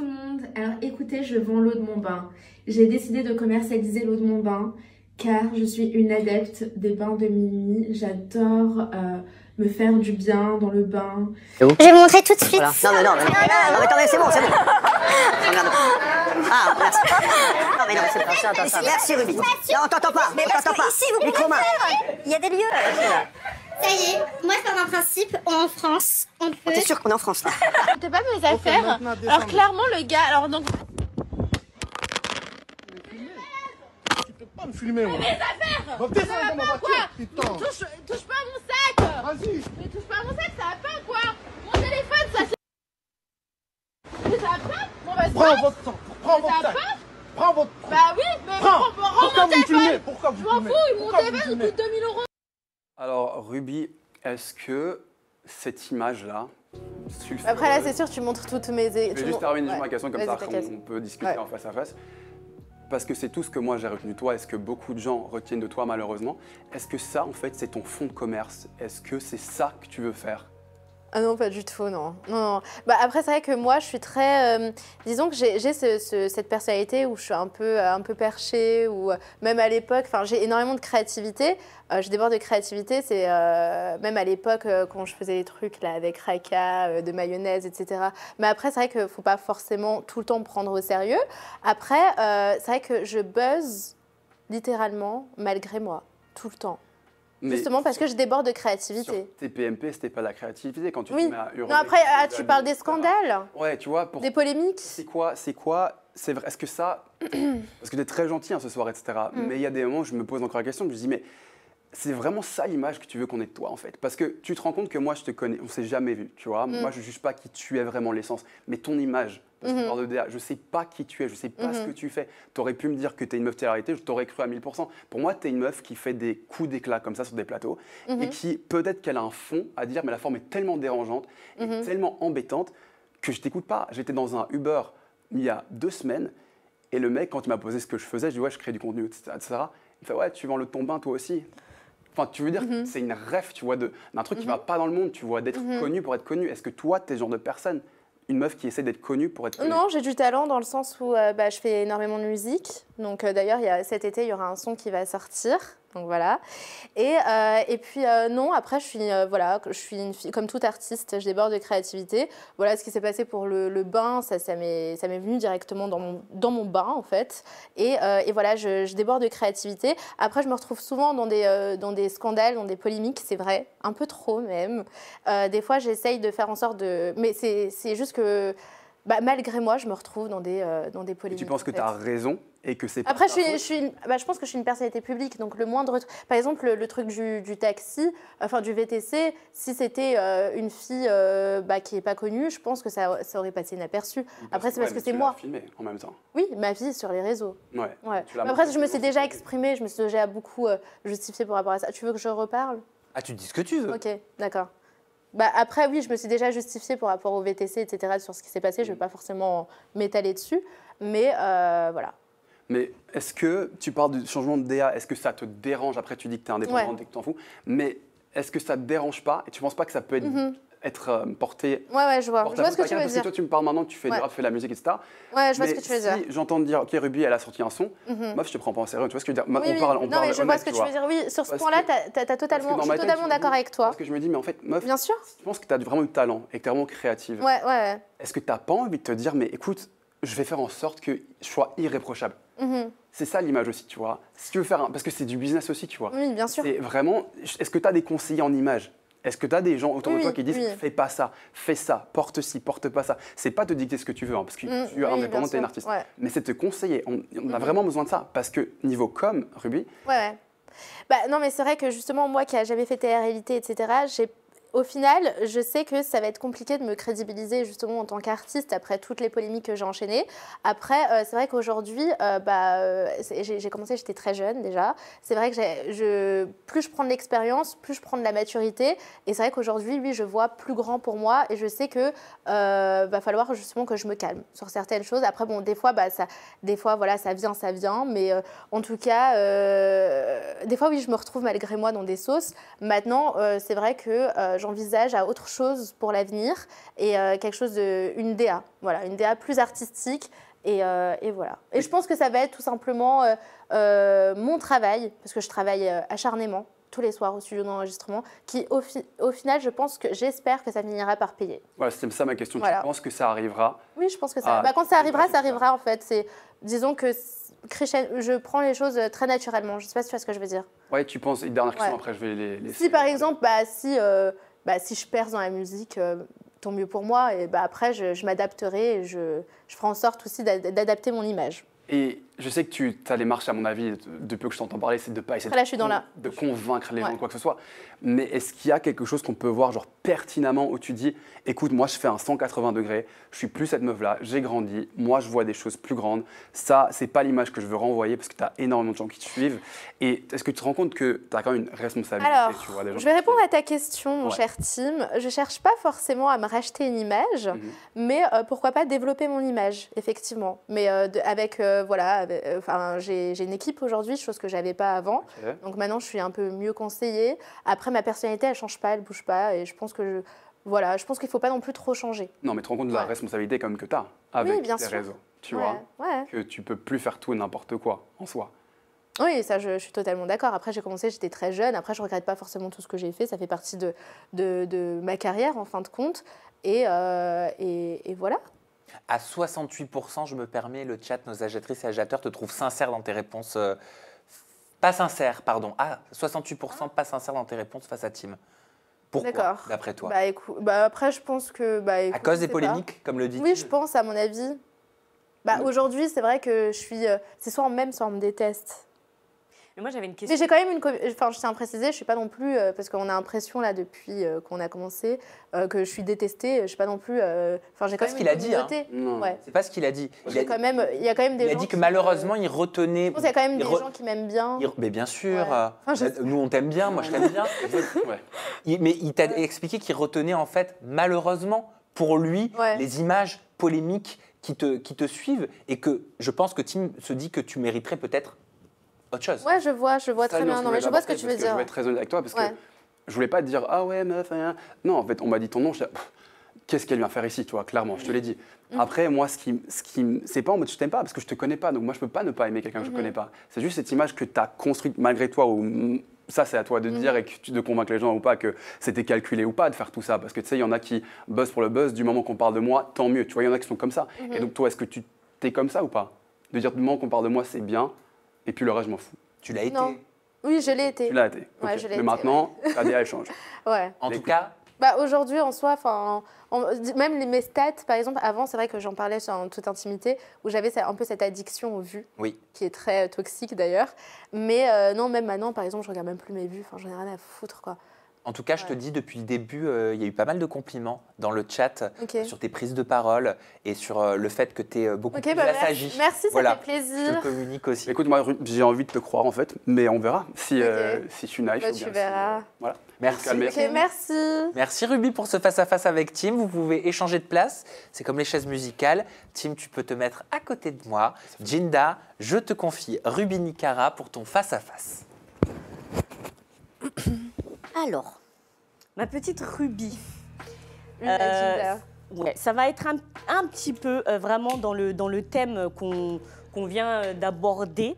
tout le monde, alors écoutez, je vends l'eau de mon bain. J'ai décidé de commercialiser l'eau de mon bain car je suis une adepte des bains de Mimi. J'adore euh, me faire du bien dans le bain. Je vais vous montrer tout de suite. Non, mais non, mais non, attendez, c'est bon, c'est bon. ah, merci. Non, mais non, c'est pas ça, Merci, Ruby. on t'entend pas, on t'entend pas. Ici, vous pouvez faire. Il y a des lieux. Ça y est, moi c'est dans d'un principe, en France, on oh, peut... fait. T'es sûr qu'on est en France là T'as pas mes affaires Alors clairement le gars, alors donc... Tu peux pas me filmer moi. Mes affaires ça va pas quoi touche, pas à mon sac Vas-y Mais touche pas à mon sac, ça va pas quoi Mon téléphone ça c'est... ça va pas Mon bah, Prends votre temps, prends votre sac Prends votre... Bah oui, mais prends, prends, Pourquoi mon téléphone Pourquoi vous Je m'en fous, mon téléphone coûte 2000 euros alors, Ruby, est-ce que cette image-là, Après, là, c'est sûr, tu montres toutes mes... Je vais juste terminer ma question, comme ça, on, peut discuter en face à face. Parce que c'est tout ce que moi j'ai retenu de toi, est-ce que beaucoup de gens retiennent de toi malheureusement. Est-ce que ça, en fait, c'est ton fonds de commerce Est-ce que c'est ça que tu veux faire ah non, pas du tout, non. non, Bah, après, c'est vrai que moi, je suis très. Euh, disons que j'ai cette personnalité où je suis un peu, euh, un peu perchée, ou euh, même à l'époque, j'ai énormément de créativité. je déborde de créativité, c'est même à l'époque quand je faisais des trucs là, avec Raka, de mayonnaise, etc. Mais après, c'est vrai qu'il ne faut pas forcément tout le temps prendre au sérieux. Après, c'est vrai que je buzz littéralement malgré moi, tout le temps. Justement parce que je déborde de créativité. TPMP, c'était pas la créativité quand tu oui. te euh, Non, après, ah, tu parles des scandales. Ouais, tu vois. Pour... Des polémiques. C'est quoi C'est quoi C'est vrai Est-ce que ça. parce que tu es très gentil hein, ce soir, etc. Mm. Mais il y a des moments où je me pose encore la question, je me dis, mais c'est vraiment ça l'image que tu veux qu'on ait de toi en fait. Parce que tu te rends compte que moi je te connais, on s'est jamais vu, tu vois. Mm. Moi je ne juge pas qui tu es vraiment l'essence, mais ton image. Mm-hmm. je ne sais pas qui tu es, je ne sais pas ce mm-hmm. que tu fais. Tu aurais pu me dire que tu es une meuf télé je t'aurais cru à 1000%. Pour moi, tu es une meuf qui fait des coups d'éclat comme ça sur des plateaux et mm-hmm. qui peut-être qu'elle a un fond à dire, mais la forme est tellement dérangeante et tellement embêtante que je t'écoute pas. J'étais dans un Uber il y a deux semaines et le mec, quand il m'a posé ce que je faisais, je lui ai dit, ouais, je crée du contenu, etc. Il me fait, ouais, tu vends le ton bain toi aussi tu veux dire, mhm. c'est une rêve, tu vois, d'un truc qui mhm. va pas dans le monde, tu vois, d'être mhm. connu pour être connu. Est-ce que toi, t'es ce genre de personne une meuf qui essaie d'être connue pour être connue. Non, j'ai du talent dans le sens où euh, bah, je fais énormément de musique. Donc euh, d'ailleurs, cet été, il y aura un son qui va sortir. Donc voilà. Et, euh, puis euh, non, après, je suis, voilà, je suis une fille, comme tout artiste, je déborde de créativité. Voilà ce qui s'est passé pour le, bain, ça, ça m'est venu directement dans mon, bain en fait. Et, voilà, je, déborde de créativité. Après, je me retrouve souvent dans des, dans des scandales, dans des polémiques, c'est vrai, un peu trop même. des fois, j'essaye de faire en sorte de... Mais c'est juste que... Bah, malgré moi, je me retrouve dans des, euh, dans des polémiques. tu penses que tu as raison et que c'est Après, je, je, suis bah, je pense que je suis une personnalité publique, donc le moindre. Par exemple, le, truc du, du, taxi, enfin du VTC, si c'était euh, une fille euh, bah, qui n'est pas connue, je pense que ça, ça aurait passé inaperçu. Après, c'est parce que, c'est moi. filmé en même temps. Oui, ma vie sur les réseaux. Ouais. Après, je me suis déjà exprimée, je me suis déjà beaucoup justifiée par rapport à ça. Tu veux que je reparle Ah, tu dis ce que tu veux. Ok, d'accord. Bah, après, oui, je me suis déjà justifiée par rapport au VTC, etc., sur ce qui s'est passé. Je ne vais mm. pas forcément m'étaler dessus, mais euh, voilà. Mais est-ce que tu parles du changement de DA Est-ce que ça te dérange Après, tu dis que tu es indépendante et que tu t'en fous. Mais est-ce que ça te dérange pas Et tu ne penses pas que ça peut être mm-hmm être euh, porté. Ouais, ouais, je vois. Je vois ce que tu veux parce Que toi, tu me parles maintenant, tu fais tu fais de la musique, etc. Ouais, je vois ce que tu veux si dire. J'entends dire, OK, Ruby, elle a sorti un son. Mhm. meuf, je te prends pas en sérieux. Tu vois ce que je veux dire oui, On parle, on parle. Non, mais je vois ce que tu veux dire. Oui, sur ce point-là, tu totalement, je suis totalement d'accord avec toi. Parce que je me dis, mais en fait, meuf, je pense que tu as vraiment du talent et que tu es vraiment créative. Ouais, ouais. Est-ce que tu n'as pas envie de te dire, mais écoute, je vais faire en sorte que je sois irréprochable mhm. c'est ça l'image aussi, tu vois. veux faire Parce que c'est du business aussi, tu vois. Oui, bien sûr. C'est vraiment... Est-ce que tu as des conseillers en image est-ce que tu as des gens autour de toi qui disent fais pas ça, fais ça, porte ci, porte pas ça C'est pas te dicter ce que tu veux, hein, parce que mm, tu es indépendant, tu es un artiste. Mais c'est te conseiller. On, a mm-hmm. vraiment besoin de ça, parce que niveau com, Ruby. Ouais, bah, non, mais c'est vrai que justement, moi qui n'ai jamais fait TRLT, réalité etc., j'ai au final, je sais que ça va être compliqué de me crédibiliser justement en tant qu'artiste après toutes les polémiques que j'ai enchaînées. Après, euh, c'est vrai qu'aujourd'hui, euh, bah, euh, j'ai commencé, j'étais très jeune déjà. C'est vrai que je, plus je prends de l'expérience, plus je prends de la maturité. Et c'est vrai qu'aujourd'hui, oui, je vois plus grand pour moi et je sais que va falloir justement que je me calme sur certaines choses. Après, bon, des fois, bah, ça, des fois, voilà, ça vient, ça vient. Mais en tout cas, des fois, oui, je me retrouve malgré moi dans des sauces. Maintenant, c'est vrai que j'envisage à autre chose pour l'avenir et euh, quelque chose de une DA, voilà, une DA plus artistique. Et, euh, et, voilà. Et je pense que ça va être tout simplement euh, mon travail, parce que je travaille acharnément tous les soirs au studio d'enregistrement, qui au, au, final, je pense que j'espère que ça finira par payer. Voilà, c'est ça ma question. Tu penses que ça arrivera Oui, je pense que ça. arrivera. Bah, quand ça arrivera, ça arrivera en fait. C'est, disons que je prends les choses très naturellement. Je ne sais pas si tu vois ce que je veux dire. Ouais, tu penses. Une dernière question après, je vais les. Si par exemple, bah, si bah, si je perds dans la musique, euh, tant mieux pour moi. Et bah, après, je, m'adapterai et je, je ferai en sorte aussi d'adapter mon image je sais que tu as les marches, à mon avis, depuis que je t'entends parler, c'est de pas essayer de, convaincre les gens de quoi que ce soit. Mais est-ce qu'il y a quelque chose qu'on peut voir genre pertinemment où tu dis, écoute, moi je fais un 180 degrés, je suis plus cette meuf-là, j'ai grandi, moi je vois des choses plus grandes. Ça, c'est pas l'image que je veux renvoyer parce que tu as énormément de gens qui te suivent. Et est-ce que tu te rends compte que tu as quand même une responsabilité tu vois, gens je vais répondre à ta question, mon cher Tim. Je cherche pas forcément à me racheter une image, mhm. mais euh, pourquoi pas développer mon image, effectivement. Mais euh, avec, euh, voilà, euh, enfin, j'ai une équipe aujourd'hui, chose que j'avais pas avant. Donc maintenant, je suis un peu mieux conseillée. Après, ma personnalité, elle change pas, elle bouge pas, et je pense que je, voilà, je pense qu'il faut pas non plus trop changer. Non, mais tu te rends compte de la responsabilité comme que tu as avec oui, bien tes sûr. réseaux, tu vois, que tu peux plus faire tout et n'importe quoi en soi. Oui, ça, je, suis totalement d'accord. Après, j'ai commencé, j'étais très jeune. Après, je regrette pas forcément tout ce que j'ai fait. Ça fait partie de, ma carrière, en fin de compte. et, euh, et voilà. À 68%, je me permets, le chat, nos agiatrices et agiateurs te trouvent sincère dans tes réponses. Euh, pas sincère, pardon. À ah, 68% ah. pas sincère dans tes réponses face à Tim. Pourquoi, d'après toi Bah, écoute, bah après, je pense que. Bah, à cause des polémiques, comme le dit Oui, je pense, à mon avis. Bah, Aujourd'hui, c'est vrai que je suis. Euh, c'est soit en même soit on me déteste. Mais moi, j'avais une question. Mais j'ai quand même une. Enfin, je tiens à préciser, je ne suis pas non plus. Euh, parce qu'on a l'impression, là, depuis euh, qu'on a commencé, euh, que je suis détestée. Je ne suis pas non plus. Enfin, j'ai quand même. Hein. C'est pas ce qu'il a dit. Hein. C'est pas ce qu'il a dit. Il, a, quand même, il y a quand même des. Il a dit que malheureusement, il retenait. il y a quand même des gens qui m'aiment bien. Mais bien sûr. Bah, nous, on t'aime bien. Moi, je t'aime bien. Mais il t'a expliqué qu'il retenait, en fait, malheureusement, pour lui, les images polémiques qui te, qui te suivent et que je pense que Tim se dit que tu mériterais peut-être Ouais, je vois, je vois très bien. Non, mais je vois ce que tu veux dire. Je vais être très avec toi parce que je voulais pas te dire ah ouais meuf. Non, en fait, on m'a dit ton nom. qu'est-ce qu'elle vient faire ici, toi clairement, je te l'ai dit. Mm. Après, moi, ce qui, ce qui, c'est pas en mode je t'aime pas parce que je te connais pas, donc moi je peux pas ne pas aimer quelqu'un que je mm-hmm. connais pas. C'est juste cette image que tu as construite malgré toi, ou ça c'est à toi de mm-hmm. dire et que, de convaincre les gens ou pas que c'était calculé ou pas de faire tout ça, parce que tu sais, il y en a qui buzz pour le buzz, du moment qu'on parle de moi, tant mieux, tu vois, il y en a qui sont comme ça. Mm-hmm. Et donc toi, est-ce que tu t'es comme ça ou pas De dire du moment qu'on parle de moi, c'est bien, et puis le reste, je m'en fous. Tu l'as été Non. Oui, je l'ai été. Tu l'as été. Ouais, je Mais maintenant, ouais. elle change. ouais. En bah, tout cas, bah, aujourd'hui, en soi, enfin, même les, mes stats, par exemple, avant, c'est vrai que j'en parlais en toute intimité, où j'avais un peu cette addiction aux vues, qui est très toxique d'ailleurs. Mais euh, non, même maintenant, par exemple, je regarde même plus mes vues. Enfin, j'en ai rien à foutre, quoi. En tout cas, je te dis, depuis le début, euh, il y a eu pas mal de compliments dans le chat sur tes prises de parole et sur euh, le fait que tu es euh, beaucoup okay, plus bah, Merci, merci voilà. ça fait plaisir. Je aussi. Écoute, moi, j'ai envie de te croire, en fait, mais on verra si, tu naïf. Bah, tu verras. voilà. Merci. merci. Merci Ruby pour ce face-à-face avec Tim. Vous pouvez échanger de place. C'est comme les chaises musicales. Tim, tu peux te mettre à côté de moi. Jinda, je te confie Ruby Nicara pour ton face-à-face. face à face alors, ma petite Ruby. Euh, ça va être un, petit peu euh, vraiment dans le, dans le thème qu'on vient euh, d'aborder.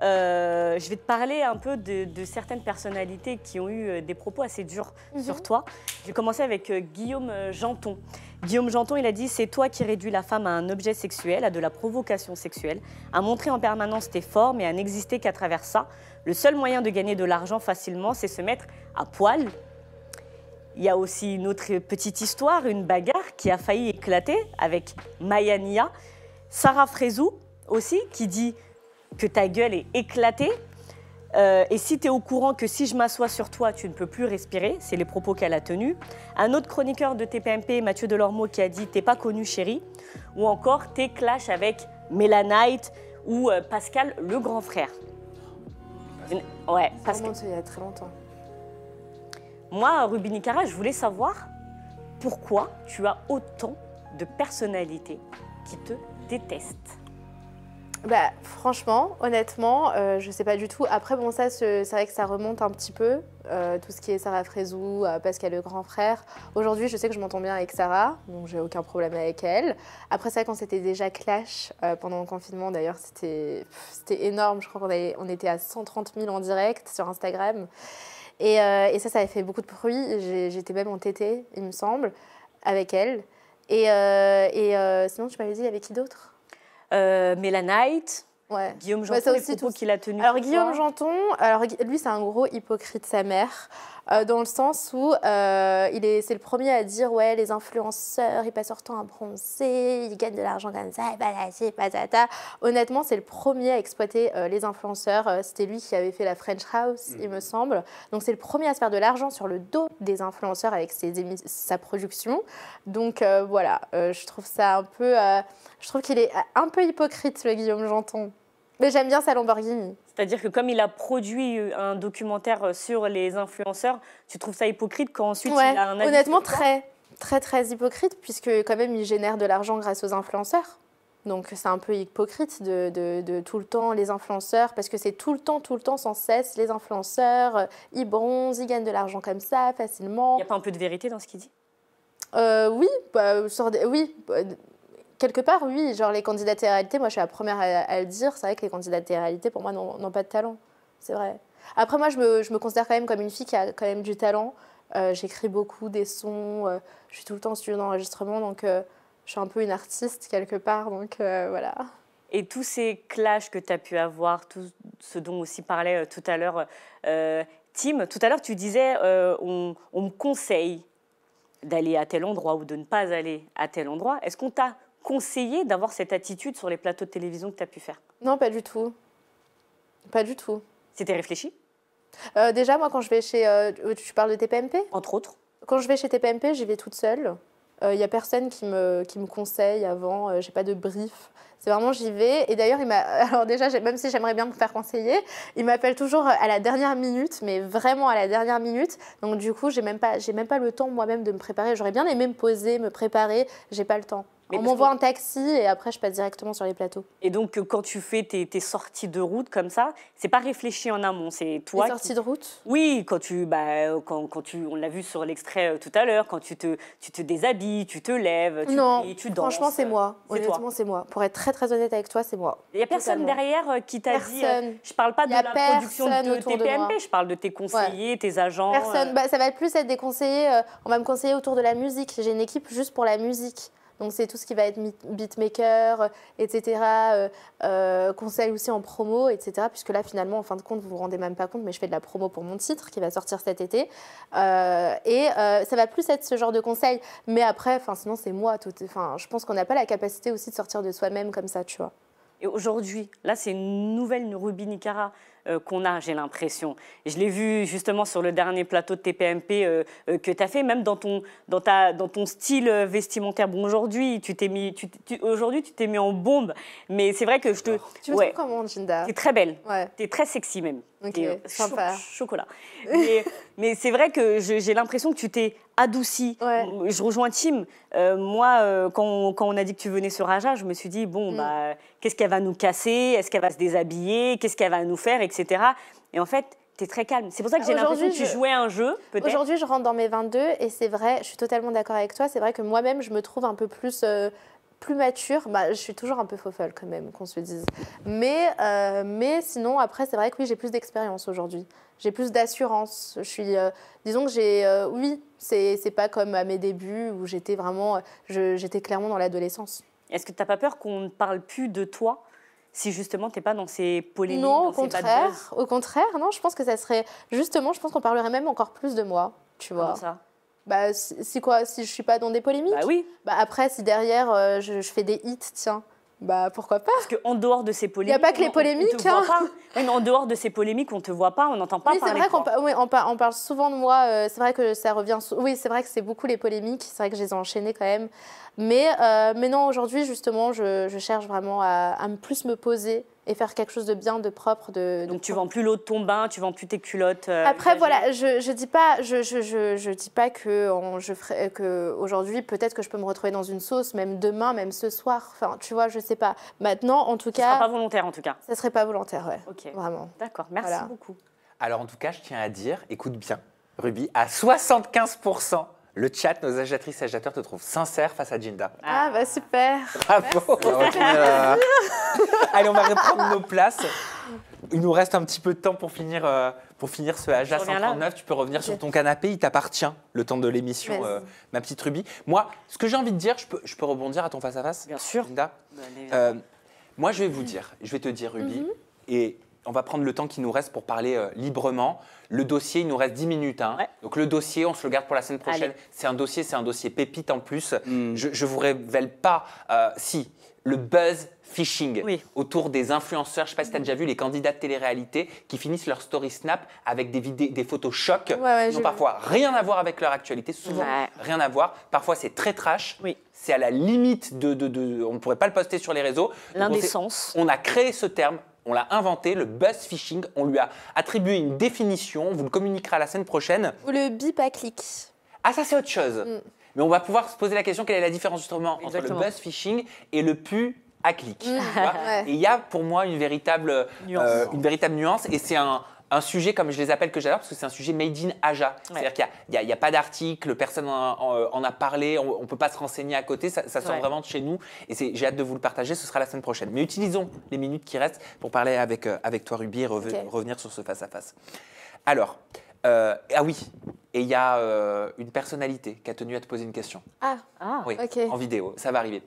je vais te parler un peu de, certaines personnalités qui ont eu des propos assez durs mhm. sur toi. Je vais commencer avec Guillaume Janton. Guillaume Janton, il a dit C'est toi qui réduis la femme à un objet sexuel, à de la provocation sexuelle, à montrer en permanence tes formes et à n'exister qu'à travers ça. Le seul moyen de gagner de l'argent facilement, c'est se mettre à poil. Il y a aussi une autre petite histoire, une bagarre qui a failli éclater avec Mayania. Sarah Frézou aussi, qui dit que ta gueule est éclatée. Euh, et si tu es au courant que si je m'assois sur toi, tu ne peux plus respirer, c'est les propos qu'elle a tenus. Un autre chroniqueur de TPMP, Mathieu Delormeau, qui a dit T'es pas connu, chérie. Ou encore T'es clash avec Mela ou euh, Pascal le grand frère parce il y très longtemps. Moi, Ruby Nicara, je voulais savoir pourquoi tu as autant de personnalités qui te détestent. Bah, franchement, honnêtement, je euh, je sais pas du tout. Après, bon, ça, c'est vrai que ça remonte un petit peu. Euh, tout ce qui est Sarah Frézou, euh, Pascal le grand frère. Aujourd'hui, je sais que je m'entends bien avec Sarah, donc j'ai aucun problème avec elle. Après ça, quand c'était déjà clash euh, pendant le confinement, d'ailleurs, c'était énorme. Je crois qu'on on était à 130 000 en direct sur Instagram. Et, ça, ça avait fait beaucoup de bruit. J'étais même en il me semble, avec elle. Et, sinon, tu m'avais dit avec qui d'autre Mela Knight. Guillaume bah, Janton, les propos qu'il a tenu. Alors Guillaume Janton, alors lui c'est un gros hypocrite sa mère. Euh, dans le sens où euh, il est, c'est le premier à dire ouais les influenceurs ils passent leur temps à bronzer, ils gagnent de l'argent comme ça, et patata. Honnêtement c'est le premier à exploiter euh, les influenceurs. C'était lui qui avait fait la French House il mhm. me semble. Donc c'est le premier à se faire de l'argent sur le dos des influenceurs avec sa production. Donc voilà, je trouve ça un peu, je trouve qu'il est un peu hypocrite le Guillaume Janton. Mais j'aime bien sa Lamborghini. C'est-à-dire que comme il a produit euh, un documentaire euh, sur les influenceurs, tu trouves ça hypocrite quand ensuite il a un Honnêtement, très, très, très hypocrite, puisque quand même, il génère de l'argent grâce aux influenceurs. Donc c'est un peu hypocrite de, tout le temps les influenceurs, parce que c'est tout le temps, tout le temps, sans cesse, les influenceurs, euh, ils bronzent, ils gagnent de l'argent comme ça, facilement. Il n'y a pas un peu de vérité dans ce qu'il dit Oui, bah, oui. Bah, quelque part, oui, genre les candidates à réalité, moi je suis la première à, le dire, c'est vrai que les candidates à réalité, pour moi, n'ont pas de talent. C'est vrai. Après, moi, je me, je me, considère quand même comme une fille qui a quand même du talent. Euh, j'écris beaucoup des sons, euh, je suis tout le temps en studio d'enregistrement, donc euh, je suis un peu une artiste quelque part, donc voilà. Et tous ces clashs que tu as pu avoir, tout ce dont aussi parlait tout à l'heure Tim, tout à l'heure tu disais on, on me conseille d'aller à tel endroit ou de ne pas aller à tel endroit. Est-ce qu'on t'a conseiller d'avoir cette attitude sur les plateaux de télévision que tu as pu faire Non, pas du tout. Pas du tout. C'était réfléchi euh, Déjà, moi, quand je vais chez. Euh, tu parles de TPMP Entre autres. Quand je vais chez TPMP, j'y vais toute seule. Il euh, y n'y a personne qui me, qui me conseille avant, j'ai pas de brief. C'est vraiment j'y vais. Et d'ailleurs, il m'a. Alors déjà, même si j'aimerais bien me faire conseiller, il m'appelle toujours à la dernière minute, mais vraiment à la dernière minute. Donc du coup, j'ai même pas, même pas le temps moi-même de me préparer. J'aurais bien aimé me poser, me préparer. J'ai pas le temps on m'envoie un taxi et après je passe directement sur les plateaux. Et donc euh, quand tu fais tes, sorties de route comme ça, c'est pas réfléchi en amont, c'est toi. Les sorties de route Oui, quand tu, bah, quand, quand tu, on l'a vu sur l'extrait euh, tout à l'heure, quand tu te, tu te déshabilles, tu te lèves, tu, non, et tu danses. Franchement, c'est moi. Honnêtement, c'est moi. Pour être très très honnête avec toi, c'est moi. Il y a personne derrière euh, qui t'a dit. Personne. je parle pas de la production de tes PMP, je parle de tes conseillers, tes agents. Personne. Bah, ça va plus être des conseillers. on va me conseiller autour de la musique. J'ai une équipe juste pour la musique. Donc c'est tout ce qui va être beatmaker, euh, etc. Euh, euh, conseil aussi en promo, etc. Puisque là finalement en fin de compte vous vous rendez même pas compte, mais je fais de la promo pour mon titre qui va sortir cet été. et ça va plus être ce genre de conseil. Mais après, enfin sinon c'est moi. Tout, enfin je pense qu'on n'a pas la capacité aussi de sortir de soi-même comme ça, tu vois. Et aujourd'hui, là c'est une nouvelle Ruby Nicara. Euh, qu'on a, j'ai l'impression. Je l'ai vu justement sur le dernier plateau de TPMP euh, euh, que tu as fait, même dans ton, dans ta, dans ton style vestimentaire. Bon, aujourd'hui, tu t'es mis, aujourd'hui, mis en bombe, mais c'est vrai que je te. tu me trouves comment, Jinda es très belle. Tu es très sexy même. Ok, chocolat. mais, c'est vrai que j'ai l'impression que tu t'es adouci. Je rejoins Tim. moi, quand, on, a dit que tu venais sur Aja, je me suis dit, bon, mm. bah, qu'est-ce qu'elle va nous casser Est-ce qu'elle va se déshabiller Qu'est-ce qu'elle va nous faire et en fait, tu es très calme. C'est pour ça que ah, j'ai l'impression que tu jouais un jeu, peut-être. Aujourd'hui, je rentre dans mes 22 et c'est vrai, je suis totalement d'accord avec toi. C'est vrai que moi-même, je me trouve un peu plus. Euh, plus mature, bah, je suis toujours un peu faux quand même, qu'on se dise. Mais, euh, mais sinon, après, c'est vrai que oui, j'ai plus d'expérience aujourd'hui. J'ai plus d'assurance. Je suis, euh, disons que j'ai, oui, c'est, pas comme à mes débuts où j'étais vraiment, j'étais clairement dans l'adolescence. Est-ce que tu n'as pas peur qu'on ne parle plus de toi si justement t'es pas dans ces polémiques Non, au contraire. au contraire, non, je pense que ça serait justement, je pense qu'on parlerait même encore plus de moi, tu vois. Comment ça bah, quoi Si je suis pas dans des polémiques Bah oui. Bah après, si derrière euh, je, fais des hits, tiens. Bah pourquoi pas Parce qu'en dehors de ces polémiques. Il n'y a pas que les polémiques. On, te voit hein. pas. en dehors de ces polémiques, on te voit pas, on n'entend pas oui, parler. C'est vrai qu'on on parle, souvent de moi. Euh, c'est vrai que ça revient. Oui, c'est vrai que c'est beaucoup les polémiques. C'est vrai que je les ai enchaînées quand même. Euh, mais, non, aujourd'hui, justement, je, cherche vraiment à, à, plus me poser et faire quelque chose de bien, de propre. De, Donc, tu tu vends plus l'eau de ton bain, tu vends plus tes culottes. Euh, Après, voilà, je ne je dis pas, je, je dis pas que, je ferai, que aujourd'hui, peut-être que je peux me retrouver dans une sauce, même demain, même ce soir. Enfin, tu vois, je sais pas. Maintenant, en tout cas. Ce sera pas volontaire, en tout cas. ne serait pas volontaire, ouais. Ok. Vraiment. D'accord, merci beaucoup. Alors, en tout cas, je tiens à dire, écoute bien, Ruby, à 75 le chat, nos agiatrices et agiateurs te trouvent sincère face à Jinda. Ah, ah. bah super Bravo Allez, on va reprendre nos places. Il nous reste un petit peu de temps pour finir, euh, pour finir ce Aja 139. Tu peux revenir sur ton canapé, il t'appartient le temps de l'émission, euh, ma petite Ruby. Moi, ce que j'ai envie de dire, je peux, rebondir à ton face-à-face Bien sûr. Bah, euh, moi, je vais vous dire, je vais te dire, Ruby, mhm. et on va prendre le temps qui nous reste pour parler librement. Le dossier, il nous reste 10 minutes. Hein. Donc le dossier, on se le garde pour la semaine prochaine. C'est un dossier, c'est un dossier pépite en plus. Mm. Je ne vous révèle pas, euh, si, le buzz phishing autour des influenceurs. Je ne sais pas si tu as déjà vu les candidats de télé-réalité qui finissent leur story snap avec des, photos chocs qui n'ont parfois rien à voir avec leur actualité, souvent rien à voir. Parfois c'est très trash. Oui. C'est à la limite de, On ne pourrait pas le poster sur les réseaux. L'indécence. on a créé ce terme on l'a inventé, le buzz phishing. On lui a attribué une définition, on vous le communiquera la semaine prochaine. Ou le bip à clic. Ah, ça, c'est autre chose. Mm. Mais on va pouvoir se poser la question quelle est la différence entre le buzz phishing et le pu à clic. Mm. Il y a pour moi une véritable nuance, euh, une véritable nuance et c'est un, un sujet, comme je les appelle, que j'adore, parce que c'est un sujet made in Aja. C'est-à-dire qu'il n'y a, pas d'article, personne en, a parlé, on ne peut pas se renseigner à côté, ça, sort vraiment de chez nous. Et j'ai hâte de vous le partager, ce sera la semaine prochaine. Mais utilisons les minutes qui restent pour parler avec, euh, avec toi, Ruby, et revenir sur ce face-à-face. Alors, euh, ah oui, et il y a euh, une personnalité qui a tenu à te poser une question. Ah, ah oui, en vidéo, ça va arriver.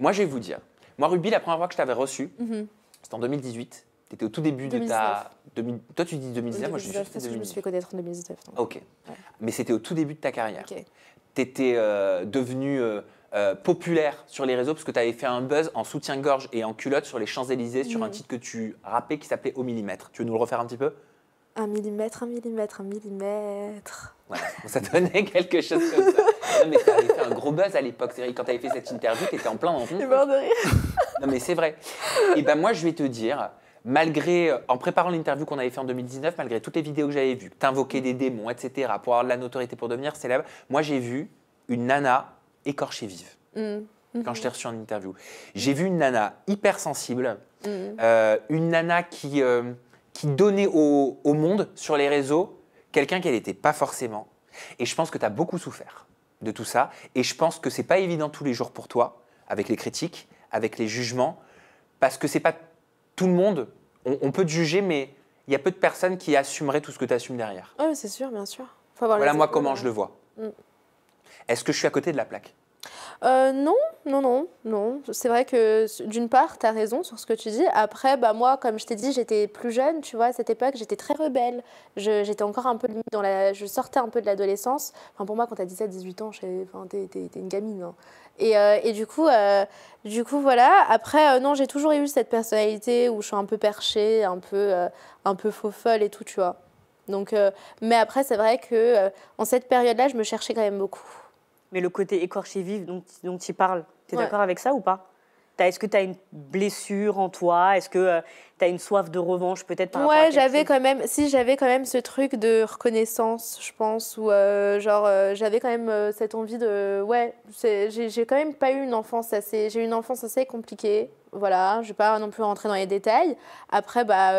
Moi, je vais vous dire. Moi, Ruby, la première fois que je t'avais reçu mhm. c'était en 2018. Tu étais au tout début de ta. Toi, tu dis 2019, moi je dis 2019. parce que je me suis fait connaître en 2019. Ok. Mais c'était au tout début de ta carrière. Ok. Tu étais euh, devenu euh, euh, populaire sur les réseaux parce que tu avais fait un buzz en soutien-gorge et en culotte sur les Champs-Élysées sur un mm. titre que tu rappais qui s'appelait Au millimètre. Tu veux nous le refaire un petit peu un millimètre, un millimètre, un millimètre. Ouais, ça donnait quelque chose comme ça. Non, mais t'avais fait un gros buzz à l'époque, vrai. Quand t'avais fait cette interview, tu étais en plein dans. es mort de rire. Non, mais c'est vrai. Et ben moi, je vais te dire, malgré, euh, en préparant l'interview qu'on avait fait en 2019, malgré toutes les vidéos que j'avais vues, t'invoquer des démons, etc., pour avoir de la notoriété pour devenir célèbre, moi j'ai vu une nana écorchée vive. Mm. Mm-hmm. quand je t'ai reçu en interview. J'ai vu une nana hypersensible, mm. euh, une nana qui, euh, donnait au, monde, sur les réseaux, quelqu'un qu'elle n'était pas forcément. Et je pense que tu as beaucoup souffert de tout ça. Et je pense que c'est pas évident tous les jours pour toi, avec les critiques, avec les jugements, parce que c'est pas tout le monde on, peut te juger, mais il y a peu de personnes qui assumeraient tout ce que tu assumes derrière. Oui, c'est sûr, bien sûr. voilà moi comment euh, je le vois. Mm. Est-ce que je suis à côté de la plaque euh, non, non, non, non. C'est vrai que d'une part, tu as raison sur ce que tu dis. Après, bah, moi, comme je t'ai dit, j'étais plus jeune, tu vois, à cette époque, j'étais très rebelle. J'étais encore un peu dans Je sortais un peu de l'adolescence. Enfin, pour moi, quand tu as 17, 18 ans, j'étais une gamine. Hein. Euh, et, du coup, euh, du coup voilà. Après, euh, non, j'ai toujours eu cette personnalité où je suis un peu perchée, un peu, un peu faux folle et tout, tu vois. Donc, mais après, c'est vrai que en cette période-là, je me cherchais quand même beaucoup. Mais le côté écorché vif dont, tu parles, tu es d'accord avec ça ou pas est-ce que tu as une blessure en toi Est-ce que euh, tu as une soif de revanche peut-être par j'avais quand même, si j'avais quand même ce truc de reconnaissance, je pense, ou euh, genre euh, j'avais quand même cette envie de, ouais, j'ai quand même pas eu une enfance assez, j'ai une enfance assez compliquée, voilà, je vais pas non plus rentrer dans les détails. Après, bah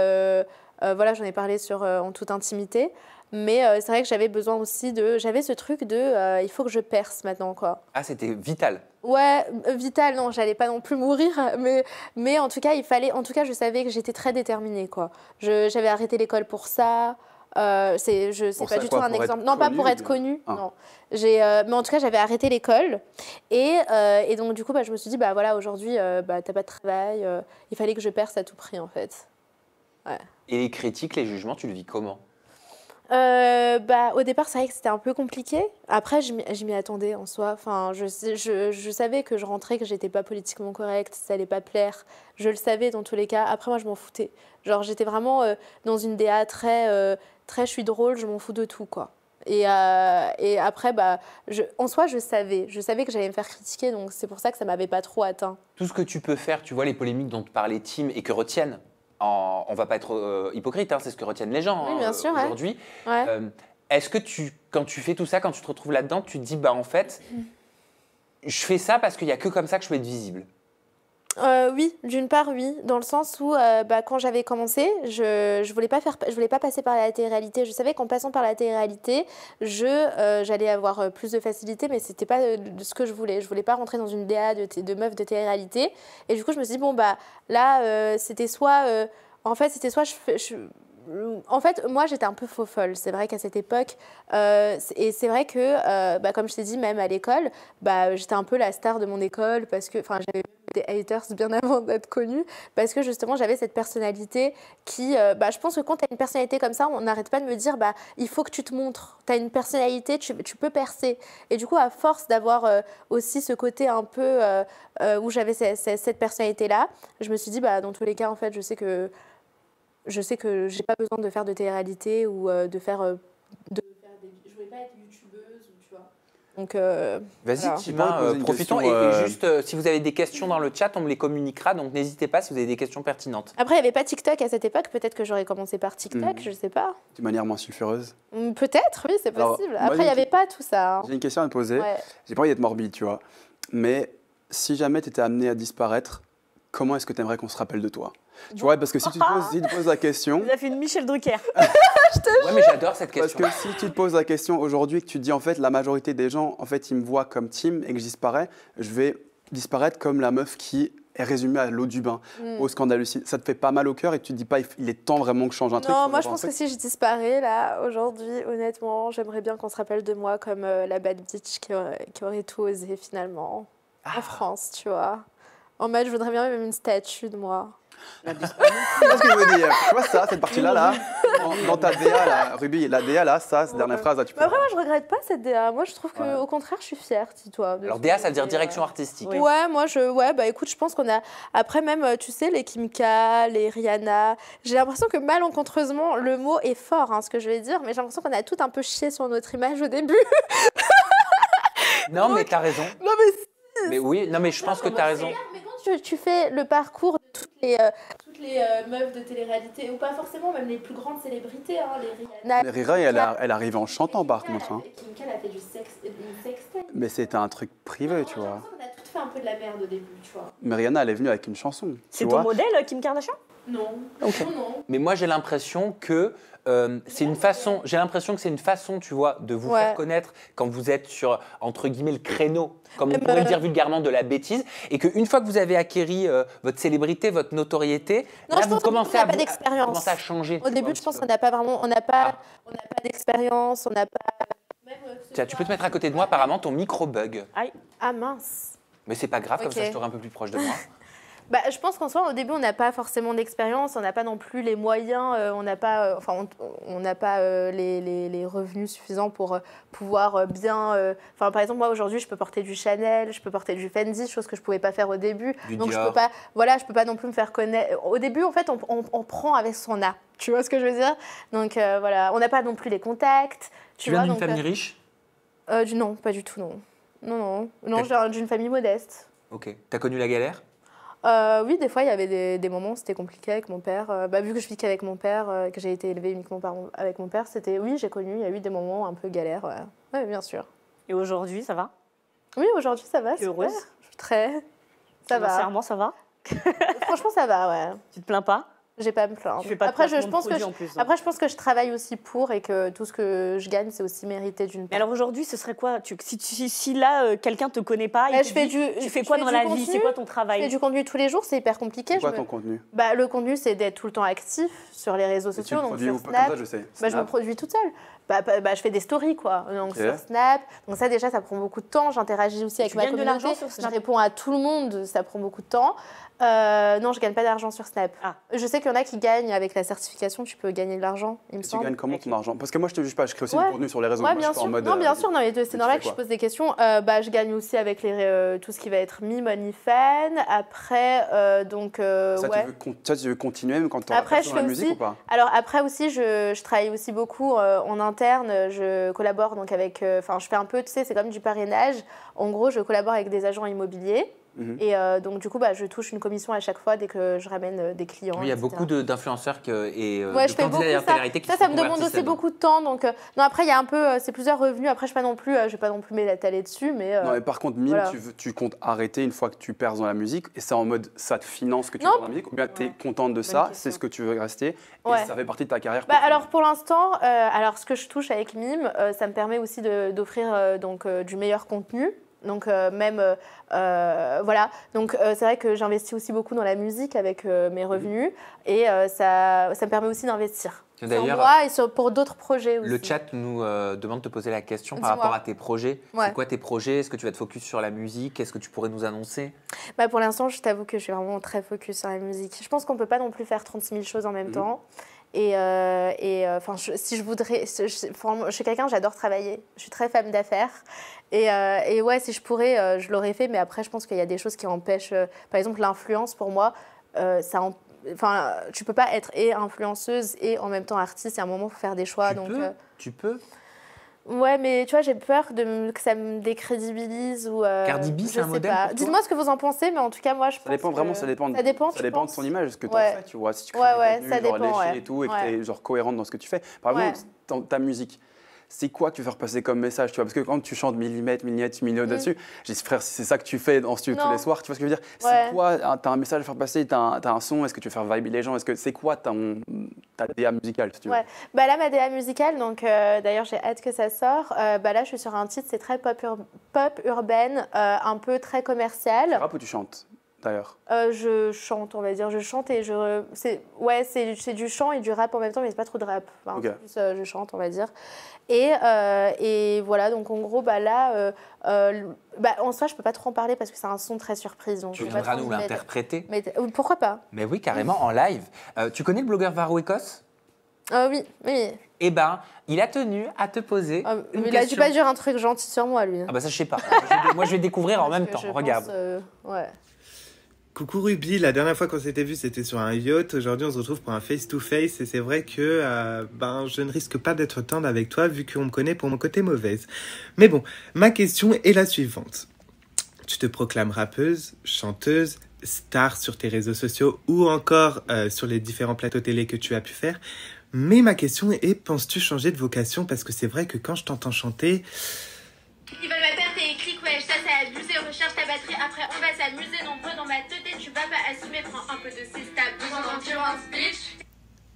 voilà, j'en ai parlé sur en toute intimité. Mais euh, c'est vrai que j'avais besoin aussi de. J'avais ce truc de. Euh, il faut que je perce maintenant, quoi. Ah, c'était vital. Ouais, euh, vital, non, j'allais pas non plus mourir, mais, mais en tout cas, il fallait. En tout cas, je savais que j'étais très déterminée, quoi. J'avais arrêté l'école pour ça. Euh, c'est je sais pas du tout un exemple. Non, pas pour être connue. Ah. Non. J'ai, mais en tout cas, j'avais arrêté l'école et, et, donc du coup, bah, je me suis dit bah voilà, aujourd'hui, bah, t'as pas de travail. il fallait que je perce à tout prix en fait. Ouais. Et les critiques, les jugements, tu le vis comment euh, bah, au départ, c'est vrai que c'était un peu compliqué. Après, je m'y attendais en soi. Enfin, je, savais que je rentrais, que j'étais pas politiquement correcte, ça allait pas plaire. Je le savais dans tous les cas. Après, moi, je m'en foutais. Genre, j'étais vraiment euh, dans une DA très, euh, très je suis drôle, je m'en fous de tout, quoi. Et, après, bah, en soi, je savais. Je savais que j'allais me faire critiquer, donc c'est pour ça que ça m'avait pas trop atteint. Tout ce que tu peux faire, tu vois les polémiques dont parlait Tim et que retiennent on on va pas être euh, hypocrite, hein, c'est ce que retiennent les gens hein, aujourd'hui. Euh, est-ce que tu, quand tu fais tout ça, quand tu te retrouves là-dedans, tu te dis, bah en fait, mm. je fais ça parce qu'il n'y a que comme ça que je peux être visible euh, oui, d'une part, oui, dans le sens où euh, bah, quand j'avais commencé, je ne voulais, pas faire, je voulais pas passer par la télé-réalité. Je savais qu'en passant par la télé-réalité, euh, j'allais avoir plus de facilité, mais ce n'était pas ce que je voulais. Je voulais pas rentrer dans une DA de, de meuf de télé-réalité. Et du coup, je me suis dit, bon, bah, là, c'était soit en fait, c'était soit Mm, en fait, moi, j'étais un peu faux folle. C'est vrai qu'à cette époque, euh, et c'est vrai que, euh, bah, comme je t'ai dit, même à l'école, bah, j'étais un peu la star de mon école parce que, enfin, j'avais des haters bien avant d'être connue, parce que justement, j'avais cette personnalité qui, euh, bah, je pense que quand tu une personnalité comme ça, on n'arrête pas de me dire, bah, il faut que tu te montres. Tu as une personnalité, tu, peux percer. Et du coup, à force d'avoir aussi ce côté un peu où j'avais cette, personnalité-là, je me suis dit, bah, dans tous les cas, en fait, je sais que je sais que j'ai pas besoin de faire de télé-réalité ou euh, de faire. Euh, de... Je voulais pas être youtubeuse, tu vois. Donc, euh, vas-y, profitons. Et, juste, si vous avez des questions dans le chat, on me les communiquera. Donc, n'hésitez pas si vous avez des questions pertinentes. Après, il n'y avait pas TikTok à cette époque. Peut-être que j'aurais commencé par TikTok, mhm. je ne sais pas. De manière moins sulfureuse mm, Peut-être, oui, c'est possible. Après, il n'y avait pas tout ça. Hein. J'ai une question à te poser. J'ai pas envie d'être morbide, tu vois. Mais si jamais tu étais amené à disparaître, comment est-ce que tu aimerais qu'on se rappelle de toi tu vois, parce que si tu te poses, la question. Il a fait une Michel Drucker. je te ouais, mais j'adore cette question. Parce que si tu te poses la question aujourd'hui, que tu te dis en fait, la majorité des gens, en fait, ils me voient comme Tim et que je disparais, je vais disparaître comme la meuf qui est résumée à l'eau du bain, hmm. au scandale. Ça te fait pas mal au cœur et tu te dis pas, il est temps vraiment que je change un truc. Non, moi je pense que si je disparais là, aujourd'hui, honnêtement, j'aimerais bien qu'on se rappelle de moi comme euh, la bad bitch qui, aurait tout osé finalement. En ah. France, tu vois. En fait, je voudrais bien même une statue de moi. ce que je veux dire Tu vois ça, cette partie-là, là, dans ta DA, là, Ruby, la DA, là, ça, cette dernière phrase, là, tu bah, peux. après, moi, je regrette pas cette DA. Moi, je trouve que, au contraire, je suis fière, dis-toi. Alors, DA, ça veut dire direction artistique. Ouais, moi, je. Ouais, bah, écoute, je pense qu'on a. Après, même, euh, tu sais, les Kimka, les Rihanna, j'ai l'impression que malencontreusement, le mot est fort, hein, ce que je vais dire, mais j'ai l'impression qu'on a tout un peu chié sur notre image au début. non, mais mais t'as raison. Non, mais. Mais oui, non, mais je pense que t'as raison tu, fais le parcours de toutes les, euh, euh, meufs de télé-réalité, ou pas forcément, même les plus grandes célébrités, hein, les Rihanna. elle, arrive en chantant par contre. Hein. Kim K, a fait du sex, Mais c'était un truc privé, ah, tu vois. On a tout fait un peu de la merde au début, tu vois. Mais Rihanna, elle est venue avec une chanson. C'est ton modèle, Kim Kardashian non. Mais moi, j'ai l'impression que euh, c'est une façon, j'ai l'impression que c'est une façon, tu vois, de vous faire connaître quand vous êtes sur, entre guillemets, le créneau, comme on pourrait ben, dire vulgairement, de la bêtise, et qu'une fois que vous avez acquéri euh, votre célébrité, votre notoriété, là, vous commencez, à, changer. Au début, je pense euh, qu'on n'a pas vraiment, on n'a pas, ah. pas d'expérience, on n'a pas... Tiens, tu peux te mettre à côté de moi, apparemment, ton micro bug. Ah mince. Mais c'est pas grave, comme ça je t'aurai un peu plus proche de moi. bah, Je pense qu'en soi, au début, on n'a pas forcément d'expérience, on n'a pas non plus les moyens, euh, on n'a pas, euh, enfin, on, n'a pas euh, les, revenus suffisants pour pouvoir bien. Enfin, par exemple, moi aujourd'hui, je peux porter du Chanel, je peux porter du Fendi, chose que je ne pouvais pas faire au début. donc, je peux pas, voilà, je peux pas non plus me faire connaître. Au début, en fait, on, prend avec son A. Tu vois ce que je veux dire Donc voilà, on n'a pas non plus les contacts. Tu, viens d'une famille riche Non, pas du tout, non. Non, non, non, d'une famille modeste. Ok. T'as connu la galère euh, oui, des fois, il y avait des, moments où c'était compliqué avec mon père. Euh, bah, vu que je vis qu'avec mon père, euh, que j'ai été élevée uniquement avec mon père, c'était oui, j'ai connu, il y a eu des moments un peu galère. Ouais. bien sûr. Et aujourd'hui, ça va Oui, aujourd'hui, ça va. c'est Heureuse Très. Ça va. Sincèrement, ça va Franchement, ça va, ouais. Tu te plains pas j'ai pas à me plaindre. après, je, pense que je, plus, hein. après, je pense que je travaille aussi pour et que tout ce que je gagne, c'est aussi mérité d'une part. alors aujourd'hui, ce serait quoi tu, si, si, là, euh, quelqu'un te connaît pas, je fais du, tu fais quoi dans la vie C'est quoi ton travail Je fais du contenu tous les jours, c'est hyper compliqué. quoi ton contenu bah, Le contenu, c'est d'être tout le temps actif sur les réseaux sociaux. je, je me produis toute seule. Bah, bah, bah, je fais des stories, quoi. Donc sur Snap. Donc ça, déjà, ça prend beaucoup de temps. J'interagis aussi avec ma communauté. De l'argent sur Snap. Je réponds à tout le monde. Ça prend beaucoup de temps. Euh, non, je gagne pas d'argent sur Snap. Ah. Je sais qu'il y en a qui gagnent avec la certification, tu peux gagner de l'argent, il me Tu gagnes comment ton argent Parce que moi, je te juge pas, je crée aussi du contenu sur les réseaux. En mode, non, euh, bien sûr, non, mais c'est normal que je pose des questions. Euh, bah, je gagne aussi avec les, tout ce qui va être mi-money fan Après, donc. Ça, tu veux, tu continuer même quand tu Après, je la musique ou pas Alors, après aussi, je, je travaille aussi beaucoup en interne je collabore donc avec, euh, enfin je fais un peu, tu sais, c'est comme du parrainage. En gros, je collabore avec des agents immobiliers Mhm. Et euh, donc, du coup, bah, je touche une commission à chaque fois dès que je ramène euh, des clients. il y a beaucoup d'influenceurs et euh, ouais, je ça. ça, me demande aussi beaucoup de temps. Donc, après, il y a un peu, c'est plusieurs revenus. Après, je ne vais pas non plus mettre la Mais, dessus mais par contre, Mime tu, comptes arrêter une fois que tu perds dans la musique. Et c'est en mode, ça te finance que tu perds dans la musique. Ou bien, tu es contente de ça, c'est ce que tu veux rester. Et ça fait partie de ta carrière. Bah, alors, pour l'instant, alors ce que je touche avec Mime, ça me permet aussi d'offrir donc du meilleur contenu. Donc euh, même euh, euh, voilà. Donc c'est vrai que j'investis aussi beaucoup dans la musique avec mes mhm. revenus et ça, ça me permet aussi d'investir. D'ailleurs, et pour d'autres projets aussi. Le chat nous demande de te poser la question par rapport à tes projets. C'est quoi tes projets Est-ce que tu vas te focus sur la musique Est-ce que tu pourrais nous annoncer bah Pour l'instant, je t'avoue que je suis vraiment très focus sur la musique. Je pense qu'on ne peut pas non plus faire 36 000 choses en même mhm. temps. Et, euh, euh, enfin, si je voudrais, je, suis quelqu'un, j'adore travailler. Je suis très femme d'affaires. Et, euh, et, ouais, si je pourrais, je l'aurais fait. Mais après, je pense qu'il y a des choses qui empêchent. par exemple, l'influence, pour moi, ça enfin, tu peux pas être et influenceuse et en même temps artiste. Il y a un moment, pour faire des choix. donc, tu peux. Ouais, mais tu vois, j'ai peur que ça me décrédibilise ou. Euh, Cardi B, c'est un modèle. Dites-moi ce que vous en pensez, mais en tout cas, moi, je ça pense. Dépend, vraiment, ça dépend. Ça dépend, ça dépend de ton image, ce que tu fais, tu vois. Si tu crées ouais, ouais, ça dépend, et tout, et que tu es genre cohérente dans ce que tu fais. Par exemple, ta musique c'est quoi que tu veux faire passer comme message, tu vois Parce que quand tu chantes millimètre, millimètre, millimètre mm. dessus j'ai dit, frère, c'est ça que tu fais en studio tous les soirs, tu vois ce que je veux dire C'est quoi hein, T'as un message à faire passer, t'as un, son, est-ce que tu veux faire vibrer les gens Est-ce que c'est quoi ta, DA musicale, tu bah là, ma DA musicale, donc euh, d'ailleurs, j'ai hâte que ça sorte. Euh, bah là, je suis sur un titre, c'est très pop, pop urbaine, euh, un peu très commercial. Tu rap ou tu chantes d'ailleurs euh, Je chante, on va dire. Je chante et je. C'est, ouais, c'est, c'est du chant et du rap en même temps, mais c'est pas trop de rap. en plus, euh, je chante, on va dire. Et, euh, et, voilà, donc en gros, bah, là, bah, en soi, je peux pas trop en parler parce que c'est un son très surprise. Donc tu voudras nous l'interpréter mais, Pourquoi pas Mais oui, carrément, en live. tu connais le blogueur Varro Écosse oui, oui. Eh ben, il a tenu à te poser. Ah, une il a dû pas dire un truc gentil sur moi, lui. Hein. Ah, bah ça, je sais pas. moi, je vais découvrir en même temps. Regarde. ouais. Coucou Ruby, la dernière fois qu'on s'était vu c'était sur un yacht, aujourd'hui on se retrouve pour un face-to-face et c'est vrai que euh, ben, je ne risque pas d'être tendre avec toi vu qu'on me connaît pour mon côté mauvaise. Mais bon, ma question est la suivante. Tu te proclames rappeuse, chanteuse, star sur tes réseaux sociaux ou encore euh, sur les différents plateaux télé que tu as pu faire, mais ma question est, penses-tu changer de vocation Parce que c'est vrai que quand je t'entends chanter... Ils veulent ma ouais, ça abusé, recherche ta batterie, après on va s'amuser, non prends un peu de Et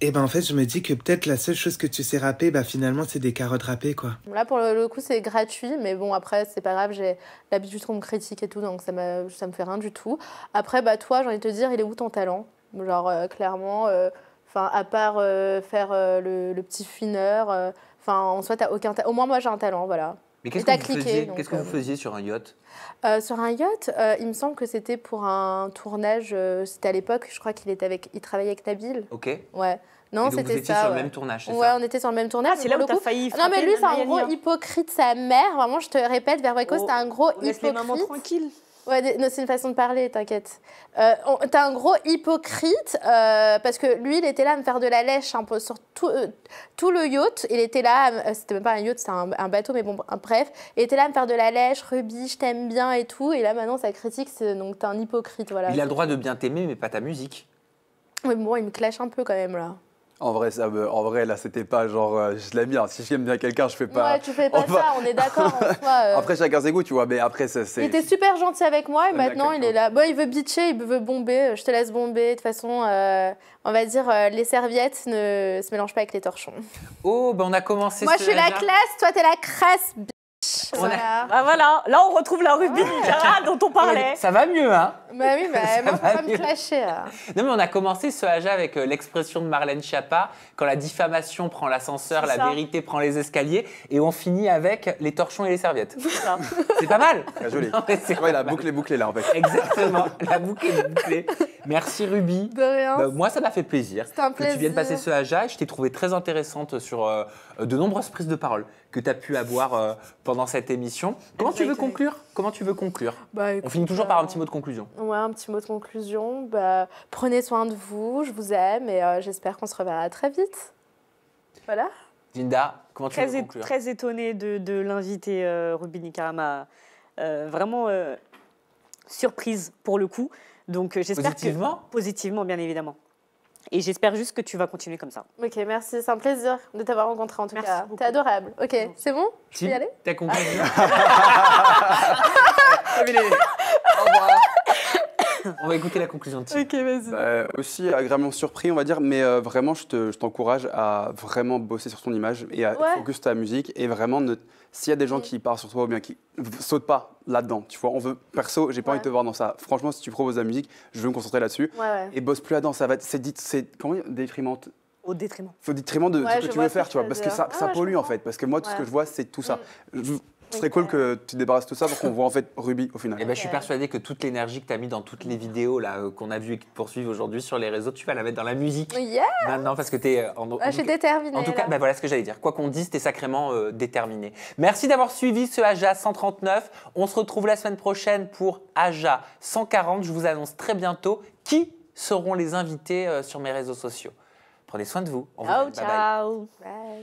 eh ben en fait, je me dis que peut-être la seule chose que tu sais râper, bah finalement, c'est des carottes râpées, quoi. Là, pour le coup, c'est gratuit, mais bon, après, c'est pas grave, j'ai l'habitude de me critique et tout, donc ça me, ça me fait rien du tout. Après, bah toi, j'ai envie de te dire, il est où ton talent Genre, euh, clairement, euh, enfin, à part euh, faire le, petit fineur, enfin, en soi, t'as aucun talent. Au moins, moi, j'ai un talent, voilà. Mais qu'est-ce que, vous, euh, faisiez, sur un yacht euh, Sur un yacht, euh, il me semble que c'était pour un tournage. c'était à l'époque, je crois qu'il était avec, il travaillait avec Nabil. Ok. Ouais. Non, c'était ça. Vous étiez sur le même tournage, Ouais, ça on était sur le même tournage. Ah, c'est là où t'as failli Non, mais lui, c'est un gros hypocrite, sa mère. Vraiment, je te répète, Verbeco, oh, c'était un gros on hypocrite. Laisse les mamans tranquilles. Ouais, c'est une façon de parler, t'inquiète. Euh, un gros hypocrite, euh, parce que lui, il était là à me faire de la lèche un hein, peu sur euh, tout, le yacht. Il était là, euh, c'était même pas un yacht, c'était un, bateau, mais bon, bref. Il était là à me faire de la lèche, Ruby, je t'aime bien et tout. Et là, maintenant, sa critique, c'est donc t'es un hypocrite, voilà. Il a le droit de bien t'aimer, mais pas ta musique. Mais bon, il me clash un peu quand même, là. En vrai, ça en vrai, là, c'était pas genre, euh, je l'aime bien. Si je bien quelqu'un, je fais pas. Ouais, tu fais pas ça, on est d'accord. Euh. Après, chacun ses goûts, tu vois. Mais après, c'est. Il était super gentil avec moi et maintenant, il est là. Bon, il veut bitcher, il veut bomber. Euh, je te laisse bomber. De toute façon, on va dire, les serviettes ne se mélangent pas avec les torchons. Oh, ben on a commencé. Moi, je suis la classe, toi, t'es la crasse, voilà. Ah, voilà, là on retrouve la Ruby dont on parlait. Ça va mieux, hein Bah oui, bah, moi pas me clasher. Hein. Non mais on a commencé ce haja avec euh, l'expression de Marlène Schiappa, quand la diffamation prend l'ascenseur, la vérité prend les escaliers, et on finit avec les torchons et les serviettes. C'est pas mal. c'est joli. Non, ah la boucle est bouclée là en fait. Exactement, la boucle est bouclée. Merci Ruby. De rien. Bah, moi ça m'a fait plaisir. C'est un plaisir. Que tu viennes passer ce haja, et je t'ai trouvé très intéressante sur... Euh, euh, de nombreuses prises de parole que tu as pu avoir euh, pendant cette émission. Comment tu veux conclure Comment tu veux conclure On finit toujours par un euh, petit mot de conclusion. Ouais, un petit mot de conclusion. Bah, prenez soin de vous, je vous aime et j'espère qu'on se reverra très vite. Voilà. Linda, comment tu très veux conclure Très étonnée de, l'inviter l'invité Rubini vraiment surprise pour le coup. Donc j'espère que positivement, bien évidemment. Et j'espère juste que tu vas continuer comme ça. Ok, merci. C'est un plaisir de t'avoir rencontré en tout merci cas. T'es adorable. Ok, c'est bon Tu peux y aller T'as compris. Ah. Au revoir on va écouter la conclusion de Ok, vas-y. Bah, aussi agréablement surpris, on va dire, mais euh, vraiment, je, te, je t'encourage à vraiment bosser sur ton image et à ouais. focus ta musique et vraiment ne. S'il y a des gens qui parlent sur toi ou bien qui sautent pas là-dedans, tu vois, on veut perso, j'ai pas envie de te voir dans ça. Franchement, si tu proposes la musique, je veux me concentrer là-dessus et bosse plus là-dedans. Ça va, être, c'est dit, c'est comment détriment au détriment. Au détriment de ce que tu veux faire, tu vois, parce que ça, ah pollue en fait. Parce que moi, tout ce que je vois, c'est tout ça. Mm. Ce serait cool que tu débarrasses tout ça pour qu'on voit en fait Ruby au final. Eh ben, je suis persuadé que toute l'énergie que tu as mis dans toutes les vidéos là euh, qu'on a vues et qui poursuivent aujourd'hui sur les réseaux, tu vas la mettre dans la musique. Yeah Maintenant, parce que tu es euh, en. Ah, je suis déterminée. En tout cas, ben, voilà ce que j'allais dire. Quoi qu'on dise, tu es sacrément déterminé. Euh, déterminée. Merci d'avoir suivi ce Aja 139. On se retrouve la semaine prochaine pour Aja 140. Je vous annonce très bientôt qui seront les invités sur mes réseaux sociaux. Prenez soin de vous. On vous ciao, ciao. bye.